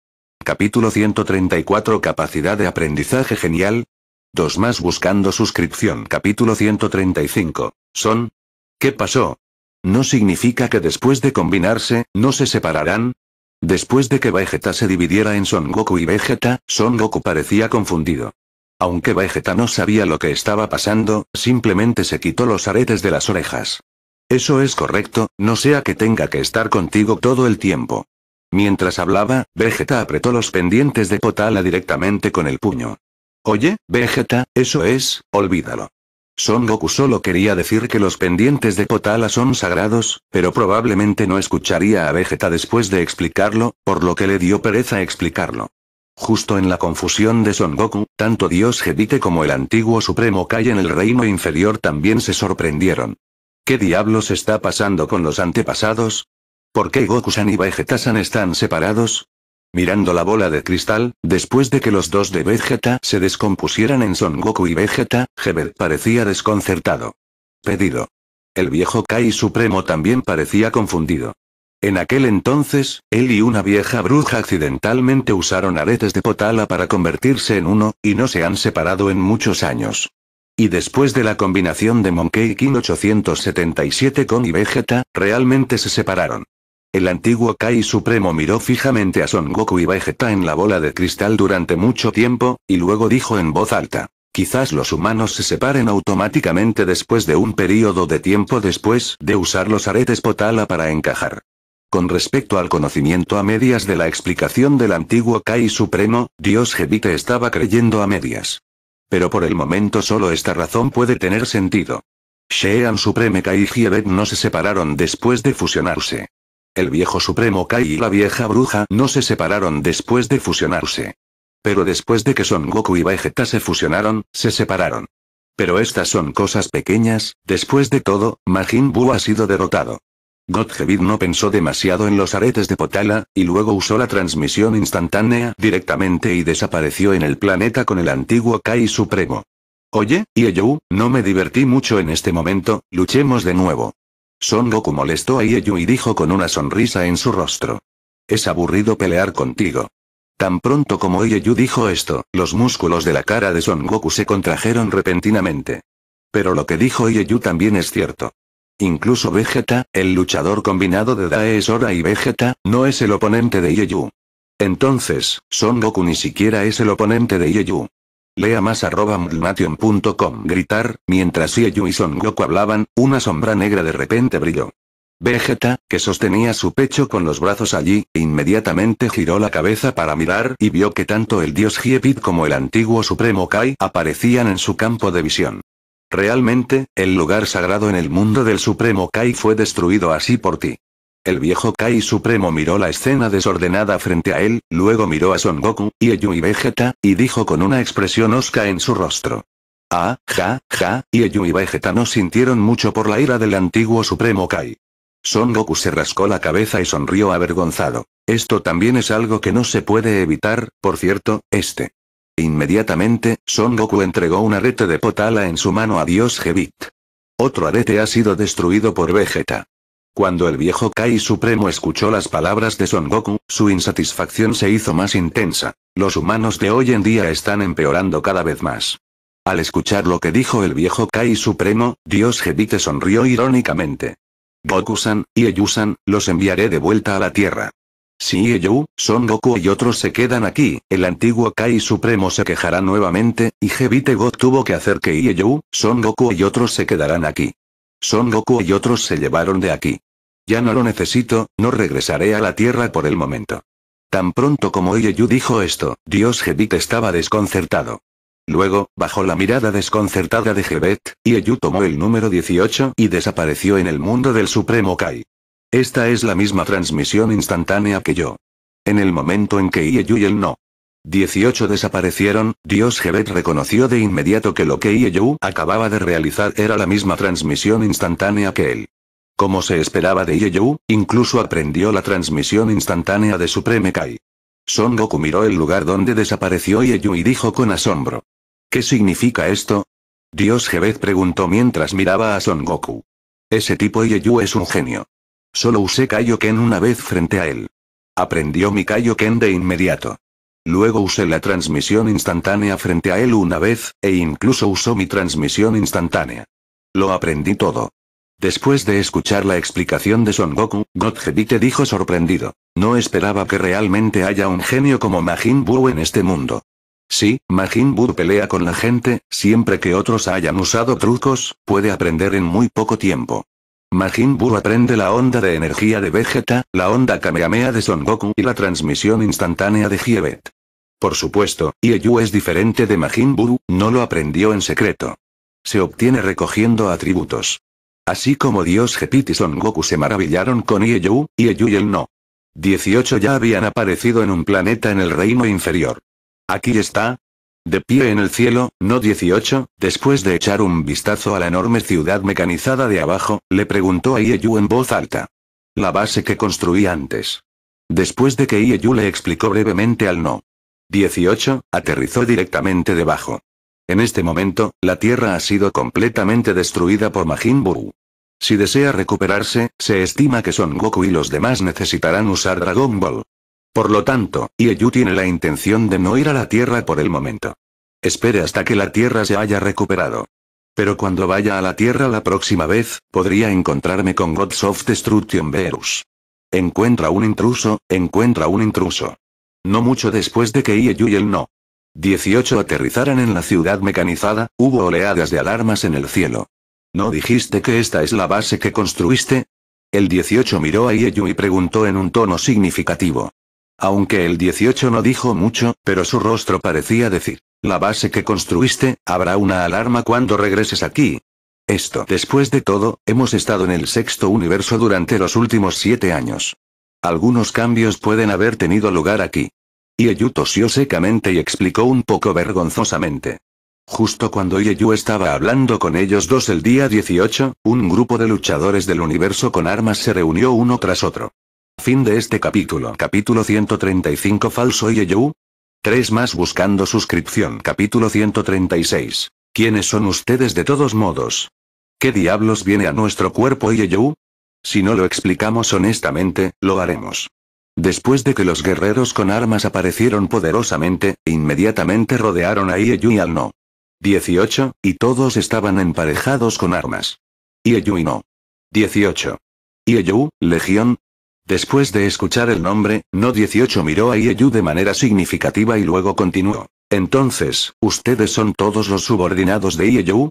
[SPEAKER 1] Capítulo 134 Capacidad de aprendizaje genial, Dos más buscando suscripción. Capítulo 135. Son. ¿Qué pasó? ¿No significa que después de combinarse, no se separarán? Después de que Vegeta se dividiera en Son Goku y Vegeta, Son Goku parecía confundido. Aunque Vegeta no sabía lo que estaba pasando, simplemente se quitó los aretes de las orejas. Eso es correcto, no sea que tenga que estar contigo todo el tiempo. Mientras hablaba, Vegeta apretó los pendientes de Potala directamente con el puño. Oye, Vegeta, eso es, olvídalo. Son Goku solo quería decir que los pendientes de Potala son sagrados, pero probablemente no escucharía a Vegeta después de explicarlo, por lo que le dio pereza explicarlo. Justo en la confusión de Son Goku, tanto Dios Gedite como el antiguo Supremo Kai en el reino inferior también se sorprendieron. ¿Qué diablos está pasando con los antepasados? ¿Por qué Goku-san y Vegeta-san están separados? mirando la bola de cristal, después de que los dos de Vegeta se descompusieran en Son Goku y Vegeta, Hebert parecía desconcertado. Pedido. El viejo Kai Supremo también parecía confundido. En aquel entonces, él y una vieja bruja accidentalmente usaron aretes de potala para convertirse en uno, y no se han separado en muchos años. Y después de la combinación de Monkey King 877 con Vegeta, realmente se separaron. El antiguo Kai Supremo miró fijamente a Son Goku y Vegeta en la bola de cristal durante mucho tiempo, y luego dijo en voz alta. Quizás los humanos se separen automáticamente después de un período de tiempo después de usar los aretes potala para encajar. Con respecto al conocimiento a medias de la explicación del antiguo Kai Supremo, Dios Jevite estaba creyendo a medias. Pero por el momento solo esta razón puede tener sentido. Sheehan Supreme Kai y no se separaron después de fusionarse. El viejo Supremo Kai y la vieja bruja no se separaron después de fusionarse. Pero después de que Son Goku y Vegeta se fusionaron, se separaron. Pero estas son cosas pequeñas, después de todo, Majin Buu ha sido derrotado. God no pensó demasiado en los aretes de Potala, y luego usó la transmisión instantánea directamente y desapareció en el planeta con el antiguo Kai Supremo. Oye, Ieyou, no me divertí mucho en este momento, luchemos de nuevo. Son Goku molestó a Ieyu y dijo con una sonrisa en su rostro. Es aburrido pelear contigo. Tan pronto como Ieyu dijo esto, los músculos de la cara de Son Goku se contrajeron repentinamente. Pero lo que dijo Ieyu también es cierto. Incluso Vegeta, el luchador combinado de Daesora y Vegeta, no es el oponente de Ieyu. Entonces, Son Goku ni siquiera es el oponente de Ieyu. Lea más arroba Gritar, mientras Ieyu y Son Goku hablaban, una sombra negra de repente brilló. Vegeta, que sostenía su pecho con los brazos allí, inmediatamente giró la cabeza para mirar y vio que tanto el dios Hiepid como el antiguo Supremo Kai aparecían en su campo de visión. Realmente, el lugar sagrado en el mundo del Supremo Kai fue destruido así por ti. El viejo Kai Supremo miró la escena desordenada frente a él, luego miró a Son Goku, Ieyu y Vegeta, y dijo con una expresión osca en su rostro. Ah, ja, ja, Ieyu y Vegeta no sintieron mucho por la ira del antiguo Supremo Kai. Son Goku se rascó la cabeza y sonrió avergonzado. Esto también es algo que no se puede evitar, por cierto, este. Inmediatamente, Son Goku entregó un arete de potala en su mano a Dios Gebit. Otro arete ha sido destruido por Vegeta. Cuando el viejo Kai Supremo escuchó las palabras de Son Goku, su insatisfacción se hizo más intensa. Los humanos de hoy en día están empeorando cada vez más. Al escuchar lo que dijo el viejo Kai Supremo, Dios Jevite sonrió irónicamente. Goku-san, Ieyu-san, los enviaré de vuelta a la Tierra. Si Ieyu, Son Goku y otros se quedan aquí, el antiguo Kai Supremo se quejará nuevamente, y Jevite God tuvo que hacer que Ieyu, Son Goku y otros se quedaran aquí. Son Goku y otros se llevaron de aquí. Ya no lo necesito, no regresaré a la Tierra por el momento. Tan pronto como Ieyu dijo esto, Dios Gebet estaba desconcertado. Luego, bajo la mirada desconcertada de Gebet, Ieyu tomó el número 18 y desapareció en el mundo del Supremo Kai. Esta es la misma transmisión instantánea que yo. En el momento en que Ieyu y él no 18 desaparecieron, Dios Gebet reconoció de inmediato que lo que Ieyu acababa de realizar era la misma transmisión instantánea que él. Como se esperaba de Ieyu, incluso aprendió la transmisión instantánea de Supreme Kai. Son Goku miró el lugar donde desapareció Ieyu y dijo con asombro. ¿Qué significa esto? Dios Gebet preguntó mientras miraba a Son Goku. Ese tipo Ieyu es un genio. Solo usé Kaioken una vez frente a él. Aprendió mi Kaioken de inmediato. Luego usé la transmisión instantánea frente a él una vez, e incluso usó mi transmisión instantánea. Lo aprendí todo. Después de escuchar la explicación de Son Goku, te dijo sorprendido. No esperaba que realmente haya un genio como Majin Buu en este mundo. Sí, Majin Buu pelea con la gente, siempre que otros hayan usado trucos, puede aprender en muy poco tiempo. Majin Buu aprende la onda de energía de Vegeta, la onda Kamehameha de Son Goku y la transmisión instantánea de Hiebet. Por supuesto, Ieyu es diferente de Majin Buu, no lo aprendió en secreto. Se obtiene recogiendo atributos. Así como Dios Gepit y Son Goku se maravillaron con Ieyu, Ieyu y el no. 18 ya habían aparecido en un planeta en el reino inferior. Aquí está, de pie en el cielo, no 18, después de echar un vistazo a la enorme ciudad mecanizada de abajo, le preguntó a Ieyu en voz alta. La base que construí antes. Después de que Ieyu le explicó brevemente al no. 18, aterrizó directamente debajo. En este momento, la Tierra ha sido completamente destruida por Majin Buu. Si desea recuperarse, se estima que Son Goku y los demás necesitarán usar Dragon Ball. Por lo tanto, Ieyu tiene la intención de no ir a la Tierra por el momento. Espere hasta que la Tierra se haya recuperado. Pero cuando vaya a la Tierra la próxima vez, podría encontrarme con Godsoft of Destruction Verus. Encuentra un intruso, encuentra un intruso. No mucho después de que Ieyu y el no. 18 aterrizaran en la ciudad mecanizada, hubo oleadas de alarmas en el cielo. ¿No dijiste que esta es la base que construiste? El 18 miró a Ieyu y preguntó en un tono significativo. Aunque el 18 no dijo mucho, pero su rostro parecía decir la base que construiste, habrá una alarma cuando regreses aquí. Esto, después de todo, hemos estado en el sexto universo durante los últimos siete años. Algunos cambios pueden haber tenido lugar aquí. Ieyu tosió secamente y explicó un poco vergonzosamente. Justo cuando Ieyu estaba hablando con ellos dos el día 18, un grupo de luchadores del universo con armas se reunió uno tras otro. Fin de este capítulo. Capítulo 135 Falso Ieyu, Tres más buscando suscripción. Capítulo 136. ¿Quiénes son ustedes de todos modos? ¿Qué diablos viene a nuestro cuerpo Ieyu? Si no lo explicamos honestamente, lo haremos. Después de que los guerreros con armas aparecieron poderosamente, inmediatamente rodearon a Yeyu y al no. 18, y todos estaban emparejados con armas. Ieyu y no. 18. Ieyu, legión, Después de escuchar el nombre, No 18 miró a Ieyu de manera significativa y luego continuó. Entonces, ¿ustedes son todos los subordinados de Ieyu?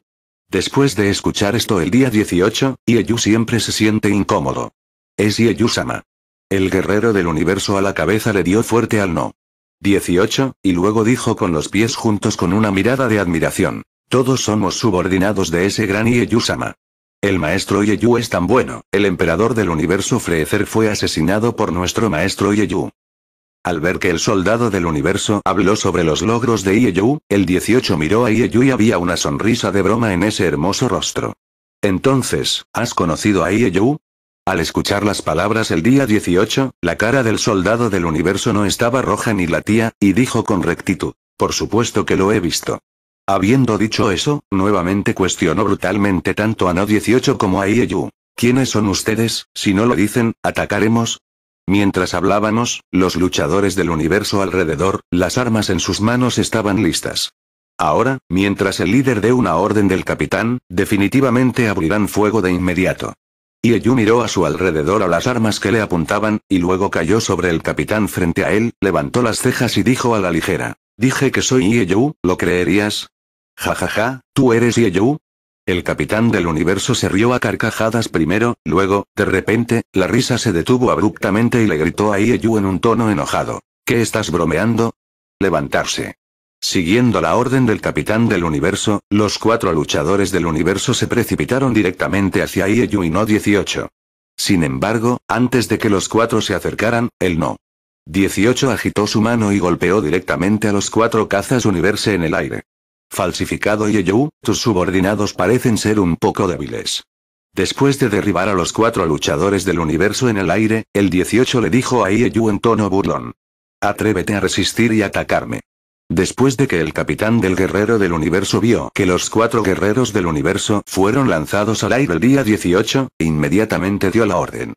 [SPEAKER 1] Después de escuchar esto el día 18, Ieyu siempre se siente incómodo. Es Ieyu-sama. El guerrero del universo a la cabeza le dio fuerte al no. 18, y luego dijo con los pies juntos con una mirada de admiración. Todos somos subordinados de ese gran Ieyu-sama. El maestro Ieyu es tan bueno, el emperador del universo Frecer fue asesinado por nuestro maestro Ieyu. Al ver que el soldado del universo habló sobre los logros de Ieyu, el 18 miró a Ieyu y había una sonrisa de broma en ese hermoso rostro. Entonces, ¿has conocido a Ieyu? Al escuchar las palabras el día 18, la cara del soldado del universo no estaba roja ni latía, y dijo con rectitud, por supuesto que lo he visto. Habiendo dicho eso, nuevamente cuestionó brutalmente tanto a No 18 como a Ieyu. ¿Quiénes son ustedes? Si no lo dicen, atacaremos. Mientras hablábamos, los luchadores del universo alrededor, las armas en sus manos estaban listas. Ahora, mientras el líder dé una orden del capitán, definitivamente abrirán fuego de inmediato. Ieyu miró a su alrededor a las armas que le apuntaban, y luego cayó sobre el capitán frente a él, levantó las cejas y dijo a la ligera. Dije que soy Ieyu, ¿lo creerías? Jajaja, ¿tú eres Ieyu? El capitán del universo se rió a carcajadas primero, luego, de repente, la risa se detuvo abruptamente y le gritó a Ieyu en un tono enojado. ¿Qué estás bromeando? Levantarse. Siguiendo la orden del capitán del universo, los cuatro luchadores del universo se precipitaron directamente hacia Ieyu y no 18. Sin embargo, antes de que los cuatro se acercaran, el no. 18 agitó su mano y golpeó directamente a los cuatro cazas universo en el aire. Falsificado y tus subordinados parecen ser un poco débiles. Después de derribar a los cuatro luchadores del universo en el aire, el 18 le dijo a Ieyu en tono burlón. Atrévete a resistir y atacarme. Después de que el capitán del guerrero del universo vio que los cuatro guerreros del universo fueron lanzados al aire el día 18, inmediatamente dio la orden.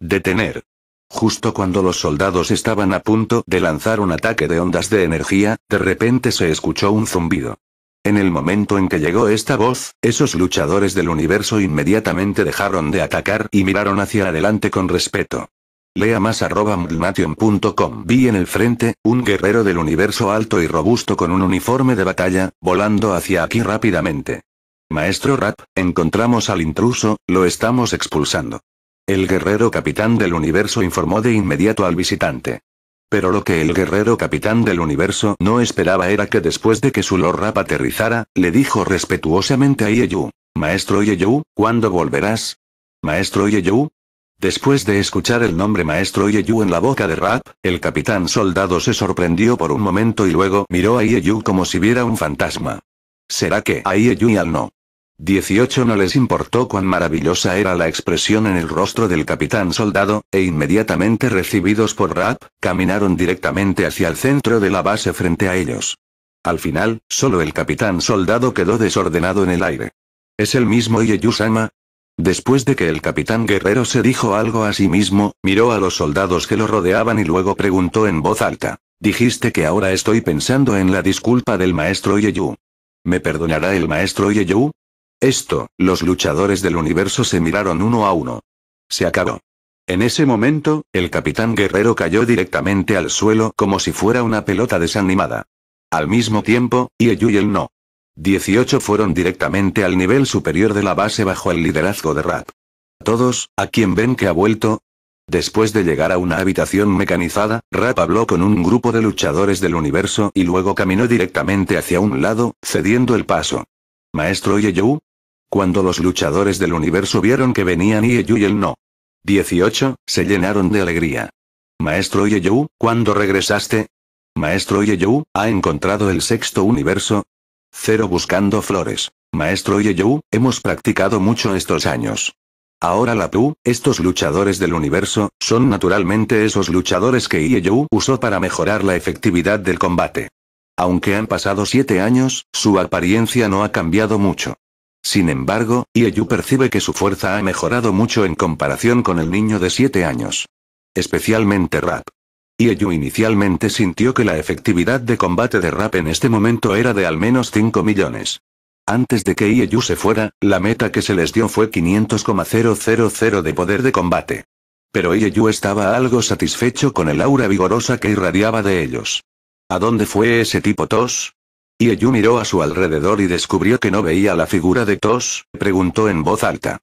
[SPEAKER 1] Detener. Justo cuando los soldados estaban a punto de lanzar un ataque de ondas de energía, de repente se escuchó un zumbido. En el momento en que llegó esta voz, esos luchadores del universo inmediatamente dejaron de atacar y miraron hacia adelante con respeto. Lea más arroba Vi en el frente, un guerrero del universo alto y robusto con un uniforme de batalla, volando hacia aquí rápidamente. Maestro Rap, encontramos al intruso, lo estamos expulsando. El guerrero capitán del universo informó de inmediato al visitante. Pero lo que el guerrero capitán del universo no esperaba era que después de que su Lord Rap aterrizara, le dijo respetuosamente a Ieyu. Maestro Yeyu, ¿cuándo volverás? Maestro Yeyu. Después de escuchar el nombre Maestro Yeyu en la boca de Rap, el capitán soldado se sorprendió por un momento y luego miró a Yeyu como si viera un fantasma. ¿Será que a Yeyu y al no? 18 No les importó cuán maravillosa era la expresión en el rostro del capitán soldado, e inmediatamente recibidos por Rap, caminaron directamente hacia el centro de la base frente a ellos. Al final, solo el capitán soldado quedó desordenado en el aire. ¿Es el mismo sama Después de que el capitán guerrero se dijo algo a sí mismo, miró a los soldados que lo rodeaban y luego preguntó en voz alta. Dijiste que ahora estoy pensando en la disculpa del maestro Yeyu. ¿Me perdonará el maestro Yeyu? Esto, los luchadores del universo se miraron uno a uno. Se acabó. En ese momento, el capitán guerrero cayó directamente al suelo como si fuera una pelota desanimada. Al mismo tiempo, Ieyu y el no. 18 fueron directamente al nivel superior de la base bajo el liderazgo de Rap. Todos, ¿a quien ven que ha vuelto? Después de llegar a una habitación mecanizada, Rap habló con un grupo de luchadores del universo y luego caminó directamente hacia un lado, cediendo el paso. Maestro Yeyu. Cuando los luchadores del universo vieron que venían Yeyu y el no. 18, se llenaron de alegría. Maestro Yeyu, ¿cuándo regresaste? Maestro Yeyu, ¿ha encontrado el sexto universo? Cero buscando flores. Maestro Yeyu, hemos practicado mucho estos años. Ahora la PU, estos luchadores del universo, son naturalmente esos luchadores que Ieyu usó para mejorar la efectividad del combate. Aunque han pasado siete años, su apariencia no ha cambiado mucho. Sin embargo, Ieyu percibe que su fuerza ha mejorado mucho en comparación con el niño de 7 años. Especialmente Rap. Ieyu inicialmente sintió que la efectividad de combate de Rap en este momento era de al menos 5 millones. Antes de que Ieyu se fuera, la meta que se les dio fue 500,000 de poder de combate. Pero Ieyu estaba algo satisfecho con el aura vigorosa que irradiaba de ellos. ¿A dónde fue ese tipo Tos? Ieyu miró a su alrededor y descubrió que no veía la figura de Tos, preguntó en voz alta.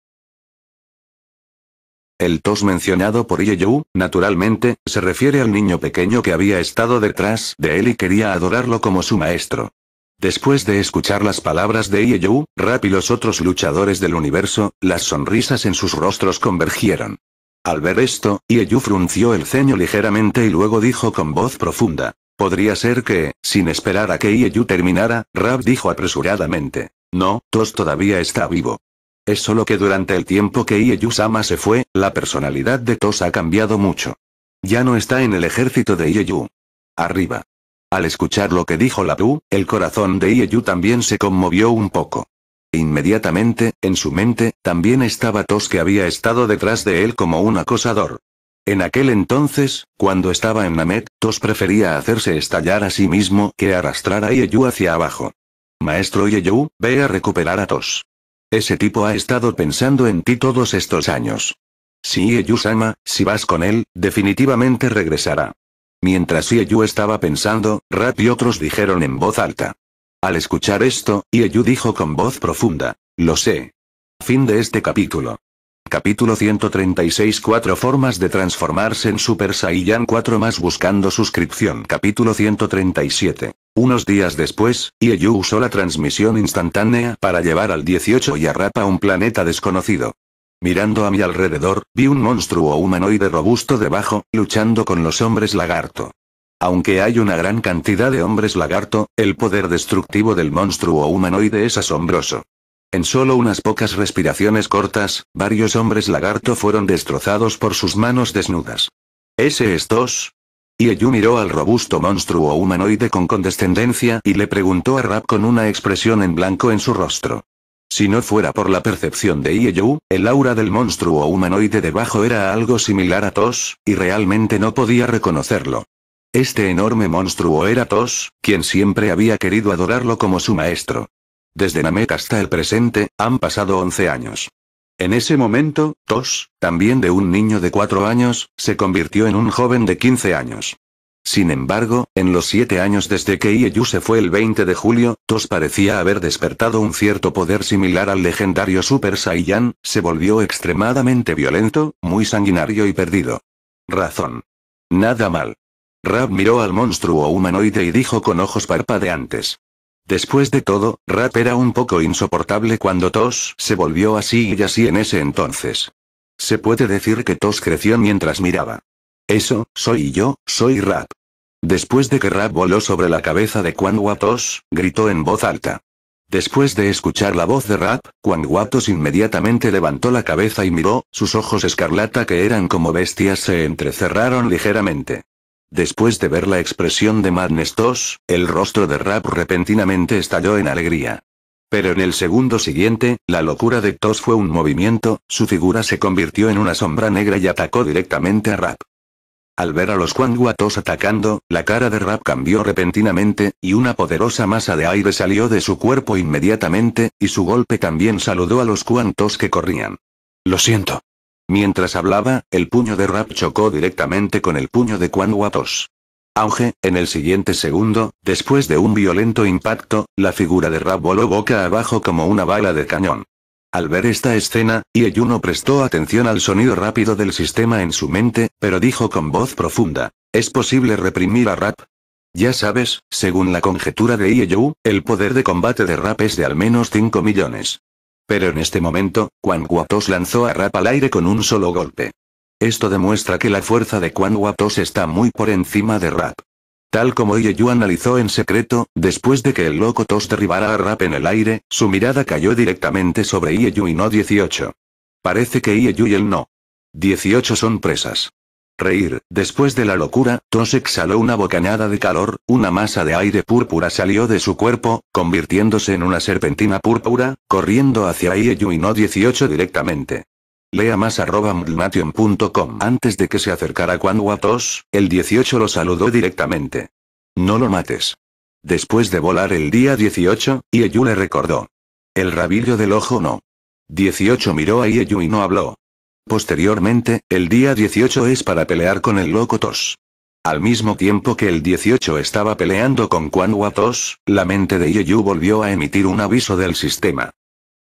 [SPEAKER 1] El Tos mencionado por Ieyu, naturalmente, se refiere al niño pequeño que había estado detrás de él y quería adorarlo como su maestro. Después de escuchar las palabras de Ieyu, Rap y los otros luchadores del universo, las sonrisas en sus rostros convergieron. Al ver esto, Ieyu frunció el ceño ligeramente y luego dijo con voz profunda, Podría ser que, sin esperar a que Ieyu terminara, Rab dijo apresuradamente. No, Tos todavía está vivo. Es solo que durante el tiempo que Ieyu-sama se fue, la personalidad de Tos ha cambiado mucho. Ya no está en el ejército de Ieyu. Arriba. Al escuchar lo que dijo Latu, el corazón de Ieyu también se conmovió un poco. Inmediatamente, en su mente, también estaba Tos que había estado detrás de él como un acosador. En aquel entonces, cuando estaba en Namet, Tos prefería hacerse estallar a sí mismo que arrastrar a Ieyu hacia abajo. Maestro Ieyu, ve a recuperar a Tos. Ese tipo ha estado pensando en ti todos estos años. Si se ama, si vas con él, definitivamente regresará. Mientras Ieyu estaba pensando, Rap y otros dijeron en voz alta. Al escuchar esto, Ieyu dijo con voz profunda. Lo sé. Fin de este capítulo. Capítulo 136 4 formas de transformarse en Super Saiyan 4 más buscando suscripción Capítulo 137 unos días después, Ieyu usó la transmisión instantánea para llevar al 18 y a a un planeta desconocido. Mirando a mi alrededor, vi un monstruo humanoide robusto debajo, luchando con los hombres lagarto. Aunque hay una gran cantidad de hombres lagarto, el poder destructivo del monstruo humanoide es asombroso. En solo unas pocas respiraciones cortas, varios hombres lagarto fueron destrozados por sus manos desnudas. ¿Ese es Tos? Ieyu miró al robusto monstruo humanoide con condescendencia y le preguntó a Rap con una expresión en blanco en su rostro. Si no fuera por la percepción de Ieyu, el aura del monstruo humanoide debajo era algo similar a Tos, y realmente no podía reconocerlo. Este enorme monstruo era Tos, quien siempre había querido adorarlo como su maestro. Desde Namek hasta el presente, han pasado 11 años. En ese momento, Tos, también de un niño de 4 años, se convirtió en un joven de 15 años. Sin embargo, en los 7 años desde que Ieyu se fue el 20 de julio, Tos parecía haber despertado un cierto poder similar al legendario Super Saiyan, se volvió extremadamente violento, muy sanguinario y perdido. Razón. Nada mal. Rab miró al monstruo humanoide y dijo con ojos parpadeantes. Después de todo, Rap era un poco insoportable cuando Tos se volvió así y así en ese entonces. Se puede decir que Tos creció mientras miraba. Eso, soy yo, soy Rap. Después de que Rap voló sobre la cabeza de Quan Tos, gritó en voz alta. Después de escuchar la voz de Rap, Juan Guatos inmediatamente levantó la cabeza y miró, sus ojos escarlata que eran como bestias se entrecerraron ligeramente. Después de ver la expresión de Madness Toss, el rostro de Rap repentinamente estalló en alegría. Pero en el segundo siguiente, la locura de Toss fue un movimiento, su figura se convirtió en una sombra negra y atacó directamente a Rap. Al ver a los Toss atacando, la cara de Rap cambió repentinamente, y una poderosa masa de aire salió de su cuerpo inmediatamente, y su golpe también saludó a los cuantos que corrían. Lo siento. Mientras hablaba, el puño de Rap chocó directamente con el puño de Quan Watos. Auge, en el siguiente segundo, después de un violento impacto, la figura de Rap voló boca abajo como una bala de cañón. Al ver esta escena, no prestó atención al sonido rápido del sistema en su mente, pero dijo con voz profunda, ¿es posible reprimir a Rap? Ya sabes, según la conjetura de Ieyu, el poder de combate de Rap es de al menos 5 millones. Pero en este momento, Juan Guatos lanzó a Rap al aire con un solo golpe. Esto demuestra que la fuerza de Juan Guatos está muy por encima de Rap. Tal como Ieyu analizó en secreto, después de que el loco Tos derribara a Rap en el aire, su mirada cayó directamente sobre Ieyu y no 18. Parece que Ieyu y él no. 18 son presas. Reír, después de la locura, Tos exhaló una bocanada de calor, una masa de aire púrpura salió de su cuerpo, convirtiéndose en una serpentina púrpura, corriendo hacia y no 18 directamente. Lea más arroba mlmation.com. Antes de que se acercara Cuando Tos, el 18 lo saludó directamente. No lo mates. Después de volar el día 18, Ieyu le recordó. El rabillo del ojo no. 18 miró a Ieyu y no habló. Posteriormente, el día 18 es para pelear con el loco Tos. Al mismo tiempo que el 18 estaba peleando con Quan Tos, la mente de Yeyu volvió a emitir un aviso del sistema.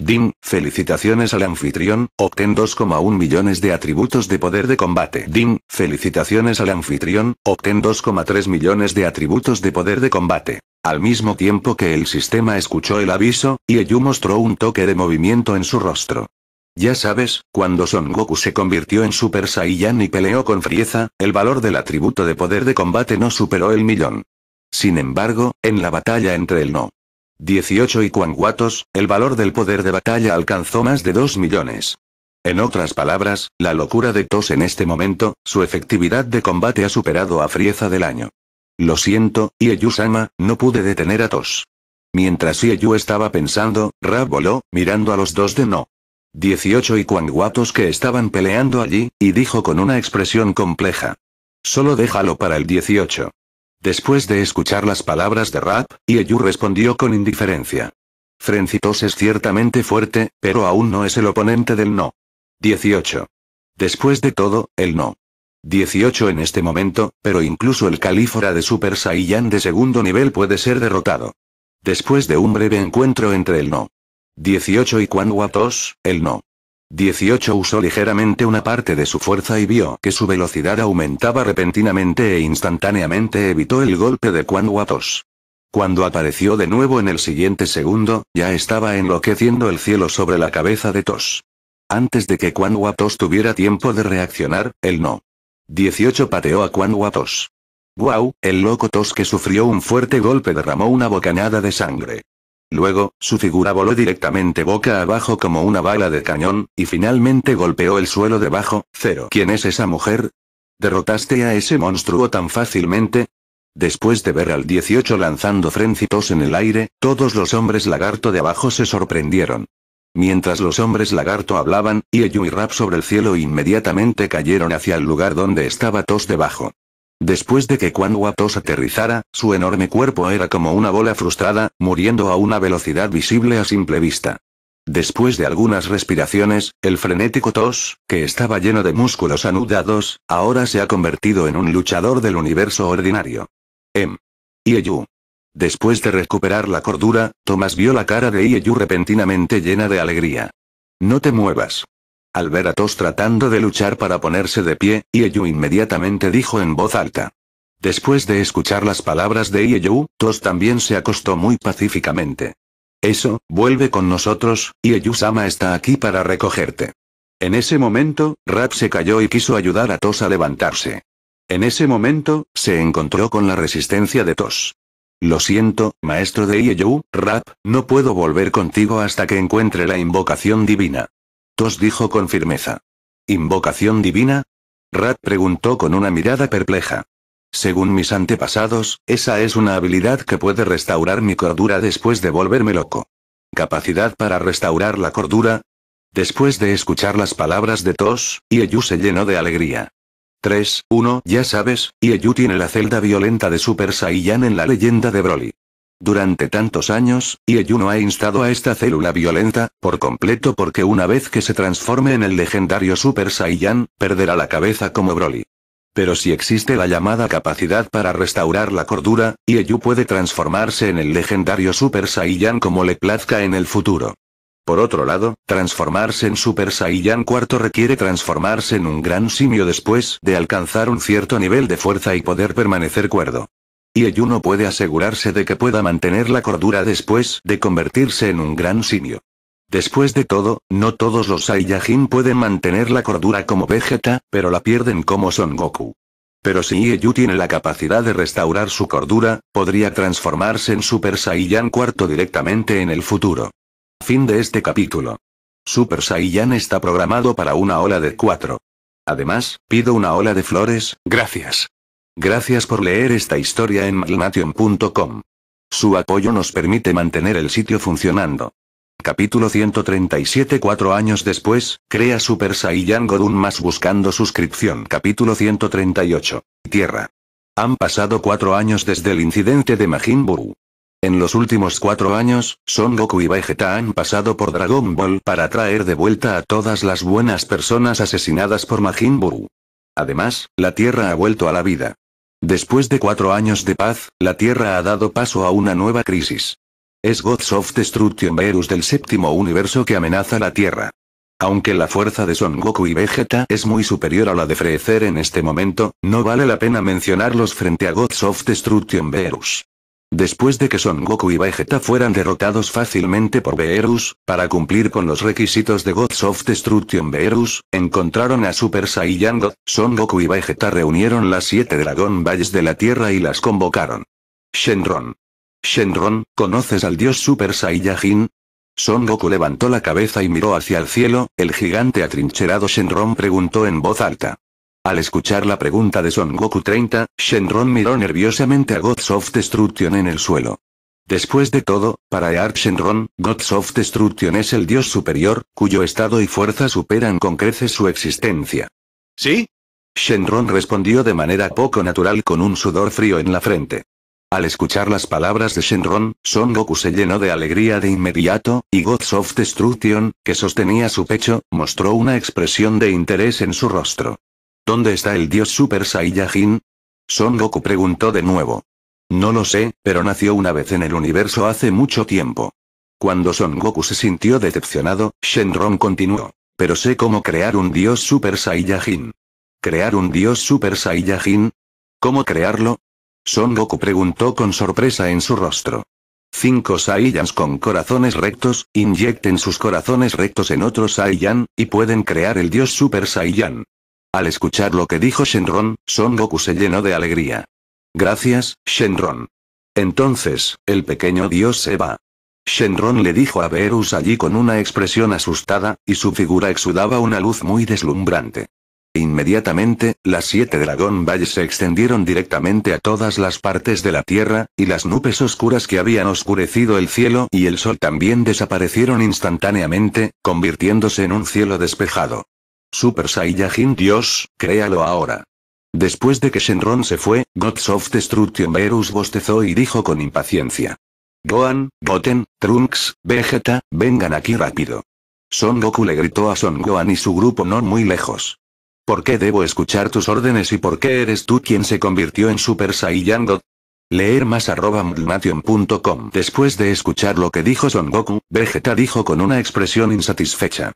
[SPEAKER 1] Din, felicitaciones al anfitrión, obtén 2,1 millones de atributos de poder de combate. Din, felicitaciones al anfitrión, obtén 2,3 millones de atributos de poder de combate. Al mismo tiempo que el sistema escuchó el aviso, Yeyu mostró un toque de movimiento en su rostro. Ya sabes, cuando Son Goku se convirtió en Super Saiyan y peleó con Frieza, el valor del atributo de poder de combate no superó el millón. Sin embargo, en la batalla entre el No. 18 y Watos, el valor del poder de batalla alcanzó más de 2 millones. En otras palabras, la locura de Tos en este momento, su efectividad de combate ha superado a Frieza del año. Lo siento, Ieyu-sama, no pude detener a Tos. Mientras Ieyu estaba pensando, Ra voló, mirando a los dos de No. 18 y cuan guatos que estaban peleando allí, y dijo con una expresión compleja. Solo déjalo para el 18. Después de escuchar las palabras de Rap, Ieyu respondió con indiferencia. Frencitos es ciertamente fuerte, pero aún no es el oponente del no. 18. Después de todo, el no. 18 en este momento, pero incluso el calífora de Super Saiyan de segundo nivel puede ser derrotado. Después de un breve encuentro entre el no. 18 y cuán Watos, el no. 18 usó ligeramente una parte de su fuerza y vio que su velocidad aumentaba repentinamente e instantáneamente evitó el golpe de Quan Watos. Cuando apareció de nuevo en el siguiente segundo, ya estaba enloqueciendo el cielo sobre la cabeza de Tos. Antes de que Quan Watos tuviera tiempo de reaccionar, el no. 18 pateó a Quan Watos. ¡Guau! El loco Tos que sufrió un fuerte golpe derramó una bocanada de sangre. Luego, su figura voló directamente boca abajo como una bala de cañón, y finalmente golpeó el suelo debajo. Cero. ¿Quién es esa mujer? ¿Derrotaste a ese monstruo tan fácilmente? Después de ver al 18 lanzando frencitos en el aire, todos los hombres lagarto de abajo se sorprendieron. Mientras los hombres lagarto hablaban, Ieyu y Rap sobre el cielo inmediatamente cayeron hacia el lugar donde estaba Tos debajo. Después de que Quan Tos aterrizara, su enorme cuerpo era como una bola frustrada, muriendo a una velocidad visible a simple vista. Después de algunas respiraciones, el frenético Tos, que estaba lleno de músculos anudados, ahora se ha convertido en un luchador del universo ordinario. M. Em. Ieyu. Después de recuperar la cordura, Tomás vio la cara de Ieyu repentinamente llena de alegría. No te muevas. Al ver a Tos tratando de luchar para ponerse de pie, Ieyu inmediatamente dijo en voz alta. Después de escuchar las palabras de Ieyu, Tos también se acostó muy pacíficamente. Eso, vuelve con nosotros, Ieyu-sama está aquí para recogerte. En ese momento, Rap se cayó y quiso ayudar a Tos a levantarse. En ese momento, se encontró con la resistencia de Tos. Lo siento, maestro de Ieyu, Rap, no puedo volver contigo hasta que encuentre la invocación divina. Tos dijo con firmeza. ¿Invocación divina? Rat preguntó con una mirada perpleja. Según mis antepasados, esa es una habilidad que puede restaurar mi cordura después de volverme loco. ¿Capacidad para restaurar la cordura? Después de escuchar las palabras de Tos, Ieyu se llenó de alegría. 3, 1, ya sabes, Ieyu tiene la celda violenta de Super Saiyan en la leyenda de Broly. Durante tantos años, no ha instado a esta célula violenta, por completo porque una vez que se transforme en el legendario Super Saiyan, perderá la cabeza como Broly. Pero si existe la llamada capacidad para restaurar la cordura, Ieyu puede transformarse en el legendario Super Saiyan como le plazca en el futuro. Por otro lado, transformarse en Super Saiyan cuarto requiere transformarse en un gran simio después de alcanzar un cierto nivel de fuerza y poder permanecer cuerdo. Y no puede asegurarse de que pueda mantener la cordura después de convertirse en un gran simio. Después de todo, no todos los Saiyajin pueden mantener la cordura como Vegeta, pero la pierden como Son Goku. Pero si Ieyu tiene la capacidad de restaurar su cordura, podría transformarse en Super Saiyan cuarto directamente en el futuro. Fin de este capítulo. Super Saiyan está programado para una ola de 4. Además, pido una ola de flores, gracias. Gracias por leer esta historia en Malmation.com. Su apoyo nos permite mantener el sitio funcionando. Capítulo 137 Cuatro años después, crea Super Saiyan Godun más buscando suscripción. Capítulo 138. Tierra. Han pasado cuatro años desde el incidente de Majin Buu. En los últimos cuatro años, Son Goku y Vegeta han pasado por Dragon Ball para traer de vuelta a todas las buenas personas asesinadas por Majin Buu. Además, la Tierra ha vuelto a la vida. Después de cuatro años de paz, la Tierra ha dado paso a una nueva crisis. Es Gods of Destruction Verus del séptimo universo que amenaza la Tierra. Aunque la fuerza de Son Goku y Vegeta es muy superior a la de Frecer en este momento, no vale la pena mencionarlos frente a Gods of Destruction Verus. Después de que Son Goku y Vegeta fueran derrotados fácilmente por Beerus, para cumplir con los requisitos de Gods of Destruction Beerus, encontraron a Super Saiyan God, Son Goku y Vegeta reunieron las siete Dragon Valles de la Tierra y las convocaron. Shenron. Shenron, ¿conoces al dios Super Saiyajin? Son Goku levantó la cabeza y miró hacia el cielo, el gigante atrincherado Shenron preguntó en voz alta. Al escuchar la pregunta de Son Goku 30, Shenron miró nerviosamente a Gods of Destruction en el suelo. Después de todo, para Earth Shenron, Gods of Destruction es el dios superior, cuyo estado y fuerza superan con creces su existencia. ¿Sí? Shenron respondió de manera poco natural con un sudor frío en la frente. Al escuchar las palabras de Shenron, Son Goku se llenó de alegría de inmediato, y Gods of Destruction, que sostenía su pecho, mostró una expresión de interés en su rostro. ¿Dónde está el dios Super Saiyajin? Son Goku preguntó de nuevo. No lo sé, pero nació una vez en el universo hace mucho tiempo. Cuando Son Goku se sintió decepcionado, Shenron continuó. Pero sé cómo crear un dios Super Saiyajin. ¿Crear un dios Super Saiyajin? ¿Cómo crearlo? Son Goku preguntó con sorpresa en su rostro. Cinco Saiyans con corazones rectos, inyecten sus corazones rectos en otro Saiyan, y pueden crear el dios Super Saiyan. Al escuchar lo que dijo Shenron, Son Goku se llenó de alegría. Gracias, Shenron. Entonces, el pequeño dios se va. Shenron le dijo a Beerus allí con una expresión asustada, y su figura exudaba una luz muy deslumbrante. Inmediatamente, las siete dragón valles se extendieron directamente a todas las partes de la tierra, y las nubes oscuras que habían oscurecido el cielo y el sol también desaparecieron instantáneamente, convirtiéndose en un cielo despejado. Super Saiyajin Dios, créalo ahora. Después de que Shenron se fue, Godsoft of Destruction Verus bostezó y dijo con impaciencia. Gohan, Goten, Trunks, Vegeta, vengan aquí rápido. Son Goku le gritó a Son Gohan y su grupo no muy lejos. ¿Por qué debo escuchar tus órdenes y por qué eres tú quien se convirtió en Super Saiyan God? Leer más arroba Después de escuchar lo que dijo Son Goku, Vegeta dijo con una expresión insatisfecha.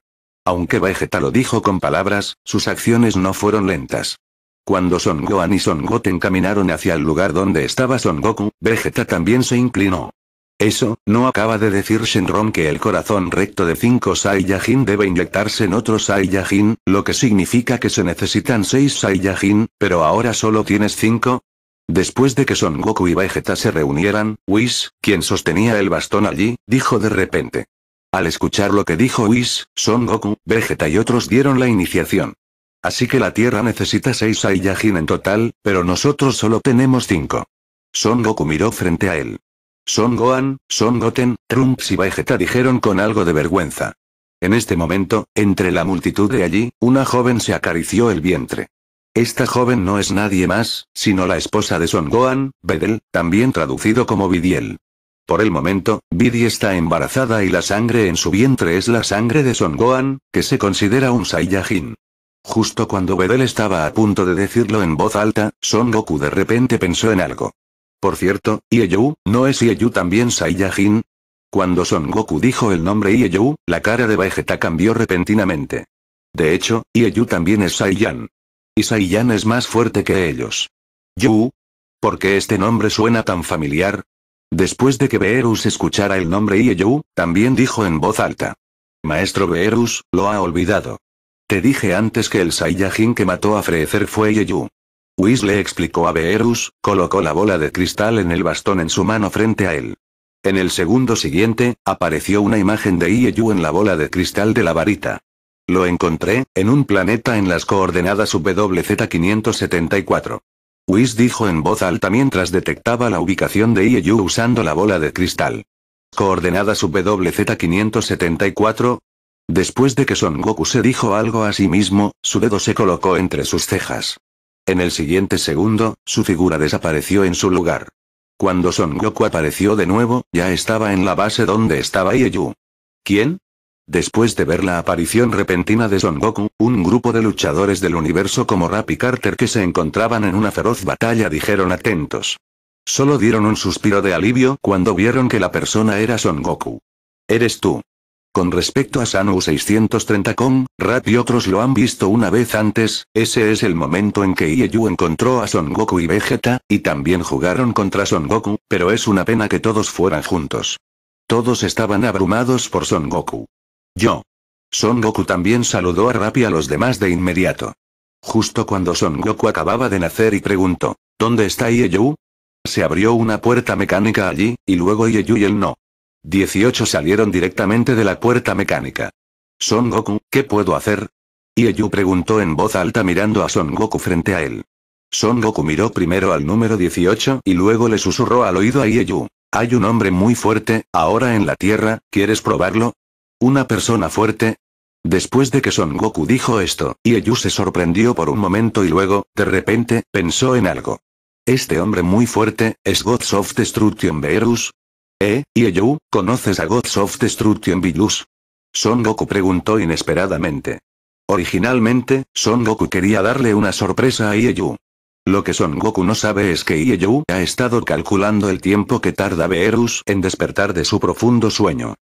[SPEAKER 1] Aunque Vegeta lo dijo con palabras, sus acciones no fueron lentas. Cuando Son Gohan y Son Goten caminaron hacia el lugar donde estaba Son Goku, Vegeta también se inclinó. Eso, no acaba de decir Shenron que el corazón recto de cinco Saiyajin debe inyectarse en otro Saiyajin, lo que significa que se necesitan seis Saiyajin, pero ahora solo tienes cinco. Después de que Son Goku y Vegeta se reunieran, Whis, quien sostenía el bastón allí, dijo de repente. Al escuchar lo que dijo Whis, Son Goku, Vegeta y otros dieron la iniciación. Así que la Tierra necesita seis Saiyajin en total, pero nosotros solo tenemos cinco. Son Goku miró frente a él. Son Gohan, Son Goten, Trunks y Vegeta dijeron con algo de vergüenza. En este momento, entre la multitud de allí, una joven se acarició el vientre. Esta joven no es nadie más, sino la esposa de Son Gohan, Bedel, también traducido como Vidiel. Por el momento, Bidi está embarazada y la sangre en su vientre es la sangre de Son Gohan, que se considera un Saiyajin. Justo cuando Bedel estaba a punto de decirlo en voz alta, Son Goku de repente pensó en algo. Por cierto, Ieyu, ¿no es Ieyu también Saiyajin? Cuando Son Goku dijo el nombre Ieyu, la cara de Vegeta cambió repentinamente. De hecho, Ieyu también es Saiyan. Y Saiyan es más fuerte que ellos. Yu. ¿Por qué este nombre suena tan familiar? Después de que Beerus escuchara el nombre Ieyu, también dijo en voz alta. Maestro Beerus, lo ha olvidado. Te dije antes que el Saiyajin que mató a Frecer fue Ieyu. Whis le explicó a Beerus, colocó la bola de cristal en el bastón en su mano frente a él. En el segundo siguiente, apareció una imagen de Ieyu en la bola de cristal de la varita. Lo encontré, en un planeta en las coordenadas WZ574. Whis dijo en voz alta mientras detectaba la ubicación de Ieyu usando la bola de cristal. Coordenada su WZ574. Después de que Son Goku se dijo algo a sí mismo, su dedo se colocó entre sus cejas. En el siguiente segundo, su figura desapareció en su lugar. Cuando Son Goku apareció de nuevo, ya estaba en la base donde estaba Ieyu. ¿Quién? Después de ver la aparición repentina de Son Goku, un grupo de luchadores del universo como Rap y Carter que se encontraban en una feroz batalla dijeron atentos. Solo dieron un suspiro de alivio cuando vieron que la persona era Son Goku. Eres tú. Con respecto a Sanu 630 con, Rap y otros lo han visto una vez antes, ese es el momento en que Ieyu encontró a Son Goku y Vegeta, y también jugaron contra Son Goku, pero es una pena que todos fueran juntos. Todos estaban abrumados por Son Goku. Yo. Son Goku también saludó a Rappi a los demás de inmediato. Justo cuando Son Goku acababa de nacer y preguntó, ¿dónde está Ieyu? Se abrió una puerta mecánica allí, y luego Ieyu y él no. 18 salieron directamente de la puerta mecánica. Son Goku, ¿qué puedo hacer? Ieyu preguntó en voz alta mirando a Son Goku frente a él. Son Goku miró primero al número 18 y luego le susurró al oído a Ieyu. Hay un hombre muy fuerte, ahora en la Tierra, ¿quieres probarlo? Una persona fuerte. Después de que Son Goku dijo esto, Ieyu se sorprendió por un momento y luego, de repente, pensó en algo. Este hombre muy fuerte, ¿es Godsoft of Destruction Beerus? ¿Eh, Ieyu, conoces a Godsoft of Destruction Beerus? Son Goku preguntó inesperadamente. Originalmente, Son Goku quería darle una sorpresa a Ieyu. Lo que Son Goku no sabe es que Ieyu ha estado calculando el tiempo que tarda Beerus en despertar de su profundo sueño.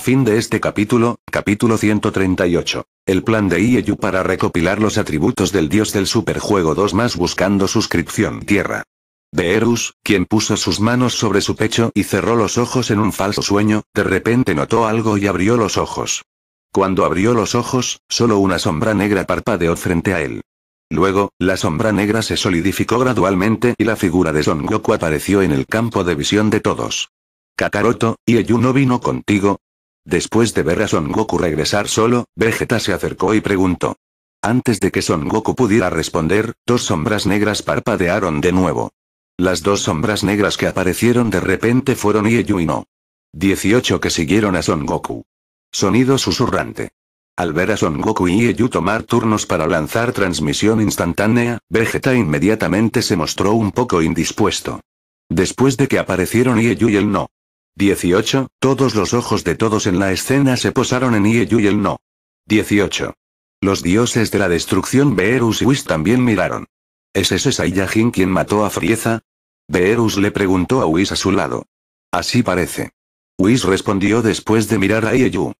[SPEAKER 1] Fin de este capítulo, capítulo 138. El plan de Ieyu para recopilar los atributos del dios del superjuego 2 más buscando suscripción tierra. De quien puso sus manos sobre su pecho y cerró los ojos en un falso sueño, de repente notó algo y abrió los ojos. Cuando abrió los ojos, solo una sombra negra parpadeó frente a él. Luego, la sombra negra se solidificó gradualmente y la figura de Son Goku apareció en el campo de visión de todos. Kakaroto, Ieyu no vino contigo, Después de ver a Son Goku regresar solo, Vegeta se acercó y preguntó. Antes de que Son Goku pudiera responder, dos sombras negras parpadearon de nuevo. Las dos sombras negras que aparecieron de repente fueron Ieyu y No. 18 que siguieron a Son Goku. Sonido susurrante. Al ver a Son Goku y Ieyu tomar turnos para lanzar transmisión instantánea, Vegeta inmediatamente se mostró un poco indispuesto. Después de que aparecieron Ieyu y el No. 18. Todos los ojos de todos en la escena se posaron en Ieyu y el no. 18. Los dioses de la destrucción Beerus y Whis también miraron. ¿Es ese Saiyajin quien mató a Frieza? Beerus le preguntó a Whis a su lado. Así parece. Whis respondió después de mirar a Ieyu.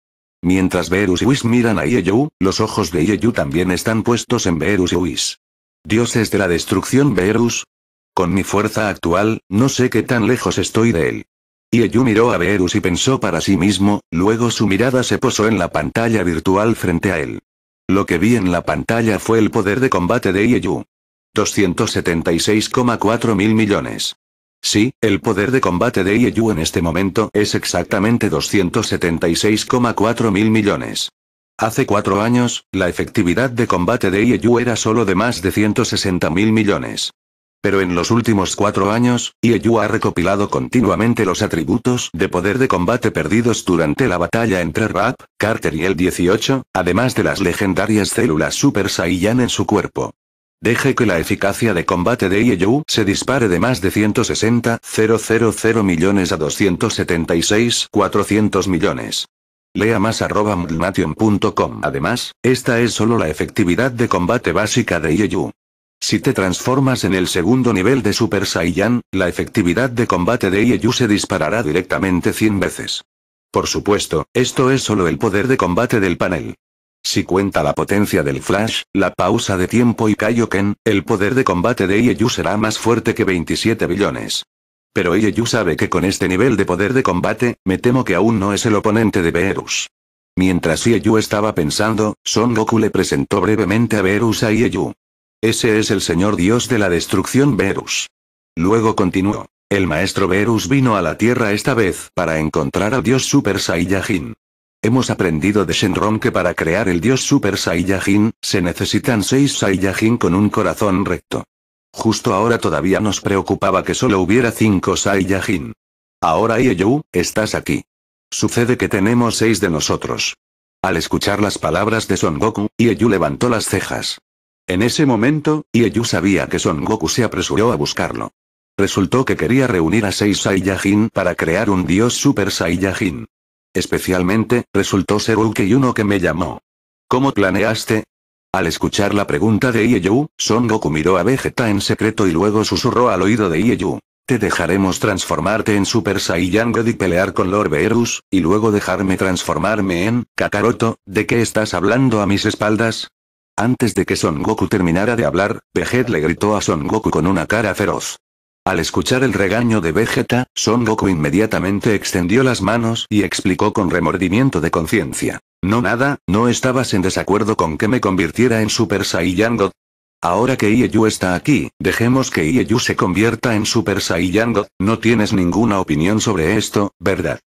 [SPEAKER 1] Mientras Beerus y Whis miran a Ieyu, los ojos de Ieyu también están puestos en Beerus y Whis. Dioses de la destrucción Beerus. Con mi fuerza actual, no sé qué tan lejos estoy de él. Ieyu miró a Beerus y pensó para sí mismo, luego su mirada se posó en la pantalla virtual frente a él. Lo que vi en la pantalla fue el poder de combate de Ieyu. 276,4 mil millones. Sí, el poder de combate de Ieyu en este momento es exactamente 276,4 mil millones. Hace cuatro años, la efectividad de combate de Ieyu era solo de más de 160 mil millones. Pero en los últimos cuatro años, Ieyu ha recopilado continuamente los atributos de poder de combate perdidos durante la batalla entre Rap, Carter y el 18, además de las legendarias células Super Saiyan en su cuerpo. Deje que la eficacia de combate de Ieyu se dispare de más de 160.000 millones a 276.400 millones. Lea más arroba Además, esta es solo la efectividad de combate básica de Ieyu. Si te transformas en el segundo nivel de Super Saiyan, la efectividad de combate de Ieyu se disparará directamente 100 veces. Por supuesto, esto es solo el poder de combate del panel. Si cuenta la potencia del Flash, la pausa de tiempo y Kaioken, el poder de combate de Ieyu será más fuerte que 27 billones. Pero Ieyu sabe que con este nivel de poder de combate, me temo que aún no es el oponente de Beerus. Mientras Ieyu estaba pensando, Son Goku le presentó brevemente a Beerus a Ieyu. Ese es el Señor Dios de la destrucción Verus. Luego continuó. El maestro Verus vino a la Tierra esta vez para encontrar al dios Super Saiyajin. Hemos aprendido de Shenron que para crear el dios Super Saiyajin, se necesitan seis Saiyajin con un corazón recto. Justo ahora todavía nos preocupaba que solo hubiera cinco Saiyajin. Ahora Ieyu, estás aquí. Sucede que tenemos seis de nosotros. Al escuchar las palabras de Son Goku, Ieyu levantó las cejas. En ese momento, Ieyu sabía que Son Goku se apresuró a buscarlo. Resultó que quería reunir a seis Saiyajin para crear un dios Super Saiyajin. Especialmente, resultó ser y uno que me llamó. ¿Cómo planeaste? Al escuchar la pregunta de Ieyu, Son Goku miró a Vegeta en secreto y luego susurró al oído de Ieyu. Te dejaremos transformarte en Super Saiyan God y pelear con Lord Beerus, y luego dejarme transformarme en, Kakaroto, ¿de qué estás hablando a mis espaldas? Antes de que Son Goku terminara de hablar, Vegeta le gritó a Son Goku con una cara feroz. Al escuchar el regaño de Vegeta, Son Goku inmediatamente extendió las manos y explicó con remordimiento de conciencia. No nada, no estabas en desacuerdo con que me convirtiera en Super Saiyan God. Ahora que Ieyu está aquí, dejemos que Ieyu se convierta en Super Saiyan God. No tienes ninguna opinión sobre esto, ¿verdad?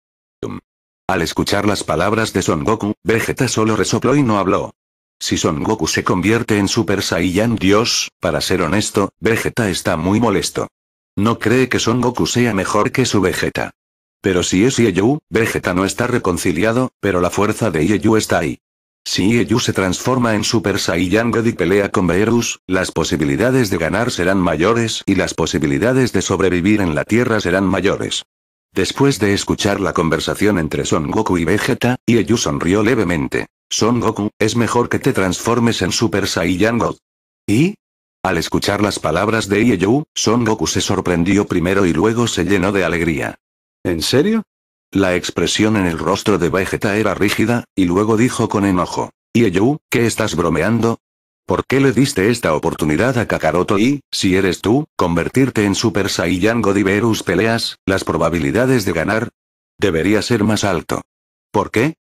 [SPEAKER 1] Al escuchar las palabras de Son Goku, Vegeta solo resopló y no habló. Si Son Goku se convierte en Super Saiyan Dios, para ser honesto, Vegeta está muy molesto. No cree que Son Goku sea mejor que su Vegeta. Pero si es Ieyu, Vegeta no está reconciliado, pero la fuerza de Ieyu está ahí. Si Yeyu se transforma en Super Saiyan God y pelea con Beerus, las posibilidades de ganar serán mayores y las posibilidades de sobrevivir en la Tierra serán mayores. Después de escuchar la conversación entre Son Goku y Vegeta, Yeyu sonrió levemente. Son Goku, es mejor que te transformes en Super Saiyan God. ¿Y? Al escuchar las palabras de Ieyu, Son Goku se sorprendió primero y luego se llenó de alegría. ¿En serio? La expresión en el rostro de Vegeta era rígida, y luego dijo con enojo. Ieyu, ¿qué estás bromeando? ¿Por qué le diste esta oportunidad a Kakaroto y, si eres tú, convertirte en Super Saiyan God y Verus peleas, las probabilidades de ganar? Debería ser más alto. ¿Por qué?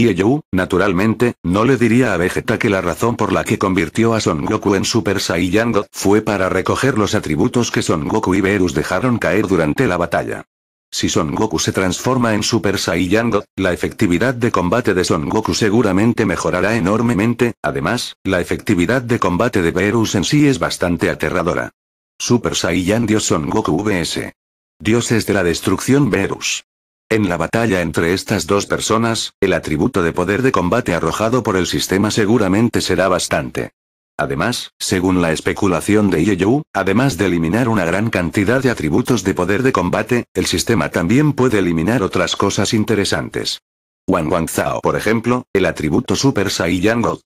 [SPEAKER 1] Y naturalmente, no le diría a Vegeta que la razón por la que convirtió a Son Goku en Super Saiyan God fue para recoger los atributos que Son Goku y Beerus dejaron caer durante la batalla. Si Son Goku se transforma en Super Saiyan God, la efectividad de combate de Son Goku seguramente mejorará enormemente, además, la efectividad de combate de Beerus en sí es bastante aterradora. Super Saiyan Dios Son Goku vs. Dioses de la Destrucción Beerus. En la batalla entre estas dos personas, el atributo de poder de combate arrojado por el sistema seguramente será bastante. Además, según la especulación de Yeyu, además de eliminar una gran cantidad de atributos de poder de combate, el sistema también puede eliminar otras cosas interesantes. Wang Zhao por ejemplo, el atributo Super Saiyan God.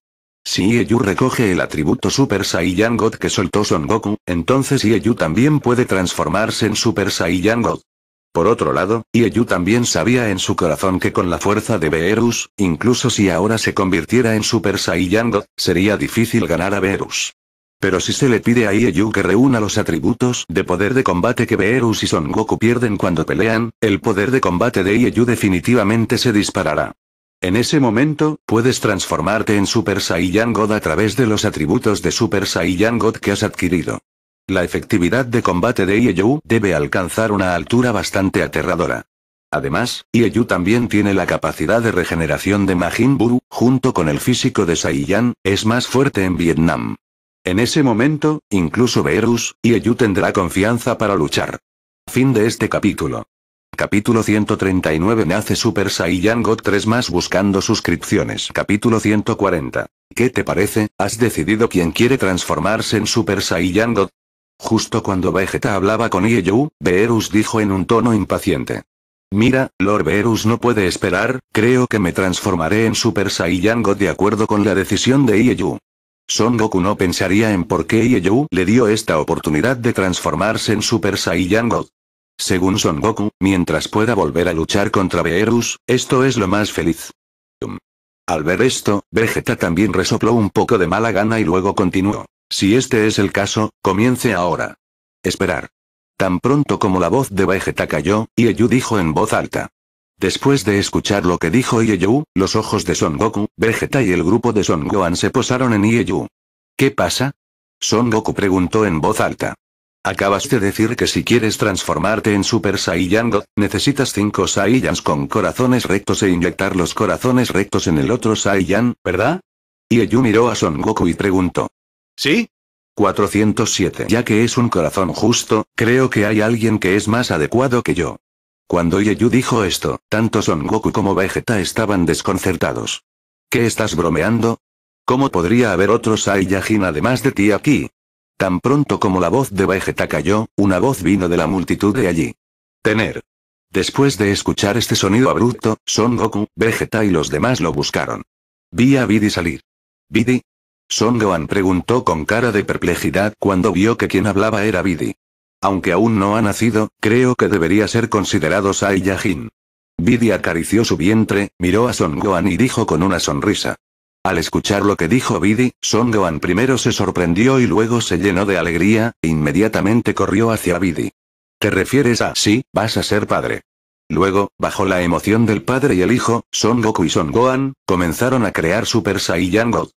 [SPEAKER 1] Si Yeyu recoge el atributo Super Saiyan God que soltó Son Goku, entonces Yeyu también puede transformarse en Super Saiyan God. Por otro lado, Ieyu también sabía en su corazón que con la fuerza de Beerus, incluso si ahora se convirtiera en Super Saiyan God, sería difícil ganar a Beerus. Pero si se le pide a Ieyu que reúna los atributos de poder de combate que Beerus y Son Goku pierden cuando pelean, el poder de combate de Ieyu definitivamente se disparará. En ese momento, puedes transformarte en Super Saiyan God a través de los atributos de Super Saiyan God que has adquirido. La efectividad de combate de Ieyu debe alcanzar una altura bastante aterradora. Además, Ieyu también tiene la capacidad de regeneración de Majin Buu, junto con el físico de Saiyan, es más fuerte en Vietnam. En ese momento, incluso Beerus, Ieyu tendrá confianza para luchar. Fin de este capítulo. Capítulo 139 Nace Super Saiyan God 3 más buscando suscripciones. Capítulo 140. ¿Qué te parece? ¿Has decidido quién quiere transformarse en Super Saiyan God? Justo cuando Vegeta hablaba con Ieyu, Beerus dijo en un tono impaciente. Mira, Lord Beerus no puede esperar, creo que me transformaré en Super Saiyan God de acuerdo con la decisión de Ieyu. Son Goku no pensaría en por qué Ieyu le dio esta oportunidad de transformarse en Super Saiyan God. Según Son Goku, mientras pueda volver a luchar contra Beerus, esto es lo más feliz. Al ver esto, Vegeta también resopló un poco de mala gana y luego continuó. Si este es el caso, comience ahora. Esperar. Tan pronto como la voz de Vegeta cayó, Ieyu dijo en voz alta. Después de escuchar lo que dijo Ieyu, los ojos de Son Goku, Vegeta y el grupo de Son Gohan se posaron en Ieyu. ¿Qué pasa? Son Goku preguntó en voz alta. Acabas de decir que si quieres transformarte en Super Saiyan God, necesitas cinco Saiyans con corazones rectos e inyectar los corazones rectos en el otro Saiyan, ¿verdad? Ieyu miró a Son Goku y preguntó. ¿Sí? 407. Ya que es un corazón justo, creo que hay alguien que es más adecuado que yo. Cuando Yeyu dijo esto, tanto Son Goku como Vegeta estaban desconcertados. ¿Qué estás bromeando? ¿Cómo podría haber otro Saiyajin además de ti aquí? Tan pronto como la voz de Vegeta cayó, una voz vino de la multitud de allí. Tener. Después de escuchar este sonido abrupto, Son Goku, Vegeta y los demás lo buscaron. Vi a Bidi salir. Bidi, son Goan preguntó con cara de perplejidad cuando vio que quien hablaba era Bidi. Aunque aún no ha nacido, creo que debería ser considerado Saiyajin. Bidi acarició su vientre, miró a Son Goan y dijo con una sonrisa. Al escuchar lo que dijo Bidi, Son Goan primero se sorprendió y luego se llenó de alegría, e inmediatamente corrió hacia Bidi. ¿Te refieres a sí, vas a ser padre? Luego, bajo la emoción del padre y el hijo, Son Goku y Son goan comenzaron a crear Super Saiyan God.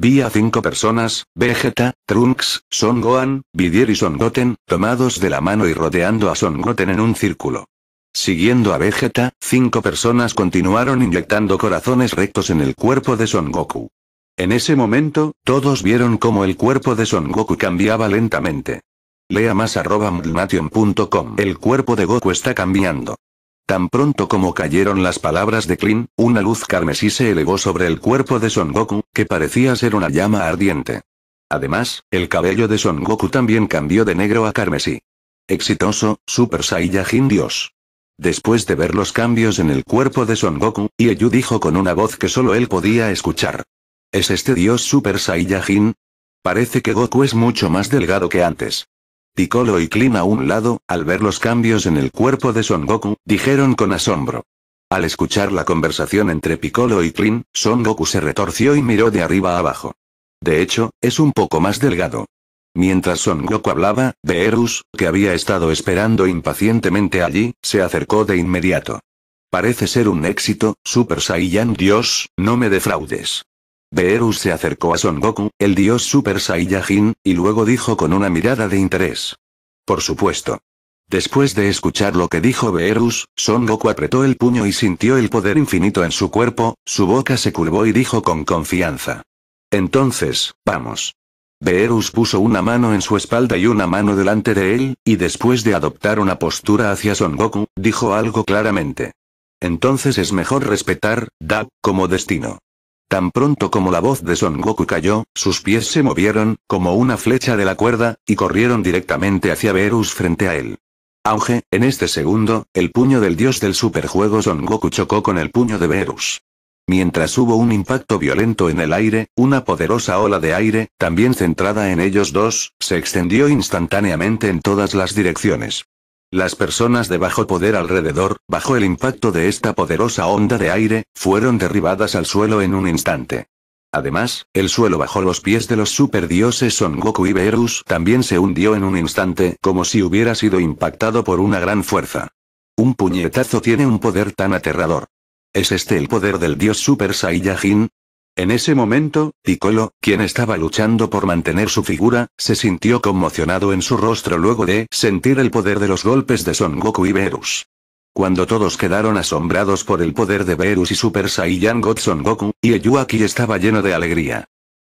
[SPEAKER 1] Vi a cinco personas, Vegeta, Trunks, Son Gohan, Vidier y Son Goten, tomados de la mano y rodeando a Son Goten en un círculo. Siguiendo a Vegeta, cinco personas continuaron inyectando corazones rectos en el cuerpo de Son Goku. En ese momento, todos vieron cómo el cuerpo de Son Goku cambiaba lentamente. Lea más arroba El cuerpo de Goku está cambiando. Tan pronto como cayeron las palabras de Klin, una luz carmesí se elevó sobre el cuerpo de Son Goku, que parecía ser una llama ardiente. Además, el cabello de Son Goku también cambió de negro a carmesí. Exitoso, Super Saiyajin Dios. Después de ver los cambios en el cuerpo de Son Goku, Ieyu dijo con una voz que solo él podía escuchar. ¿Es este Dios Super Saiyajin? Parece que Goku es mucho más delgado que antes. Piccolo y Klin a un lado, al ver los cambios en el cuerpo de Son Goku, dijeron con asombro. Al escuchar la conversación entre Piccolo y Klin, Son Goku se retorció y miró de arriba a abajo. De hecho, es un poco más delgado. Mientras Son Goku hablaba, Beerus, que había estado esperando impacientemente allí, se acercó de inmediato. Parece ser un éxito, Super Saiyan Dios, no me defraudes. Beerus se acercó a Son Goku, el dios Super Saiyajin, y luego dijo con una mirada de interés. Por supuesto. Después de escuchar lo que dijo Beerus, Son Goku apretó el puño y sintió el poder infinito en su cuerpo, su boca se curvó y dijo con confianza. Entonces, vamos. Beerus puso una mano en su espalda y una mano delante de él, y después de adoptar una postura hacia Son Goku, dijo algo claramente. Entonces es mejor respetar, Da, como destino. Tan pronto como la voz de Son Goku cayó, sus pies se movieron, como una flecha de la cuerda, y corrieron directamente hacia Verus frente a él. Auge, en este segundo, el puño del dios del superjuego Son Goku chocó con el puño de Verus. Mientras hubo un impacto violento en el aire, una poderosa ola de aire, también centrada en ellos dos, se extendió instantáneamente en todas las direcciones. Las personas de bajo poder alrededor, bajo el impacto de esta poderosa onda de aire, fueron derribadas al suelo en un instante. Además, el suelo bajo los pies de los superdioses Son Goku y Beerus también se hundió en un instante, como si hubiera sido impactado por una gran fuerza. Un puñetazo tiene un poder tan aterrador. ¿Es este el poder del dios Super Saiyajin? En ese momento, Piccolo, quien estaba luchando por mantener su figura, se sintió conmocionado en su rostro luego de sentir el poder de los golpes de Son Goku y Beerus. Cuando todos quedaron asombrados por el poder de Beerus y Super Saiyan God Son Goku, Ieyuaki estaba lleno de alegría.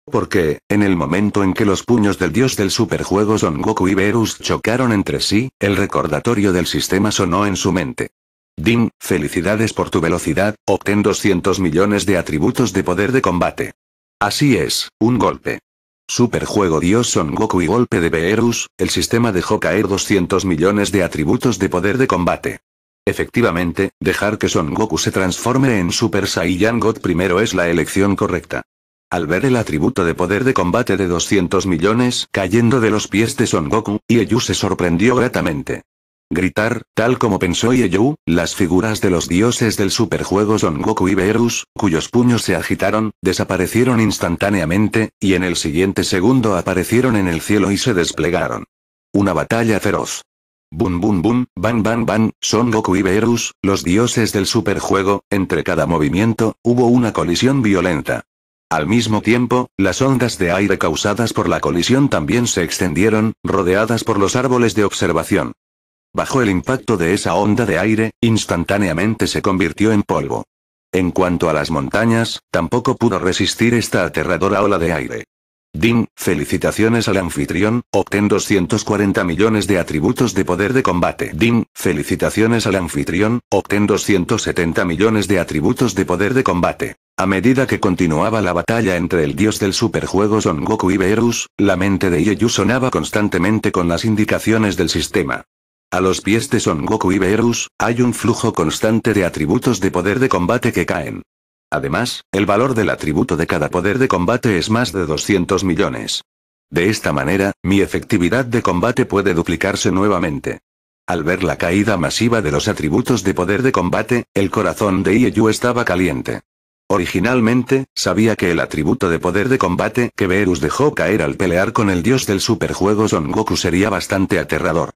[SPEAKER 1] Porque, en el momento en que los puños del dios del superjuego Son Goku y Beerus chocaron entre sí, el recordatorio del sistema sonó en su mente. Dim, felicidades por tu velocidad, obtén 200 millones de atributos de poder de combate. Así es, un golpe. Superjuego Dios Son Goku y golpe de Beerus, el sistema dejó caer 200 millones de atributos de poder de combate. Efectivamente, dejar que Son Goku se transforme en Super Saiyan God primero es la elección correcta. Al ver el atributo de poder de combate de 200 millones cayendo de los pies de Son Goku, Ieyu se sorprendió gratamente gritar, tal como pensó Ieyu, las figuras de los dioses del superjuego Son Goku y Beerus, cuyos puños se agitaron, desaparecieron instantáneamente, y en el siguiente segundo aparecieron en el cielo y se desplegaron. Una batalla feroz. Bum bum bum, ban ban ban, Son Goku y Beerus, los dioses del superjuego, entre cada movimiento, hubo una colisión violenta. Al mismo tiempo, las ondas de aire causadas por la colisión también se extendieron, rodeadas por los árboles de observación. Bajo el impacto de esa onda de aire, instantáneamente se convirtió en polvo. En cuanto a las montañas, tampoco pudo resistir esta aterradora ola de aire. Din, felicitaciones al anfitrión, obtén 240 millones de atributos de poder de combate. Din, felicitaciones al anfitrión, obtén 270 millones de atributos de poder de combate. A medida que continuaba la batalla entre el dios del superjuego Son Goku y Beerus, la mente de Yeyu sonaba constantemente con las indicaciones del sistema. A los pies de Son Goku y Beerus, hay un flujo constante de atributos de poder de combate que caen. Además, el valor del atributo de cada poder de combate es más de 200 millones. De esta manera, mi efectividad de combate puede duplicarse nuevamente. Al ver la caída masiva de los atributos de poder de combate, el corazón de Ieyu estaba caliente. Originalmente, sabía que el atributo de poder de combate que Beerus dejó caer al pelear con el dios del superjuego Son Goku sería bastante aterrador.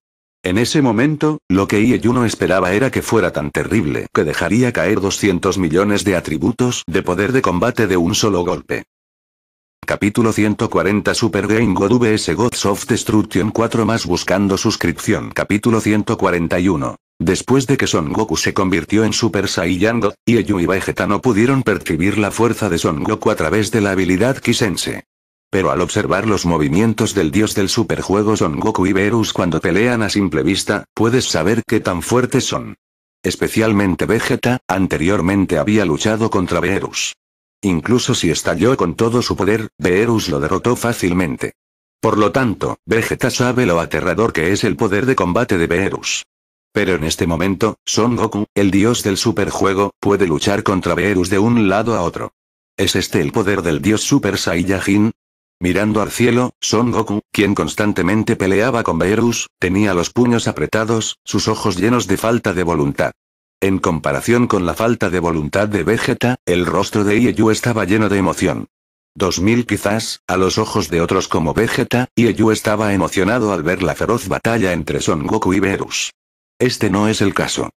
[SPEAKER 1] En ese momento, lo que Ieyu no esperaba era que fuera tan terrible que dejaría caer 200 millones de atributos de poder de combate de un solo golpe. Capítulo 140 Super Game God vs Gods of Destruction 4 más buscando suscripción Capítulo 141 Después de que Son Goku se convirtió en Super Saiyan God, Ieyu y Vegeta no pudieron percibir la fuerza de Son Goku a través de la habilidad Kisense pero al observar los movimientos del dios del superjuego Son Goku y Beerus cuando pelean a simple vista, puedes saber qué tan fuertes son. Especialmente Vegeta, anteriormente había luchado contra Beerus. Incluso si estalló con todo su poder, Beerus lo derrotó fácilmente. Por lo tanto, Vegeta sabe lo aterrador que es el poder de combate de Beerus. Pero en este momento, Son Goku, el dios del superjuego, puede luchar contra Beerus de un lado a otro. ¿Es este el poder del dios Super Saiyajin? Mirando al cielo, Son Goku, quien constantemente peleaba con Beerus, tenía los puños apretados, sus ojos llenos de falta de voluntad. En comparación con la falta de voluntad de Vegeta, el rostro de Ieyu estaba lleno de emoción. 2000 quizás, a los ojos de otros como Vegeta, Ieyu estaba emocionado al ver la feroz batalla entre Son Goku y Beerus. Este no es el caso.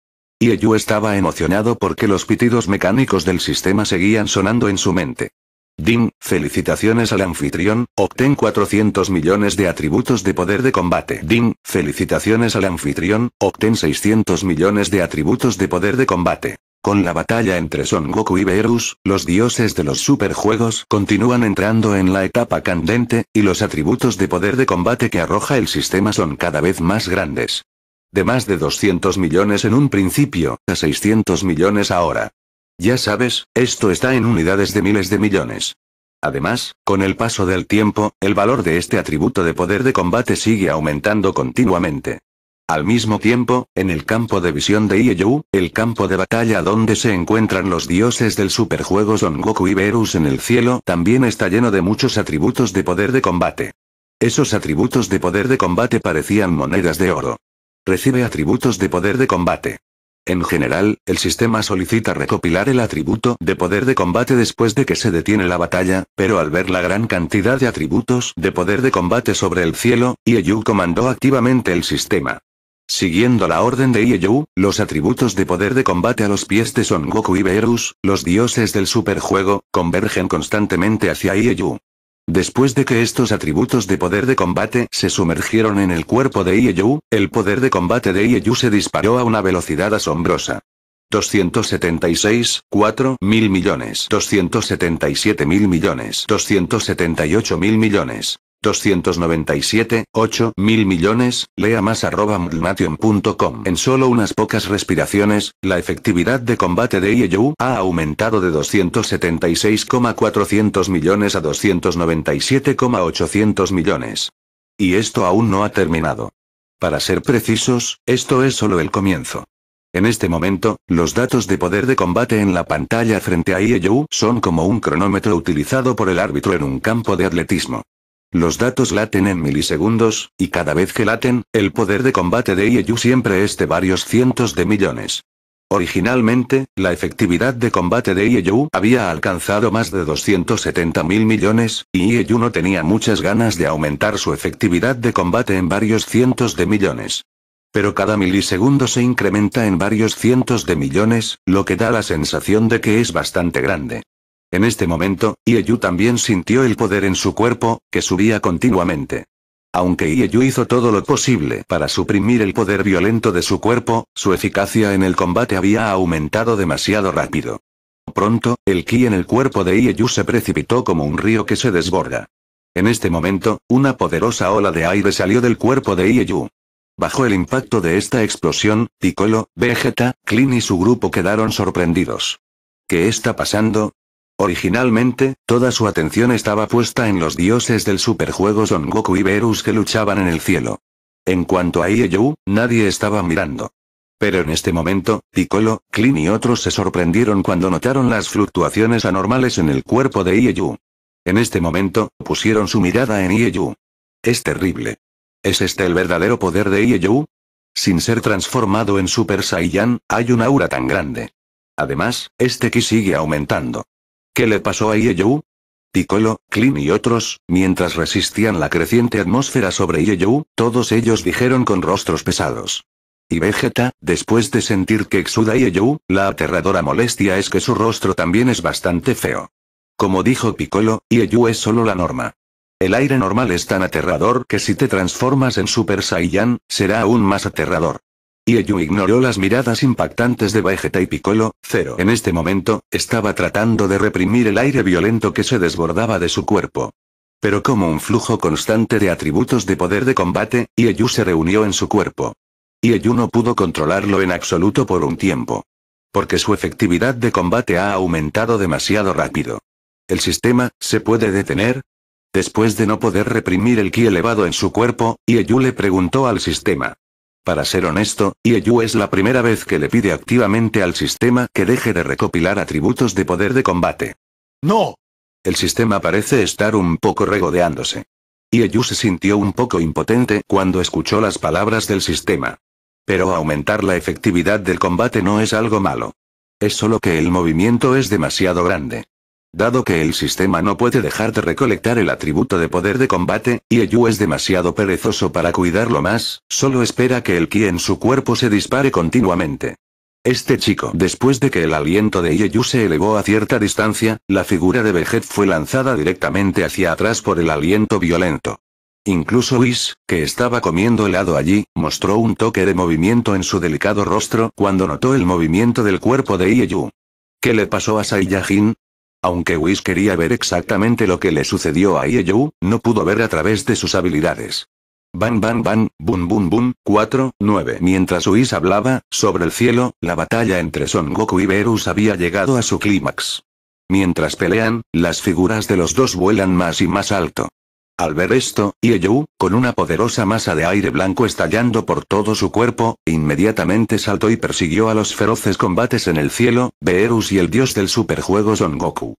[SPEAKER 1] Ieyu estaba emocionado porque los pitidos mecánicos del sistema seguían sonando en su mente. Dim, felicitaciones al anfitrión, obtén 400 millones de atributos de poder de combate. Dim, felicitaciones al anfitrión, obtén 600 millones de atributos de poder de combate. Con la batalla entre Son Goku y Beerus, los dioses de los superjuegos continúan entrando en la etapa candente, y los atributos de poder de combate que arroja el sistema son cada vez más grandes. De más de 200 millones en un principio, a 600 millones ahora. Ya sabes, esto está en unidades de miles de millones. Además, con el paso del tiempo, el valor de este atributo de poder de combate sigue aumentando continuamente. Al mismo tiempo, en el campo de visión de Ieyou, el campo de batalla donde se encuentran los dioses del superjuego Son Goku y Beerus en el cielo, también está lleno de muchos atributos de poder de combate. Esos atributos de poder de combate parecían monedas de oro. Recibe atributos de poder de combate. En general, el sistema solicita recopilar el atributo de poder de combate después de que se detiene la batalla, pero al ver la gran cantidad de atributos de poder de combate sobre el cielo, Ieyu comandó activamente el sistema. Siguiendo la orden de Ieyu, los atributos de poder de combate a los pies de Son Goku y Beerus, los dioses del superjuego, convergen constantemente hacia Ieyu. Después de que estos atributos de poder de combate se sumergieron en el cuerpo de Ieyu, el poder de combate de Ieyu se disparó a una velocidad asombrosa. 276, 4 mil millones, 277 mil millones, 278 mil millones. 297,8 mil millones, lea más arroba En solo unas pocas respiraciones, la efectividad de combate de IEU ha aumentado de 276,400 millones a 297,800 millones. Y esto aún no ha terminado. Para ser precisos, esto es solo el comienzo. En este momento, los datos de poder de combate en la pantalla frente a IEU son como un cronómetro utilizado por el árbitro en un campo de atletismo. Los datos laten en milisegundos, y cada vez que laten, el poder de combate de IEU siempre es de varios cientos de millones. Originalmente, la efectividad de combate de IEU había alcanzado más de 270 mil millones, y IEU no tenía muchas ganas de aumentar su efectividad de combate en varios cientos de millones. Pero cada milisegundo se incrementa en varios cientos de millones, lo que da la sensación de que es bastante grande. En este momento, Ieyu también sintió el poder en su cuerpo, que subía continuamente. Aunque Ieyu hizo todo lo posible para suprimir el poder violento de su cuerpo, su eficacia en el combate había aumentado demasiado rápido. Pronto, el ki en el cuerpo de Ieyu se precipitó como un río que se desborda. En este momento, una poderosa ola de aire salió del cuerpo de Ieyu. Bajo el impacto de esta explosión, Piccolo, Vegeta, Clean y su grupo quedaron sorprendidos. ¿Qué está pasando? Originalmente, toda su atención estaba puesta en los dioses del superjuego Son Goku y Beerus que luchaban en el cielo. En cuanto a Ieyu, nadie estaba mirando. Pero en este momento, Piccolo, Clint y otros se sorprendieron cuando notaron las fluctuaciones anormales en el cuerpo de Ieyu. En este momento, pusieron su mirada en Ieyu. Es terrible. ¿Es este el verdadero poder de Ieyu? Sin ser transformado en Super Saiyan, hay un aura tan grande. Además, este ki sigue aumentando. ¿Qué le pasó a Ieyu? Piccolo, Clint y otros, mientras resistían la creciente atmósfera sobre Ieyu, todos ellos dijeron con rostros pesados. Y Vegeta, después de sentir que exuda Ieyu, la aterradora molestia es que su rostro también es bastante feo. Como dijo Piccolo, Ieyu es solo la norma. El aire normal es tan aterrador que si te transformas en Super Saiyan, será aún más aterrador. Ieyu ignoró las miradas impactantes de Vegeta y Piccolo, Cero. En este momento, estaba tratando de reprimir el aire violento que se desbordaba de su cuerpo. Pero como un flujo constante de atributos de poder de combate, Ieyu se reunió en su cuerpo. Ieyu no pudo controlarlo en absoluto por un tiempo. Porque su efectividad de combate ha aumentado demasiado rápido. ¿El sistema, se puede detener? Después de no poder reprimir el ki elevado en su cuerpo, Ieyu le preguntó al sistema. Para ser honesto, Ieyu es la primera vez que le pide activamente al sistema que deje de recopilar atributos de poder de combate. ¡No! El sistema parece estar un poco regodeándose. Ieyu se sintió un poco impotente cuando escuchó las palabras del sistema. Pero aumentar la efectividad del combate no es algo malo. Es solo que el movimiento es demasiado grande. Dado que el sistema no puede dejar de recolectar el atributo de poder de combate, Ieyu es demasiado perezoso para cuidarlo más, solo espera que el ki en su cuerpo se dispare continuamente. Este chico. Después de que el aliento de Ieyu se elevó a cierta distancia, la figura de Veget fue lanzada directamente hacia atrás por el aliento violento. Incluso Whis, que estaba comiendo helado allí, mostró un toque de movimiento en su delicado rostro cuando notó el movimiento del cuerpo de Ieyu. ¿Qué le pasó a Saiyajin? Aunque Whis quería ver exactamente lo que le sucedió a Ieyu, no pudo ver a través de sus habilidades. Ban ban ban, bum bum bum, 4, 9. Mientras Whis hablaba, sobre el cielo, la batalla entre Son Goku y Beerus había llegado a su clímax. Mientras pelean, las figuras de los dos vuelan más y más alto. Al ver esto, Ieyu, con una poderosa masa de aire blanco estallando por todo su cuerpo, inmediatamente saltó y persiguió a los feroces combates en el cielo, Beerus y el dios del superjuego Son Goku.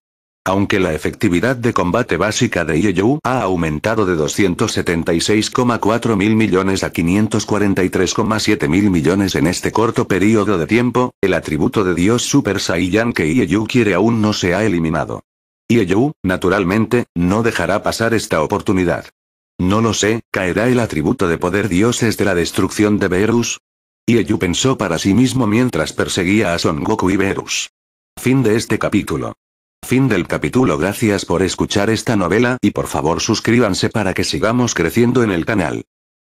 [SPEAKER 1] Aunque la efectividad de combate básica de Ieyu ha aumentado de 276,4 mil millones a 543,7 mil millones en este corto periodo de tiempo, el atributo de Dios Super Saiyan que Ieyu quiere aún no se ha eliminado. Y naturalmente, no dejará pasar esta oportunidad. No lo sé, ¿caerá el atributo de poder dioses de la destrucción de Beerus? Y pensó para sí mismo mientras perseguía a Son Goku y Beerus. Fin de este capítulo. Fin del capítulo Gracias por escuchar esta novela y por favor suscríbanse para que sigamos creciendo en el canal.